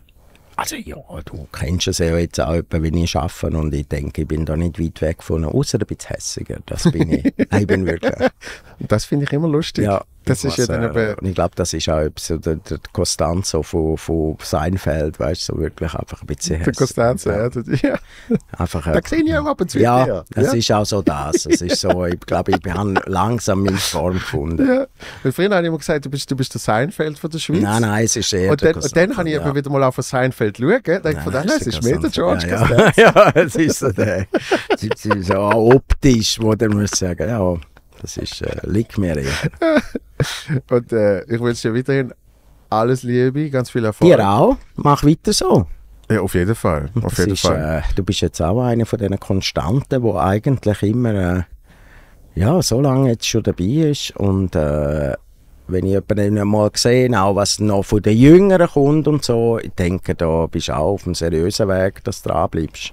Also ja, du kennst es ja jetzt auch, wenn ich arbeite und ich denke, ich bin da nicht weit weg von, außer ein bisschen hässiger, das bin ich, *laughs* ich bin wirklich. Und das finde ich immer lustig. Ja, das ist ja dann äh, aber. Und ich glaube, das ist auch so der, der Costanzo von, von Seinfeld, weißt du, so wirklich einfach ein bisschen. Der Costanzo, ja. ja. Einfach, da sehe ich auch ab und zu. Ja, ja, es ist auch so das. Es ist so, ich glaube, ich habe langsam meine Form gefunden. Ja. Weil früher habe ich immer gesagt, du bist, du bist der Seinfeld von der Schweiz. Nein, nein, es ist eher. Und dann, und dann habe ich ja. wieder mal auf Seinfeld schauen, denke von dem, es ist mehr der George ja, ja. *laughs* ja, es ist so der. so optisch, wo dann muss ich sagen, ja. Das ist, äh, liegt mir eher. Und äh, ich wünsche dir weiterhin alles Liebe, ganz viel Erfolg. Dir auch. Mach weiter so. Ja, auf jeden Fall. Auf jeden ist, Fall. Äh, du bist jetzt auch einer von diesen Konstanten, wo eigentlich immer äh, ja, so lange jetzt schon dabei ist und äh, wenn ich jemanden mal sehe, auch was noch von den Jüngeren kommt und so, ich denke, da bist du auch auf einem seriösen Weg, dass du dranbleibst.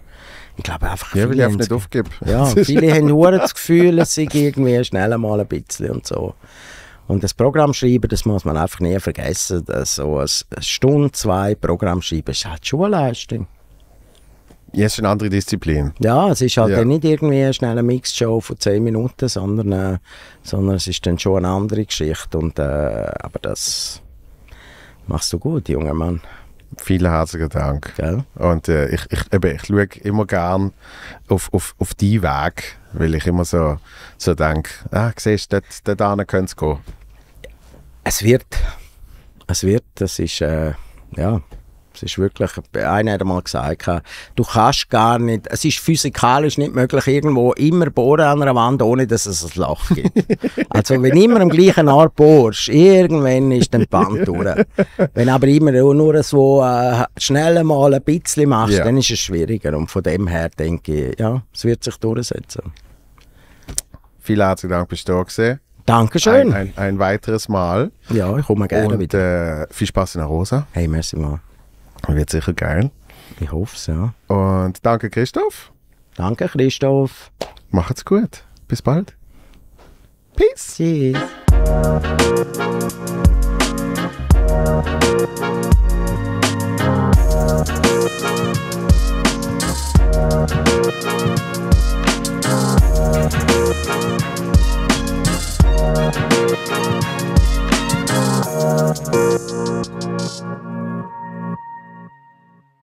Ich glaube einfach ja, viele. Ja, nicht aufgeben. Ja, viele *laughs* haben nur das Gefühl, es sei irgendwie schnell mal ein bisschen und so. Und das Programm schreiben, das muss man einfach nie vergessen. So eine Stunde, zwei Programm schreiben ist halt Schulleistung. Ja, es ist eine andere Disziplin. Ja, es ist halt ja. nicht irgendwie eine schnelle Mixshow von zehn Minuten, sondern, äh, sondern es ist dann schon eine andere Geschichte. Und, äh, aber das machst du gut, junger Mann. Vielen herzlichen Dank. Gell? Und äh, ich, ich, eben, ich schaue immer gern auf, auf, auf deinen Weg, weil ich immer so, so denke, ah, siehst du, dort, dort könnte es gehen. Es wird. Es wird, das ist, äh, ja, es ist wirklich, einer hat einmal gesagt, äh, du kannst gar nicht, es ist physikalisch nicht möglich, irgendwo immer bohren an einer Wand, ohne dass es ein Loch gibt. *laughs* also wenn immer am gleichen Ort bohrst, irgendwann ist dann die Band *laughs* durch. Wenn aber immer nur so äh, schnell mal ein bisschen machst, ja. dann ist es schwieriger. Und von dem her denke ich, ja, es wird sich durchsetzen. Vielen herzlichen Dank, bist du da gewesen. Dankeschön. Ein, ein, ein, weiteres Mal. Ja, ich komme gerne Und, wieder. Äh, viel Spaß in der Rosa. Hey, merci mal. Wird sicher geil. Ich hoffe es, ja. Und danke, Christoph. Danke, Christoph. Macht's gut. Bis bald. Peace. Tschüss. Thank you.